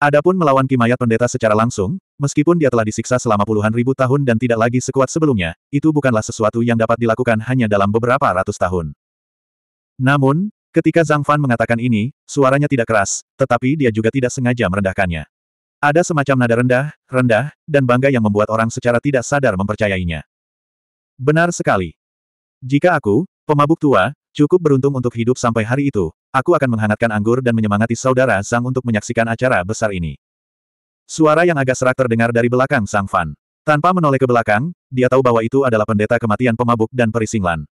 Adapun melawan Kimayat Pendeta secara langsung, meskipun dia telah disiksa selama puluhan ribu tahun dan tidak lagi sekuat sebelumnya, itu bukanlah sesuatu yang dapat dilakukan hanya dalam beberapa ratus tahun. Namun, Ketika Zhang Fan mengatakan ini, suaranya tidak keras, tetapi dia juga tidak sengaja merendahkannya. Ada semacam nada rendah, rendah, dan bangga yang membuat orang secara tidak sadar mempercayainya. Benar sekali. Jika aku, pemabuk tua, cukup beruntung untuk hidup sampai hari itu, aku akan menghangatkan anggur dan menyemangati saudara Zhang untuk menyaksikan acara besar ini. Suara yang agak serak terdengar dari belakang Zhang Fan. Tanpa menoleh ke belakang, dia tahu bahwa itu adalah pendeta kematian pemabuk dan perisinglan.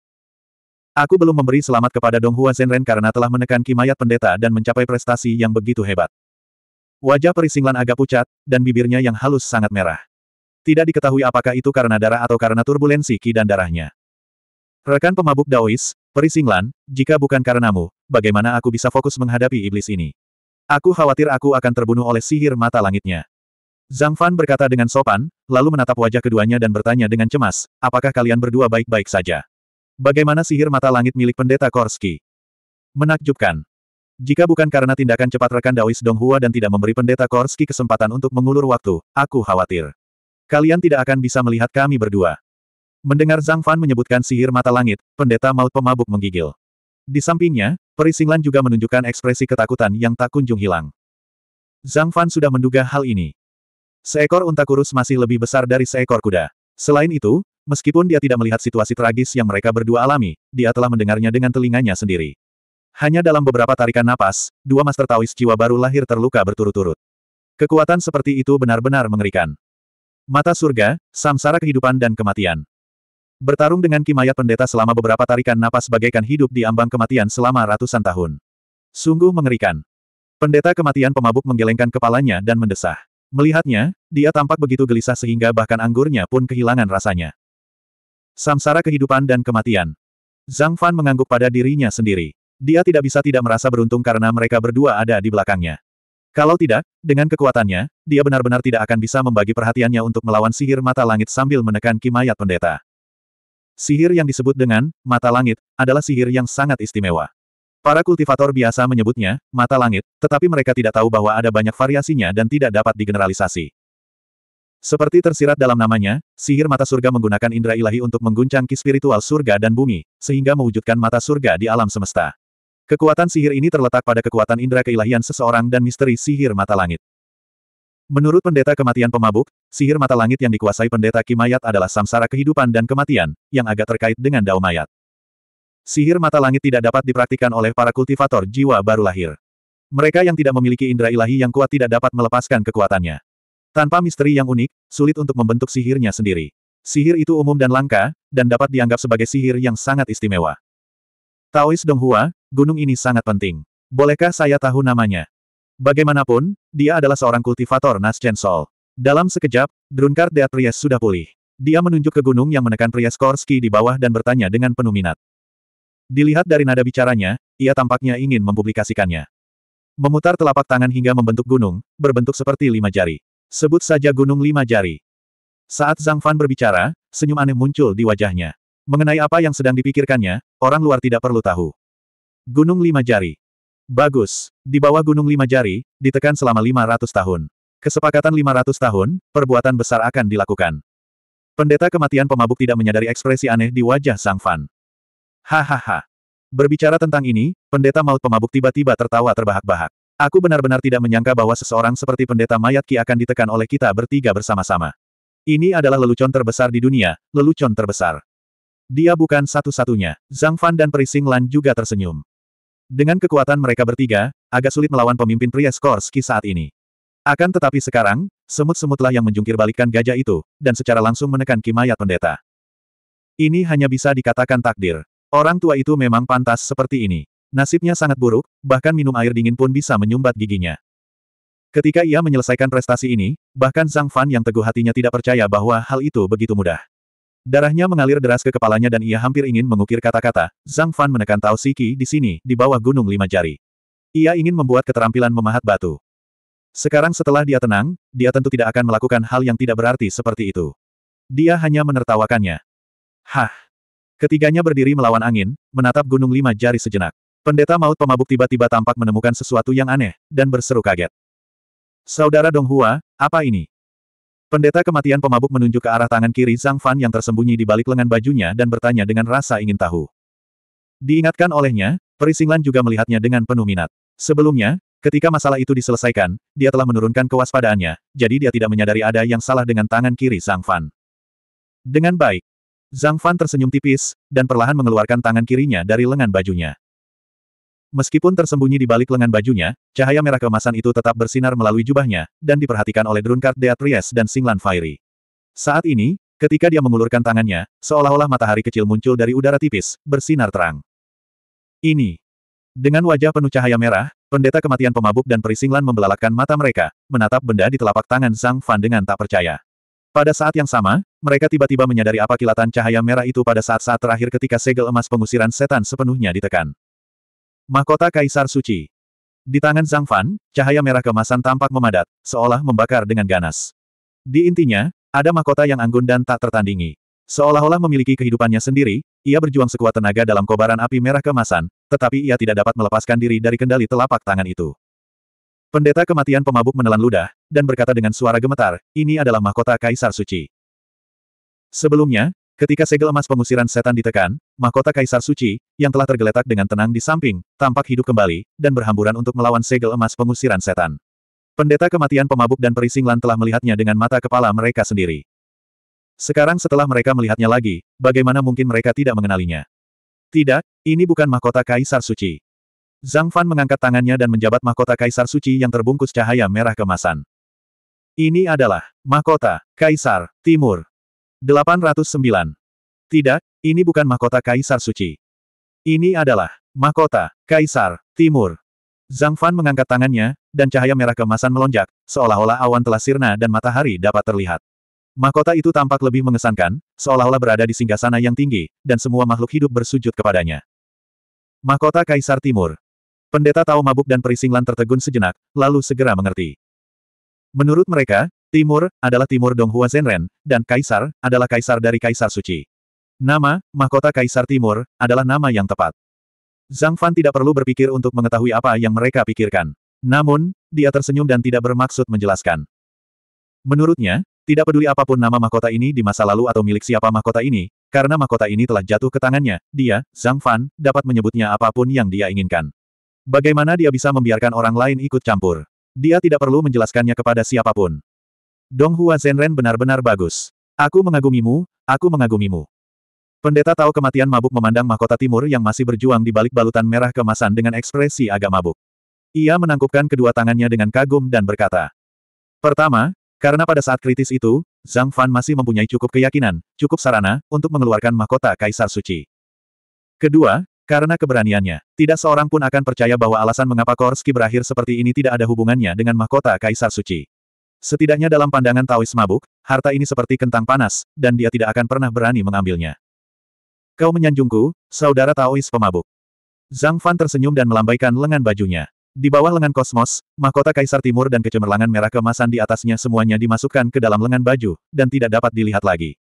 Aku belum memberi selamat kepada Donghua Zenren karena telah menekan kimayat pendeta dan mencapai prestasi yang begitu hebat. Wajah perisinglan agak pucat, dan bibirnya yang halus sangat merah. Tidak diketahui apakah itu karena darah atau karena turbulensi ki dan darahnya. Rekan pemabuk Daois, perisinglan, jika bukan karenamu, bagaimana aku bisa fokus menghadapi iblis ini? Aku khawatir aku akan terbunuh oleh sihir mata langitnya. Zhang Fan berkata dengan sopan, lalu menatap wajah keduanya dan bertanya dengan cemas, apakah kalian berdua baik-baik saja? Bagaimana sihir mata langit milik pendeta Korski? Menakjubkan. Jika bukan karena tindakan cepat rekan Daois Donghua dan tidak memberi pendeta Korski kesempatan untuk mengulur waktu, aku khawatir. Kalian tidak akan bisa melihat kami berdua. Mendengar Zhang Fan menyebutkan sihir mata langit, pendeta maut pemabuk menggigil. Di sampingnya, Perisinglan juga menunjukkan ekspresi ketakutan yang tak kunjung hilang. Zhang Fan sudah menduga hal ini. Seekor unta kurus masih lebih besar dari seekor kuda. Selain itu, Meskipun dia tidak melihat situasi tragis yang mereka berdua alami, dia telah mendengarnya dengan telinganya sendiri. Hanya dalam beberapa tarikan napas, dua Master Taois jiwa baru lahir terluka berturut-turut. Kekuatan seperti itu benar-benar mengerikan. Mata surga, samsara kehidupan dan kematian. Bertarung dengan kimayat pendeta selama beberapa tarikan napas bagaikan hidup di ambang kematian selama ratusan tahun. Sungguh mengerikan. Pendeta kematian pemabuk menggelengkan kepalanya dan mendesah. Melihatnya, dia tampak begitu gelisah sehingga bahkan anggurnya pun kehilangan rasanya. Samsara kehidupan dan kematian. Zhang Fan mengangguk pada dirinya sendiri. Dia tidak bisa tidak merasa beruntung karena mereka berdua ada di belakangnya. Kalau tidak, dengan kekuatannya, dia benar-benar tidak akan bisa membagi perhatiannya untuk melawan sihir mata langit sambil menekan kimayat pendeta. Sihir yang disebut dengan mata langit adalah sihir yang sangat istimewa. Para kultivator biasa menyebutnya mata langit, tetapi mereka tidak tahu bahwa ada banyak variasinya dan tidak dapat digeneralisasi. Seperti tersirat dalam namanya, sihir mata surga menggunakan indera ilahi untuk mengguncang ki spiritual surga dan bumi, sehingga mewujudkan mata surga di alam semesta. Kekuatan sihir ini terletak pada kekuatan indera keilahian seseorang dan misteri sihir mata langit. Menurut pendeta kematian pemabuk, sihir mata langit yang dikuasai pendeta Kimayat adalah samsara kehidupan dan kematian, yang agak terkait dengan dao mayat. Sihir mata langit tidak dapat dipraktikkan oleh para kultivator jiwa baru lahir. Mereka yang tidak memiliki indera ilahi yang kuat tidak dapat melepaskan kekuatannya. Tanpa misteri yang unik, sulit untuk membentuk sihirnya sendiri. Sihir itu umum dan langka, dan dapat dianggap sebagai sihir yang sangat istimewa. Taois Donghua, gunung ini sangat penting. Bolehkah saya tahu namanya? Bagaimanapun, dia adalah seorang kultivator Chen Sol. Dalam sekejap, Drunkard Deat Priest sudah pulih. Dia menunjuk ke gunung yang menekan Priest Korski di bawah dan bertanya dengan penuh minat. Dilihat dari nada bicaranya, ia tampaknya ingin mempublikasikannya. Memutar telapak tangan hingga membentuk gunung, berbentuk seperti lima jari. Sebut saja Gunung Lima Jari. Saat Zhang Fan berbicara, senyum aneh muncul di wajahnya. Mengenai apa yang sedang dipikirkannya, orang luar tidak perlu tahu. Gunung Lima Jari. Bagus. Di bawah Gunung Lima Jari, ditekan selama 500 tahun. Kesepakatan 500 tahun, perbuatan besar akan dilakukan. Pendeta kematian pemabuk tidak menyadari ekspresi aneh di wajah Zhang Fan. Hahaha. Berbicara tentang ini, pendeta maut pemabuk tiba-tiba tertawa terbahak-bahak. Aku benar-benar tidak menyangka bahwa seseorang seperti pendeta mayat Ki akan ditekan oleh kita bertiga bersama-sama. Ini adalah lelucon terbesar di dunia, lelucon terbesar. Dia bukan satu-satunya. Zhang Fan dan Perising Lan juga tersenyum. Dengan kekuatan mereka bertiga, agak sulit melawan pemimpin pria Skorsky saat ini. Akan tetapi sekarang, semut-semutlah yang menjungkir balikan gajah itu, dan secara langsung menekan Ki mayat pendeta. Ini hanya bisa dikatakan takdir. Orang tua itu memang pantas seperti ini. Nasibnya sangat buruk, bahkan minum air dingin pun bisa menyumbat giginya. Ketika ia menyelesaikan prestasi ini, bahkan Zhang Fan yang teguh hatinya tidak percaya bahwa hal itu begitu mudah. Darahnya mengalir deras ke kepalanya dan ia hampir ingin mengukir kata-kata, Zhang Fan menekan Tao Siki di sini, di bawah gunung lima jari. Ia ingin membuat keterampilan memahat batu. Sekarang setelah dia tenang, dia tentu tidak akan melakukan hal yang tidak berarti seperti itu. Dia hanya menertawakannya. Hah! Ketiganya berdiri melawan angin, menatap gunung lima jari sejenak. Pendeta maut pemabuk tiba-tiba tampak menemukan sesuatu yang aneh, dan berseru kaget. Saudara Donghua, apa ini? Pendeta kematian pemabuk menunjuk ke arah tangan kiri Zhang Fan yang tersembunyi di balik lengan bajunya dan bertanya dengan rasa ingin tahu. Diingatkan olehnya, Perisinglan juga melihatnya dengan penuh minat. Sebelumnya, ketika masalah itu diselesaikan, dia telah menurunkan kewaspadaannya, jadi dia tidak menyadari ada yang salah dengan tangan kiri Zhang Fan. Dengan baik, Zhang Fan tersenyum tipis, dan perlahan mengeluarkan tangan kirinya dari lengan bajunya. Meskipun tersembunyi di balik lengan bajunya, cahaya merah keemasan itu tetap bersinar melalui jubahnya, dan diperhatikan oleh Drunkard Deatrius dan Singlan Fiery. Saat ini, ketika dia mengulurkan tangannya, seolah-olah matahari kecil muncul dari udara tipis, bersinar terang. Ini. Dengan wajah penuh cahaya merah, pendeta kematian pemabuk dan perisinglan membelalakkan mata mereka, menatap benda di telapak tangan Zhang Fan dengan tak percaya. Pada saat yang sama, mereka tiba-tiba menyadari apa kilatan cahaya merah itu pada saat-saat terakhir ketika segel emas pengusiran setan sepenuhnya ditekan. Mahkota Kaisar Suci. Di tangan Zhang Fan, cahaya merah kemasan tampak memadat, seolah membakar dengan ganas. Di intinya, ada mahkota yang anggun dan tak tertandingi. Seolah-olah memiliki kehidupannya sendiri, ia berjuang sekuat tenaga dalam kobaran api merah kemasan, tetapi ia tidak dapat melepaskan diri dari kendali telapak tangan itu. Pendeta kematian pemabuk menelan ludah, dan berkata dengan suara gemetar, ini adalah mahkota Kaisar Suci. Sebelumnya, Ketika segel emas pengusiran setan ditekan, mahkota kaisar suci, yang telah tergeletak dengan tenang di samping, tampak hidup kembali, dan berhamburan untuk melawan segel emas pengusiran setan. Pendeta kematian pemabuk dan perisinglan telah melihatnya dengan mata kepala mereka sendiri. Sekarang setelah mereka melihatnya lagi, bagaimana mungkin mereka tidak mengenalinya? Tidak, ini bukan mahkota kaisar suci. Zhang Fan mengangkat tangannya dan menjabat mahkota kaisar suci yang terbungkus cahaya merah kemasan. Ini adalah mahkota kaisar timur. 809. Tidak, ini bukan mahkota Kaisar Suci. Ini adalah mahkota Kaisar Timur. Zhang Fan mengangkat tangannya, dan cahaya merah kemasan melonjak, seolah-olah awan telah sirna dan matahari dapat terlihat. Mahkota itu tampak lebih mengesankan, seolah-olah berada di singgasana yang tinggi, dan semua makhluk hidup bersujud kepadanya. Mahkota Kaisar Timur. Pendeta tahu mabuk dan perisinglan tertegun sejenak, lalu segera mengerti. Menurut mereka, Timur, adalah Timur Donghua Zenren, dan Kaisar, adalah Kaisar dari Kaisar Suci. Nama, mahkota Kaisar Timur, adalah nama yang tepat. Zhang Fan tidak perlu berpikir untuk mengetahui apa yang mereka pikirkan. Namun, dia tersenyum dan tidak bermaksud menjelaskan. Menurutnya, tidak peduli apapun nama mahkota ini di masa lalu atau milik siapa mahkota ini, karena mahkota ini telah jatuh ke tangannya, dia, Zhang Fan, dapat menyebutnya apapun yang dia inginkan. Bagaimana dia bisa membiarkan orang lain ikut campur? Dia tidak perlu menjelaskannya kepada siapapun. Dong Hua Zhenren benar-benar bagus. Aku mengagumimu, aku mengagumimu. Pendeta tahu kematian mabuk memandang mahkota timur yang masih berjuang di balik balutan merah kemasan dengan ekspresi agak mabuk. Ia menangkupkan kedua tangannya dengan kagum dan berkata. Pertama, karena pada saat kritis itu, Zhang Fan masih mempunyai cukup keyakinan, cukup sarana, untuk mengeluarkan mahkota Kaisar Suci. Kedua, karena keberaniannya, tidak seorang pun akan percaya bahwa alasan mengapa Korski berakhir seperti ini tidak ada hubungannya dengan mahkota Kaisar Suci. Setidaknya dalam pandangan Taois mabuk, harta ini seperti kentang panas, dan dia tidak akan pernah berani mengambilnya. Kau menyanjungku, saudara Taois pemabuk. Zhang Fan tersenyum dan melambaikan lengan bajunya. Di bawah lengan kosmos, mahkota Kaisar Timur dan kecemerlangan merah kemasan di atasnya semuanya dimasukkan ke dalam lengan baju, dan tidak dapat dilihat lagi.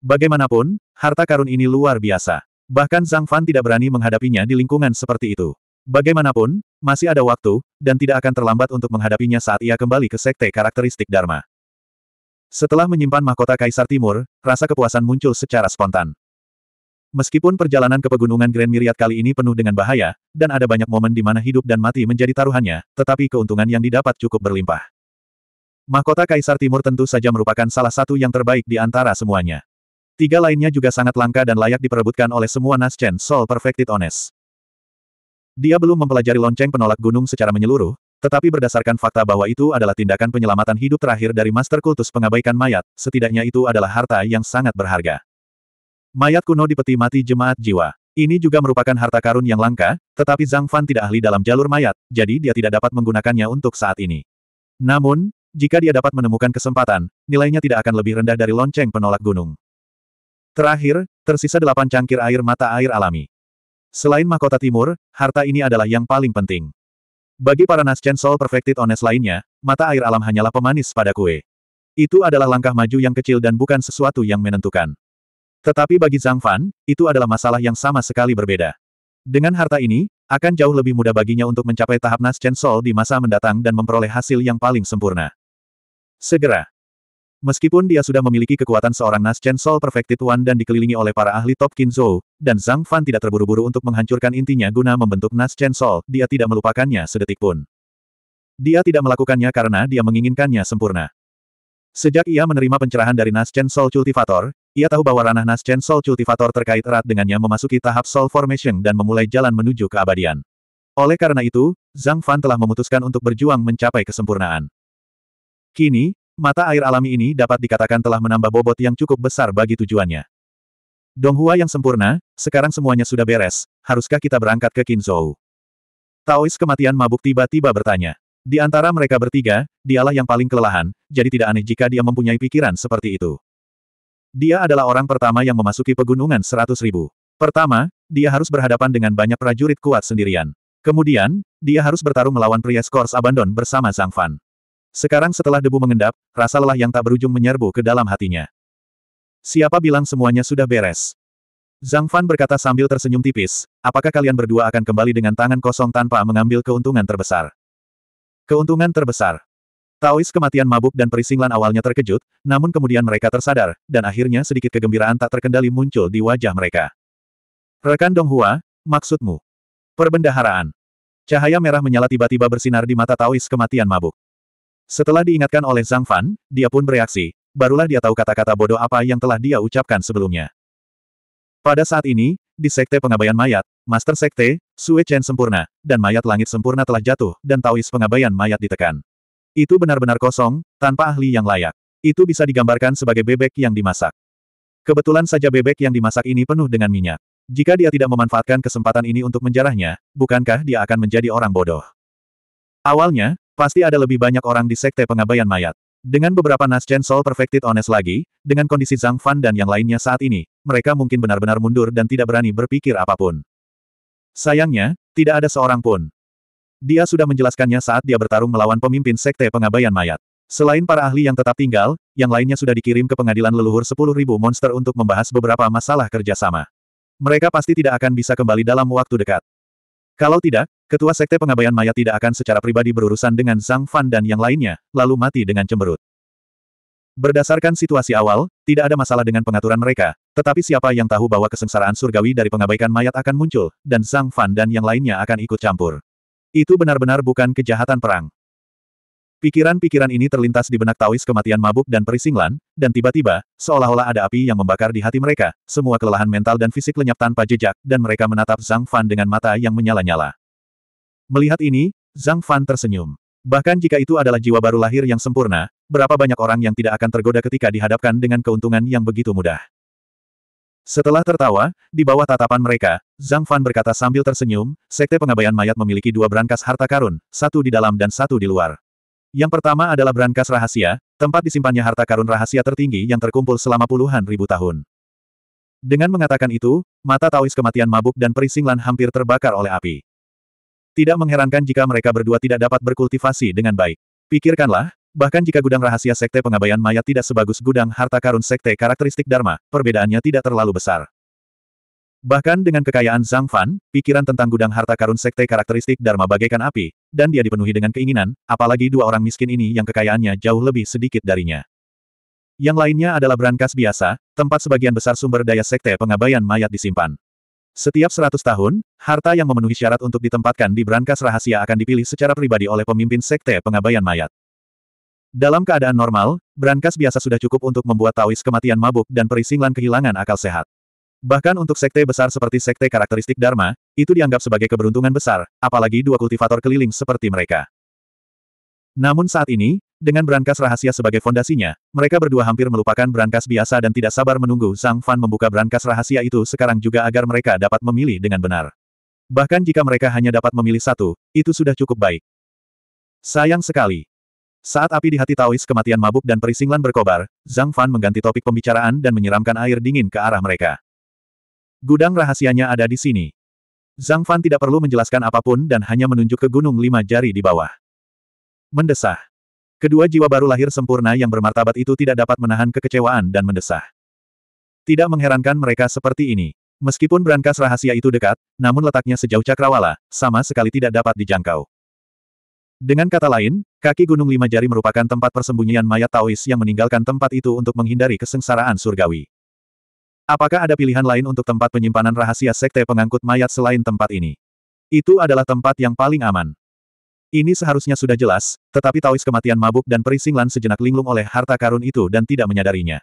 Bagaimanapun, harta karun ini luar biasa. Bahkan Zhang Fan tidak berani menghadapinya di lingkungan seperti itu. Bagaimanapun, masih ada waktu, dan tidak akan terlambat untuk menghadapinya saat ia kembali ke sekte karakteristik Dharma. Setelah menyimpan mahkota Kaisar Timur, rasa kepuasan muncul secara spontan. Meskipun perjalanan ke pegunungan Grand Myriad kali ini penuh dengan bahaya, dan ada banyak momen di mana hidup dan mati menjadi taruhannya, tetapi keuntungan yang didapat cukup berlimpah. Mahkota Kaisar Timur tentu saja merupakan salah satu yang terbaik di antara semuanya. Tiga lainnya juga sangat langka dan layak diperebutkan oleh semua Naschen Soul Perfected Ones. Dia belum mempelajari lonceng penolak gunung secara menyeluruh, tetapi berdasarkan fakta bahwa itu adalah tindakan penyelamatan hidup terakhir dari Master Kultus pengabaikan mayat, setidaknya itu adalah harta yang sangat berharga. Mayat kuno di peti mati jemaat jiwa. Ini juga merupakan harta karun yang langka, tetapi Zhang Fan tidak ahli dalam jalur mayat, jadi dia tidak dapat menggunakannya untuk saat ini. Namun, jika dia dapat menemukan kesempatan, nilainya tidak akan lebih rendah dari lonceng penolak gunung. Terakhir, tersisa delapan cangkir air mata air alami. Selain mahkota timur, harta ini adalah yang paling penting. Bagi para Naschen Soul Perfected ones lainnya, mata air alam hanyalah pemanis pada kue. Itu adalah langkah maju yang kecil dan bukan sesuatu yang menentukan. Tetapi bagi Zhang Fan, itu adalah masalah yang sama sekali berbeda. Dengan harta ini, akan jauh lebih mudah baginya untuk mencapai tahap Naschen Soul di masa mendatang dan memperoleh hasil yang paling sempurna. Segera, Meskipun dia sudah memiliki kekuatan seorang Nas Chen Soul Perfected One dan dikelilingi oleh para ahli top Kinzo, dan Zhang Fan tidak terburu-buru untuk menghancurkan intinya guna membentuk Nas Chen Soul, dia tidak melupakannya sedetik pun. Dia tidak melakukannya karena dia menginginkannya sempurna. Sejak ia menerima pencerahan dari Nas Chen Soul Cultivator, ia tahu bahwa ranah Nas Chen Soul Cultivator terkait erat dengannya memasuki tahap Soul Formation dan memulai jalan menuju keabadian. Oleh karena itu, Zhang Fan telah memutuskan untuk berjuang mencapai kesempurnaan. Kini, Mata air alami ini dapat dikatakan telah menambah bobot yang cukup besar bagi tujuannya. Donghua yang sempurna, sekarang semuanya sudah beres, haruskah kita berangkat ke Qinzhou? Taois kematian mabuk tiba-tiba bertanya. Di antara mereka bertiga, dialah yang paling kelelahan, jadi tidak aneh jika dia mempunyai pikiran seperti itu. Dia adalah orang pertama yang memasuki pegunungan seratus ribu. Pertama, dia harus berhadapan dengan banyak prajurit kuat sendirian. Kemudian, dia harus bertarung melawan pria skors abandon bersama Zhang Fan. Sekarang setelah debu mengendap, rasa lelah yang tak berujung menyerbu ke dalam hatinya. Siapa bilang semuanya sudah beres? Zhang Fan berkata sambil tersenyum tipis, apakah kalian berdua akan kembali dengan tangan kosong tanpa mengambil keuntungan terbesar? Keuntungan terbesar. Taois kematian mabuk dan perisinglan awalnya terkejut, namun kemudian mereka tersadar, dan akhirnya sedikit kegembiraan tak terkendali muncul di wajah mereka. Rekan Donghua, maksudmu? Perbendaharaan. Cahaya merah menyala tiba-tiba bersinar di mata Taois kematian mabuk. Setelah diingatkan oleh Zhang Fan, dia pun bereaksi, barulah dia tahu kata-kata bodoh apa yang telah dia ucapkan sebelumnya. Pada saat ini, di Sekte Pengabaian Mayat, Master Sekte, Sue Chen sempurna, dan mayat langit sempurna telah jatuh, dan Taois pengabaian mayat ditekan. Itu benar-benar kosong, tanpa ahli yang layak. Itu bisa digambarkan sebagai bebek yang dimasak. Kebetulan saja bebek yang dimasak ini penuh dengan minyak. Jika dia tidak memanfaatkan kesempatan ini untuk menjarahnya, bukankah dia akan menjadi orang bodoh? Awalnya, Pasti ada lebih banyak orang di sekte pengabaian mayat. Dengan beberapa Nascent Soul Perfected Honest lagi, dengan kondisi Zhang Fan dan yang lainnya saat ini, mereka mungkin benar-benar mundur dan tidak berani berpikir apapun. Sayangnya, tidak ada seorang pun. Dia sudah menjelaskannya saat dia bertarung melawan pemimpin sekte pengabaian mayat. Selain para ahli yang tetap tinggal, yang lainnya sudah dikirim ke pengadilan leluhur 10.000 monster untuk membahas beberapa masalah kerjasama. Mereka pasti tidak akan bisa kembali dalam waktu dekat. Kalau tidak, Ketua Sekte Pengabaian Mayat tidak akan secara pribadi berurusan dengan Zhang Fan dan yang lainnya, lalu mati dengan cemberut. Berdasarkan situasi awal, tidak ada masalah dengan pengaturan mereka, tetapi siapa yang tahu bahwa kesengsaraan surgawi dari pengabaikan mayat akan muncul, dan Zhang Fan dan yang lainnya akan ikut campur. Itu benar-benar bukan kejahatan perang. Pikiran-pikiran ini terlintas di benak Tawis kematian mabuk dan perisinglan, dan tiba-tiba, seolah-olah ada api yang membakar di hati mereka, semua kelelahan mental dan fisik lenyap tanpa jejak, dan mereka menatap Zhang Fan dengan mata yang menyala-nyala. Melihat ini, Zhang Fan tersenyum. Bahkan jika itu adalah jiwa baru lahir yang sempurna, berapa banyak orang yang tidak akan tergoda ketika dihadapkan dengan keuntungan yang begitu mudah. Setelah tertawa, di bawah tatapan mereka, Zhang Fan berkata sambil tersenyum, Sekte Pengabaian Mayat memiliki dua berangkas harta karun, satu di dalam dan satu di luar. Yang pertama adalah berangkas rahasia, tempat disimpannya harta karun rahasia tertinggi yang terkumpul selama puluhan ribu tahun. Dengan mengatakan itu, mata Taois kematian mabuk dan perisinglan hampir terbakar oleh api. Tidak mengherankan jika mereka berdua tidak dapat berkultivasi dengan baik. Pikirkanlah, bahkan jika gudang rahasia sekte pengabaian mayat tidak sebagus gudang harta karun sekte karakteristik Dharma, perbedaannya tidak terlalu besar. Bahkan dengan kekayaan Zhang Fan, pikiran tentang gudang harta karun sekte karakteristik Dharma bagaikan api, dan dia dipenuhi dengan keinginan, apalagi dua orang miskin ini yang kekayaannya jauh lebih sedikit darinya. Yang lainnya adalah berangkas biasa, tempat sebagian besar sumber daya sekte pengabaian mayat disimpan. Setiap seratus tahun, harta yang memenuhi syarat untuk ditempatkan di brankas rahasia akan dipilih secara pribadi oleh pemimpin sekte pengabaian mayat. Dalam keadaan normal, brankas biasa sudah cukup untuk membuat tawis kematian mabuk dan perisinglan kehilangan akal sehat. Bahkan untuk sekte besar seperti sekte karakteristik Dharma, itu dianggap sebagai keberuntungan besar, apalagi dua kultivator keliling seperti mereka. Namun saat ini, dengan berangkas rahasia sebagai fondasinya, mereka berdua hampir melupakan berangkas biasa dan tidak sabar menunggu Zhang Fan membuka berangkas rahasia itu sekarang juga agar mereka dapat memilih dengan benar. Bahkan jika mereka hanya dapat memilih satu, itu sudah cukup baik. Sayang sekali. Saat api di hati Taois kematian mabuk dan perisinglan berkobar, Zhang Fan mengganti topik pembicaraan dan menyiramkan air dingin ke arah mereka. Gudang rahasianya ada di sini. Zhang Fan tidak perlu menjelaskan apapun dan hanya menunjuk ke gunung lima jari di bawah. Mendesah. Kedua jiwa baru lahir sempurna yang bermartabat itu tidak dapat menahan kekecewaan dan mendesah. Tidak mengherankan mereka seperti ini. Meskipun berangkas rahasia itu dekat, namun letaknya sejauh cakrawala, sama sekali tidak dapat dijangkau. Dengan kata lain, kaki Gunung Lima Jari merupakan tempat persembunyian mayat Taois yang meninggalkan tempat itu untuk menghindari kesengsaraan surgawi. Apakah ada pilihan lain untuk tempat penyimpanan rahasia sekte pengangkut mayat selain tempat ini? Itu adalah tempat yang paling aman. Ini seharusnya sudah jelas, tetapi Taois kematian mabuk dan perisinglan sejenak linglung oleh harta karun itu dan tidak menyadarinya.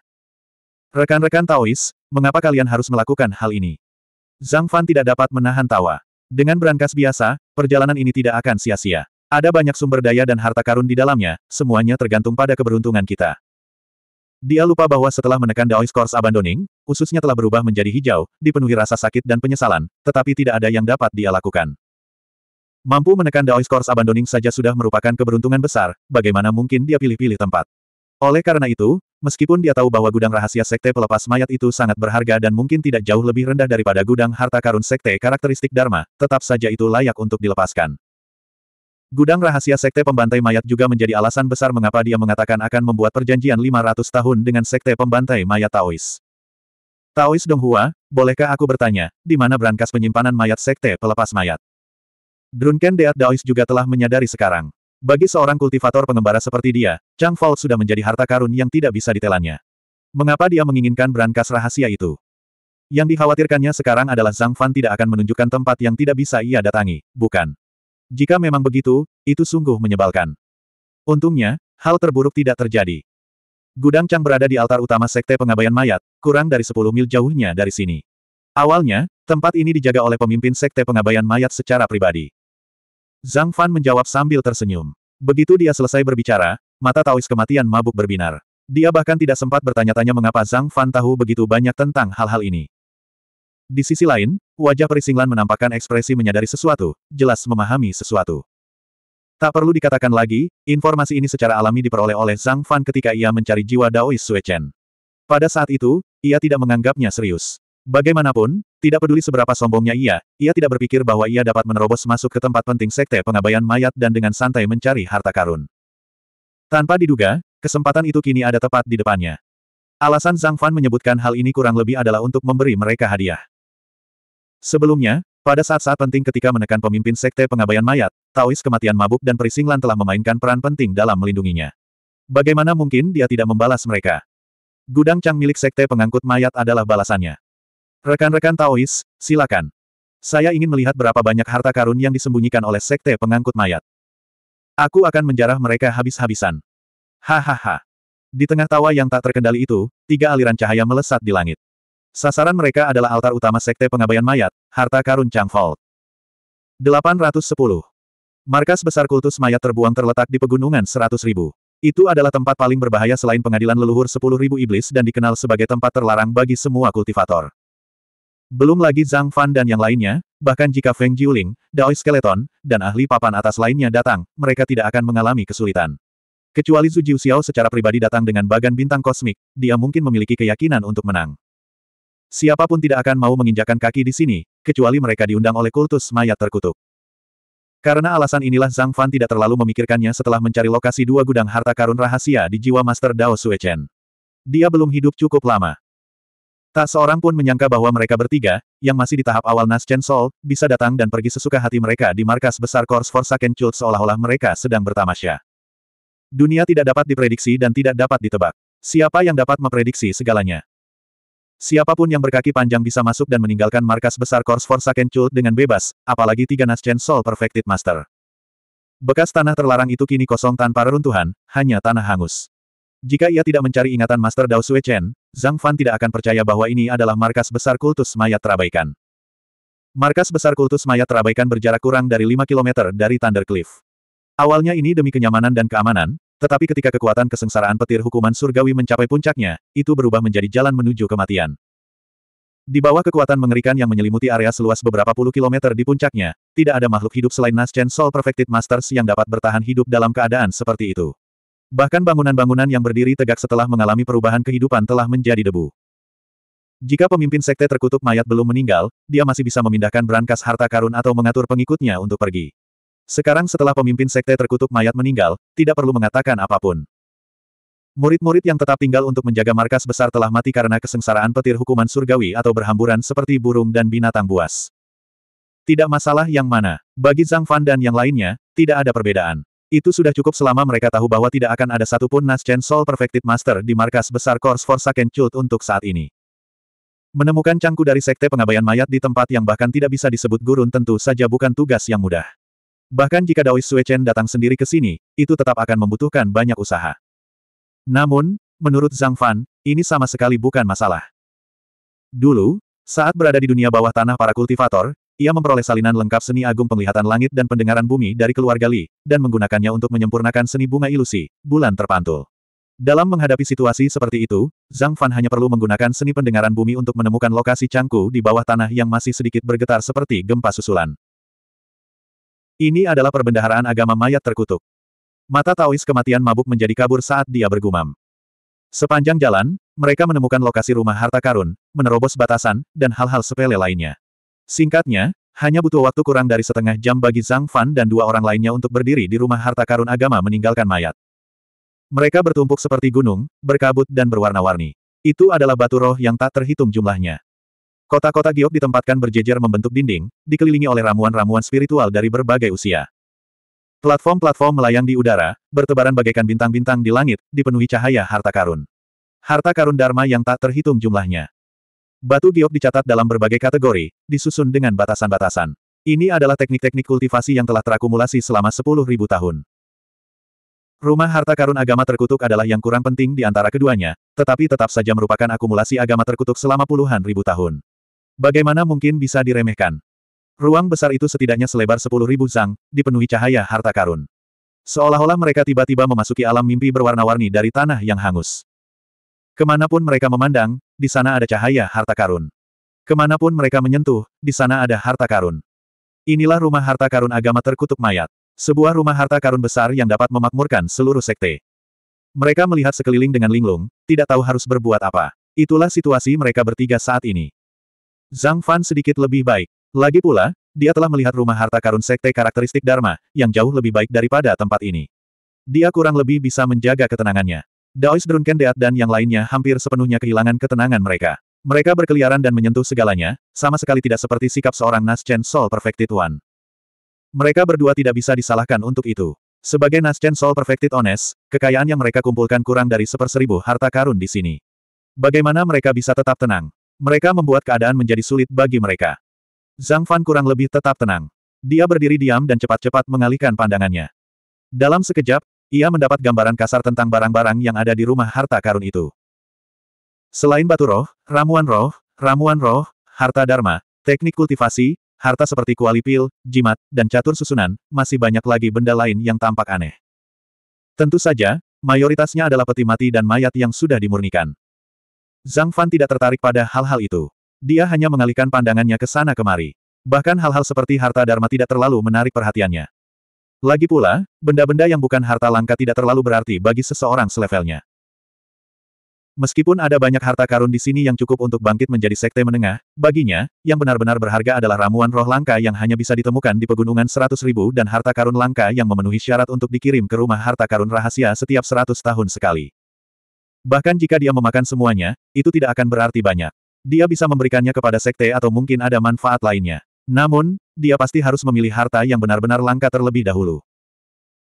Rekan-rekan Taois, mengapa kalian harus melakukan hal ini? Zhang Fan tidak dapat menahan tawa. Dengan berangkas biasa, perjalanan ini tidak akan sia-sia. Ada banyak sumber daya dan harta karun di dalamnya, semuanya tergantung pada keberuntungan kita. Dia lupa bahwa setelah menekan Daois Course Abandoning, ususnya telah berubah menjadi hijau, dipenuhi rasa sakit dan penyesalan, tetapi tidak ada yang dapat dia lakukan. Mampu menekan Daoi Scores Abandoning saja sudah merupakan keberuntungan besar, bagaimana mungkin dia pilih-pilih tempat. Oleh karena itu, meskipun dia tahu bahwa gudang rahasia sekte pelepas mayat itu sangat berharga dan mungkin tidak jauh lebih rendah daripada gudang harta karun sekte karakteristik Dharma, tetap saja itu layak untuk dilepaskan. Gudang rahasia sekte pembantai mayat juga menjadi alasan besar mengapa dia mengatakan akan membuat perjanjian 500 tahun dengan sekte pembantai mayat Taois. Taois Donghua, bolehkah aku bertanya, di mana berangkas penyimpanan mayat sekte pelepas mayat? Drunken Deat Daois juga telah menyadari sekarang. Bagi seorang kultivator pengembara seperti dia, Chang Fall sudah menjadi harta karun yang tidak bisa ditelannya. Mengapa dia menginginkan berangkas rahasia itu? Yang dikhawatirkannya sekarang adalah Zhang Fan tidak akan menunjukkan tempat yang tidak bisa ia datangi, bukan? Jika memang begitu, itu sungguh menyebalkan. Untungnya, hal terburuk tidak terjadi. Gudang Chang berada di altar utama Sekte Pengabaian Mayat, kurang dari 10 mil jauhnya dari sini. Awalnya, tempat ini dijaga oleh pemimpin Sekte Pengabaian Mayat secara pribadi. Zhang Fan menjawab sambil tersenyum. Begitu dia selesai berbicara, mata Taois kematian mabuk berbinar. Dia bahkan tidak sempat bertanya-tanya mengapa Zhang Fan tahu begitu banyak tentang hal-hal ini. Di sisi lain, wajah Perisinglan menampakkan ekspresi menyadari sesuatu, jelas memahami sesuatu. Tak perlu dikatakan lagi, informasi ini secara alami diperoleh oleh Zhang Fan ketika ia mencari jiwa Daois Suechen. Pada saat itu, ia tidak menganggapnya serius. Bagaimanapun, tidak peduli seberapa sombongnya ia, ia tidak berpikir bahwa ia dapat menerobos masuk ke tempat penting sekte pengabaian mayat dan dengan santai mencari harta karun. Tanpa diduga, kesempatan itu kini ada tepat di depannya. Alasan Zhang Fan menyebutkan hal ini kurang lebih adalah untuk memberi mereka hadiah. Sebelumnya, pada saat-saat penting ketika menekan pemimpin sekte pengabaian mayat, Taois kematian mabuk dan perisinglan telah memainkan peran penting dalam melindunginya. Bagaimana mungkin dia tidak membalas mereka? Gudang cang milik sekte pengangkut mayat adalah balasannya. Rekan-rekan Taois, silakan. Saya ingin melihat berapa banyak harta karun yang disembunyikan oleh sekte pengangkut mayat. Aku akan menjarah mereka habis-habisan. Hahaha. Di tengah tawa yang tak terkendali itu, tiga aliran cahaya melesat di langit. Sasaran mereka adalah altar utama sekte pengabaian mayat, harta karun Changfold. 810. Markas besar kultus mayat terbuang terletak di pegunungan 100.000. Itu adalah tempat paling berbahaya selain pengadilan leluhur 10.000 iblis dan dikenal sebagai tempat terlarang bagi semua kultivator. Belum lagi Zhang Fan dan yang lainnya, bahkan jika Feng Jiuling, Dao Skeleton, dan ahli papan atas lainnya datang, mereka tidak akan mengalami kesulitan. Kecuali Zhu Jiuxiao secara pribadi datang dengan bagan bintang kosmik, dia mungkin memiliki keyakinan untuk menang. Siapapun tidak akan mau menginjakan kaki di sini, kecuali mereka diundang oleh kultus mayat terkutuk. Karena alasan inilah Zhang Fan tidak terlalu memikirkannya setelah mencari lokasi dua gudang harta karun rahasia di jiwa Master Dao Suechen. Dia belum hidup cukup lama. Tak seorang pun menyangka bahwa mereka bertiga, yang masih di tahap awal Nas Chen Sol, bisa datang dan pergi sesuka hati mereka di markas besar Kors Forsaken Chult seolah-olah mereka sedang bertamasya. Dunia tidak dapat diprediksi dan tidak dapat ditebak. Siapa yang dapat memprediksi segalanya? Siapapun yang berkaki panjang bisa masuk dan meninggalkan markas besar Kors Forsaken Chult dengan bebas, apalagi tiga Nas Chen sol Perfected Master. Bekas tanah terlarang itu kini kosong tanpa reruntuhan, hanya tanah hangus. Jika ia tidak mencari ingatan Master Dao Sui Chen, Zhang Fan tidak akan percaya bahwa ini adalah markas besar kultus mayat terabaikan. Markas besar kultus mayat terabaikan berjarak kurang dari 5 km dari Thunder Cliff. Awalnya ini demi kenyamanan dan keamanan, tetapi ketika kekuatan kesengsaraan petir hukuman surgawi mencapai puncaknya, itu berubah menjadi jalan menuju kematian. Di bawah kekuatan mengerikan yang menyelimuti area seluas beberapa puluh kilometer di puncaknya, tidak ada makhluk hidup selain Naschen Soul Perfected Masters yang dapat bertahan hidup dalam keadaan seperti itu. Bahkan bangunan-bangunan yang berdiri tegak setelah mengalami perubahan kehidupan telah menjadi debu. Jika pemimpin sekte terkutuk mayat belum meninggal, dia masih bisa memindahkan berangkas harta karun atau mengatur pengikutnya untuk pergi. Sekarang setelah pemimpin sekte terkutuk mayat meninggal, tidak perlu mengatakan apapun. Murid-murid yang tetap tinggal untuk menjaga markas besar telah mati karena kesengsaraan petir hukuman surgawi atau berhamburan seperti burung dan binatang buas. Tidak masalah yang mana, bagi Zhang Fan dan yang lainnya, tidak ada perbedaan. Itu sudah cukup selama mereka tahu bahwa tidak akan ada satupun naschen Soul Perfected Master di markas besar Course for Saken Chult untuk saat ini. Menemukan cangku dari sekte pengabaian mayat di tempat yang bahkan tidak bisa disebut gurun tentu saja bukan tugas yang mudah. Bahkan jika Daoist Suechen datang sendiri ke sini, itu tetap akan membutuhkan banyak usaha. Namun, menurut Zhang Fan, ini sama sekali bukan masalah. Dulu, saat berada di dunia bawah tanah para kultivator, ia memperoleh salinan lengkap seni agung penglihatan langit dan pendengaran bumi dari keluarga Li, dan menggunakannya untuk menyempurnakan seni bunga ilusi, bulan terpantul. Dalam menghadapi situasi seperti itu, Zhang Fan hanya perlu menggunakan seni pendengaran bumi untuk menemukan lokasi cangku di bawah tanah yang masih sedikit bergetar seperti gempa susulan. Ini adalah perbendaharaan agama mayat terkutuk. Mata Taois kematian mabuk menjadi kabur saat dia bergumam. Sepanjang jalan, mereka menemukan lokasi rumah harta karun, menerobos batasan, dan hal-hal sepele lainnya. Singkatnya, hanya butuh waktu kurang dari setengah jam bagi Zhang Fan dan dua orang lainnya untuk berdiri di rumah harta karun agama meninggalkan mayat. Mereka bertumpuk seperti gunung, berkabut dan berwarna-warni. Itu adalah batu roh yang tak terhitung jumlahnya. Kota-kota giok ditempatkan berjejer membentuk dinding, dikelilingi oleh ramuan-ramuan spiritual dari berbagai usia. Platform-platform melayang di udara, bertebaran bagaikan bintang-bintang di langit, dipenuhi cahaya harta karun. Harta karun Dharma yang tak terhitung jumlahnya. Batu giok dicatat dalam berbagai kategori, disusun dengan batasan-batasan. Ini adalah teknik-teknik kultivasi yang telah terakumulasi selama 10.000 tahun. Rumah harta karun agama terkutuk adalah yang kurang penting di antara keduanya, tetapi tetap saja merupakan akumulasi agama terkutuk selama puluhan ribu tahun. Bagaimana mungkin bisa diremehkan? Ruang besar itu setidaknya selebar sepuluh ribu zang, dipenuhi cahaya harta karun. Seolah-olah mereka tiba-tiba memasuki alam mimpi berwarna-warni dari tanah yang hangus. Kemanapun mereka memandang, di sana ada cahaya harta karun. Kemanapun mereka menyentuh, di sana ada harta karun. Inilah rumah harta karun agama terkutuk mayat. Sebuah rumah harta karun besar yang dapat memakmurkan seluruh sekte. Mereka melihat sekeliling dengan linglung, tidak tahu harus berbuat apa. Itulah situasi mereka bertiga saat ini. Zhang Fan sedikit lebih baik. Lagi pula, dia telah melihat rumah harta karun sekte karakteristik Dharma, yang jauh lebih baik daripada tempat ini. Dia kurang lebih bisa menjaga ketenangannya. Daois Drunken Deat dan yang lainnya hampir sepenuhnya kehilangan ketenangan mereka. Mereka berkeliaran dan menyentuh segalanya, sama sekali tidak seperti sikap seorang Naschen Sol Perfected One. Mereka berdua tidak bisa disalahkan untuk itu. Sebagai Naschen Sol Perfected Ones, kekayaan yang mereka kumpulkan kurang dari seperseribu harta karun di sini. Bagaimana mereka bisa tetap tenang? Mereka membuat keadaan menjadi sulit bagi mereka. Zhang Fan kurang lebih tetap tenang. Dia berdiri diam dan cepat-cepat mengalihkan pandangannya. Dalam sekejap, ia mendapat gambaran kasar tentang barang-barang yang ada di rumah harta karun itu. Selain batu roh, ramuan roh, ramuan roh, harta dharma, teknik kultivasi, harta seperti kuali pil, jimat, dan catur susunan, masih banyak lagi benda lain yang tampak aneh. Tentu saja, mayoritasnya adalah peti mati dan mayat yang sudah dimurnikan. Zhang Fan tidak tertarik pada hal-hal itu. Dia hanya mengalihkan pandangannya ke sana kemari. Bahkan hal-hal seperti harta dharma tidak terlalu menarik perhatiannya. Lagi pula, benda-benda yang bukan harta langka tidak terlalu berarti bagi seseorang selevelnya. Meskipun ada banyak harta karun di sini yang cukup untuk bangkit menjadi sekte menengah, baginya, yang benar-benar berharga adalah ramuan roh langka yang hanya bisa ditemukan di pegunungan seratus ribu dan harta karun langka yang memenuhi syarat untuk dikirim ke rumah harta karun rahasia setiap seratus tahun sekali. Bahkan jika dia memakan semuanya, itu tidak akan berarti banyak. Dia bisa memberikannya kepada sekte atau mungkin ada manfaat lainnya. Namun, dia pasti harus memilih harta yang benar-benar langka terlebih dahulu.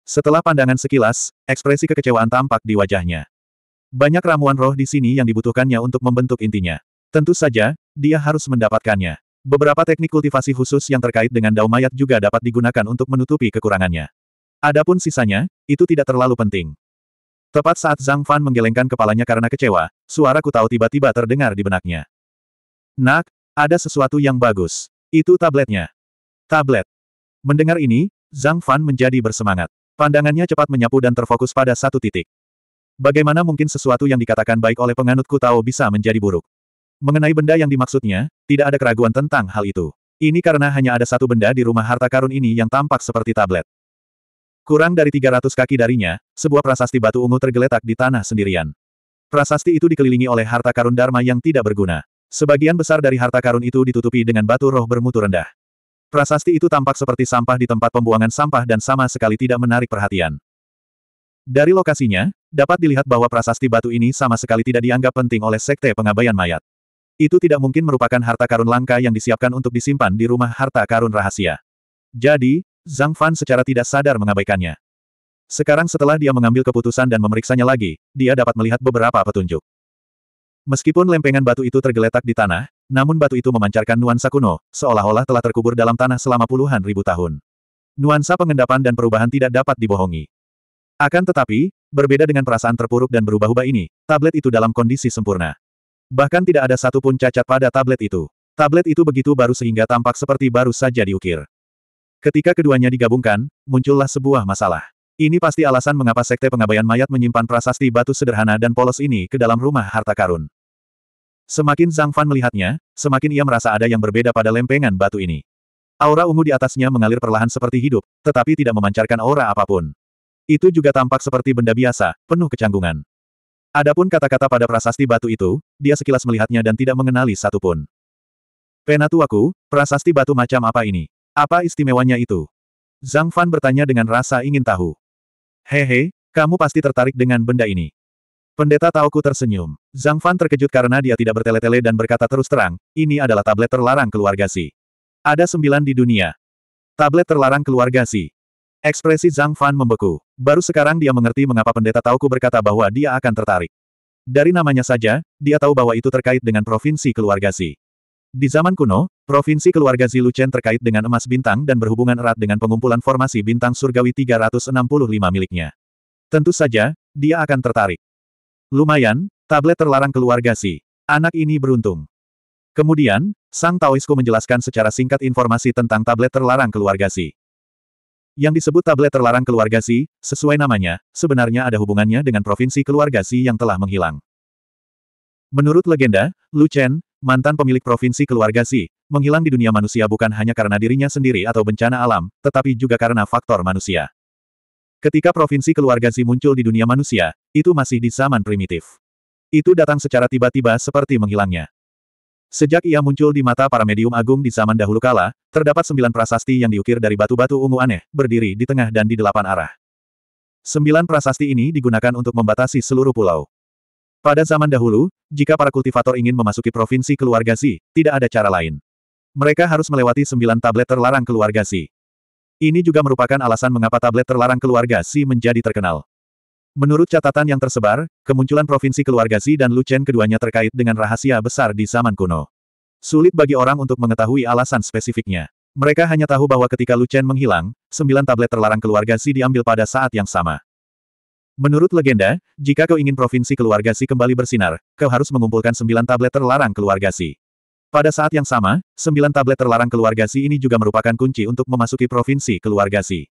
Setelah pandangan sekilas, ekspresi kekecewaan tampak di wajahnya. Banyak ramuan roh di sini yang dibutuhkannya untuk membentuk intinya. Tentu saja, dia harus mendapatkannya. Beberapa teknik kultivasi khusus yang terkait dengan dao mayat juga dapat digunakan untuk menutupi kekurangannya. Adapun sisanya, itu tidak terlalu penting. Tepat saat Zhang Fan menggelengkan kepalanya karena kecewa, suara ku tahu tiba-tiba terdengar di benaknya. Nak, ada sesuatu yang bagus. Itu tabletnya. Tablet. Mendengar ini, Zhang Fan menjadi bersemangat. Pandangannya cepat menyapu dan terfokus pada satu titik. Bagaimana mungkin sesuatu yang dikatakan baik oleh penganutku tahu bisa menjadi buruk? Mengenai benda yang dimaksudnya, tidak ada keraguan tentang hal itu. Ini karena hanya ada satu benda di rumah harta karun ini yang tampak seperti tablet. Kurang dari 300 kaki darinya, sebuah prasasti batu ungu tergeletak di tanah sendirian. Prasasti itu dikelilingi oleh harta karun Dharma yang tidak berguna. Sebagian besar dari harta karun itu ditutupi dengan batu roh bermutu rendah. Prasasti itu tampak seperti sampah di tempat pembuangan sampah dan sama sekali tidak menarik perhatian. Dari lokasinya, dapat dilihat bahwa prasasti batu ini sama sekali tidak dianggap penting oleh Sekte Pengabaian Mayat. Itu tidak mungkin merupakan harta karun langka yang disiapkan untuk disimpan di rumah harta karun rahasia. Jadi, Zhang Fan secara tidak sadar mengabaikannya. Sekarang setelah dia mengambil keputusan dan memeriksanya lagi, dia dapat melihat beberapa petunjuk. Meskipun lempengan batu itu tergeletak di tanah, namun batu itu memancarkan nuansa kuno, seolah-olah telah terkubur dalam tanah selama puluhan ribu tahun. Nuansa pengendapan dan perubahan tidak dapat dibohongi. Akan tetapi, berbeda dengan perasaan terpuruk dan berubah-ubah ini, tablet itu dalam kondisi sempurna. Bahkan tidak ada satupun cacat pada tablet itu. Tablet itu begitu baru sehingga tampak seperti baru saja diukir. Ketika keduanya digabungkan, muncullah sebuah masalah. Ini pasti alasan mengapa Sekte Pengabaian Mayat menyimpan prasasti batu sederhana dan polos ini ke dalam rumah harta karun. Semakin Zhang Fan melihatnya, semakin ia merasa ada yang berbeda pada lempengan batu ini. Aura ungu di atasnya mengalir perlahan seperti hidup, tetapi tidak memancarkan aura apapun. Itu juga tampak seperti benda biasa, penuh kecanggungan. Adapun kata-kata pada prasasti batu itu, dia sekilas melihatnya dan tidak mengenali satupun. Penatuaku, prasasti batu macam apa ini? Apa istimewanya itu? Zhang Fan bertanya dengan rasa ingin tahu. Hehe, kamu pasti tertarik dengan benda ini. Pendeta Taoku tersenyum. Zhang Fan terkejut karena dia tidak bertele-tele dan berkata terus terang, ini adalah tablet terlarang keluarga Si. Ada sembilan di dunia. Tablet terlarang keluarga Si. Ekspresi Zhang Fan membeku. Baru sekarang dia mengerti mengapa pendeta Taoku berkata bahwa dia akan tertarik. Dari namanya saja, dia tahu bahwa itu terkait dengan provinsi keluarga Si. Di zaman kuno, provinsi keluarga Si Luchen terkait dengan emas bintang dan berhubungan erat dengan pengumpulan formasi bintang surgawi 365 miliknya. Tentu saja, dia akan tertarik. Lumayan, tablet terlarang keluarga si. Anak ini beruntung. Kemudian, Sang Taoisku menjelaskan secara singkat informasi tentang tablet terlarang keluarga si. Yang disebut tablet terlarang keluarga si, sesuai namanya, sebenarnya ada hubungannya dengan provinsi keluarga si yang telah menghilang. Menurut legenda, Lu Chen, mantan pemilik provinsi keluarga si, menghilang di dunia manusia bukan hanya karena dirinya sendiri atau bencana alam, tetapi juga karena faktor manusia. Ketika provinsi keluarga Zi muncul di dunia manusia, itu masih di zaman primitif. Itu datang secara tiba-tiba seperti menghilangnya. Sejak ia muncul di mata para medium agung di zaman dahulu kala, terdapat sembilan prasasti yang diukir dari batu-batu ungu aneh, berdiri di tengah dan di delapan arah. Sembilan prasasti ini digunakan untuk membatasi seluruh pulau. Pada zaman dahulu, jika para kultivator ingin memasuki provinsi keluarga Zi, tidak ada cara lain. Mereka harus melewati sembilan tablet terlarang keluarga Zi. Ini juga merupakan alasan mengapa tablet terlarang keluarga Si menjadi terkenal. Menurut catatan yang tersebar, kemunculan provinsi keluarga Si dan Lu keduanya terkait dengan rahasia besar di zaman kuno. Sulit bagi orang untuk mengetahui alasan spesifiknya. Mereka hanya tahu bahwa ketika Lu menghilang, sembilan tablet terlarang keluarga Si diambil pada saat yang sama. Menurut legenda, jika kau ingin provinsi keluarga Si kembali bersinar, kau harus mengumpulkan sembilan tablet terlarang keluarga Si. Pada saat yang sama, sembilan tablet terlarang keluarga Si ini juga merupakan kunci untuk memasuki provinsi keluarga Si.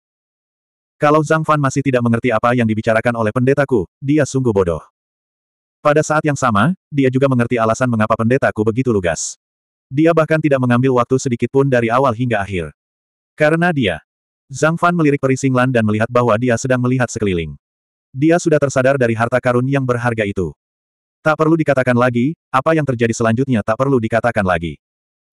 Kalau Zhang Fan masih tidak mengerti apa yang dibicarakan oleh pendetaku, dia sungguh bodoh. Pada saat yang sama, dia juga mengerti alasan mengapa pendetaku begitu lugas. Dia bahkan tidak mengambil waktu sedikit pun dari awal hingga akhir. Karena dia, Zhang Fan melirik Perisinglan dan melihat bahwa dia sedang melihat sekeliling. Dia sudah tersadar dari harta karun yang berharga itu. Tak perlu dikatakan lagi, apa yang terjadi selanjutnya tak perlu dikatakan lagi.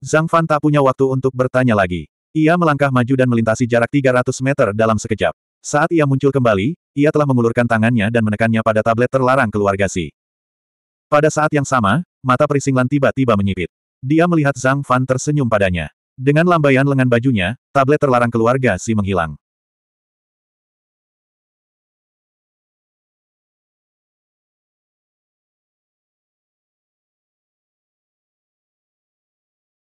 Zhang Fan tak punya waktu untuk bertanya lagi. Ia melangkah maju dan melintasi jarak 300 meter dalam sekejap. Saat ia muncul kembali, ia telah mengulurkan tangannya dan menekannya pada tablet terlarang keluarga Si. Pada saat yang sama, mata Perisinglan tiba-tiba menyipit. Dia melihat Zhang Fan tersenyum padanya. Dengan lambaian lengan bajunya, tablet terlarang keluarga Si menghilang.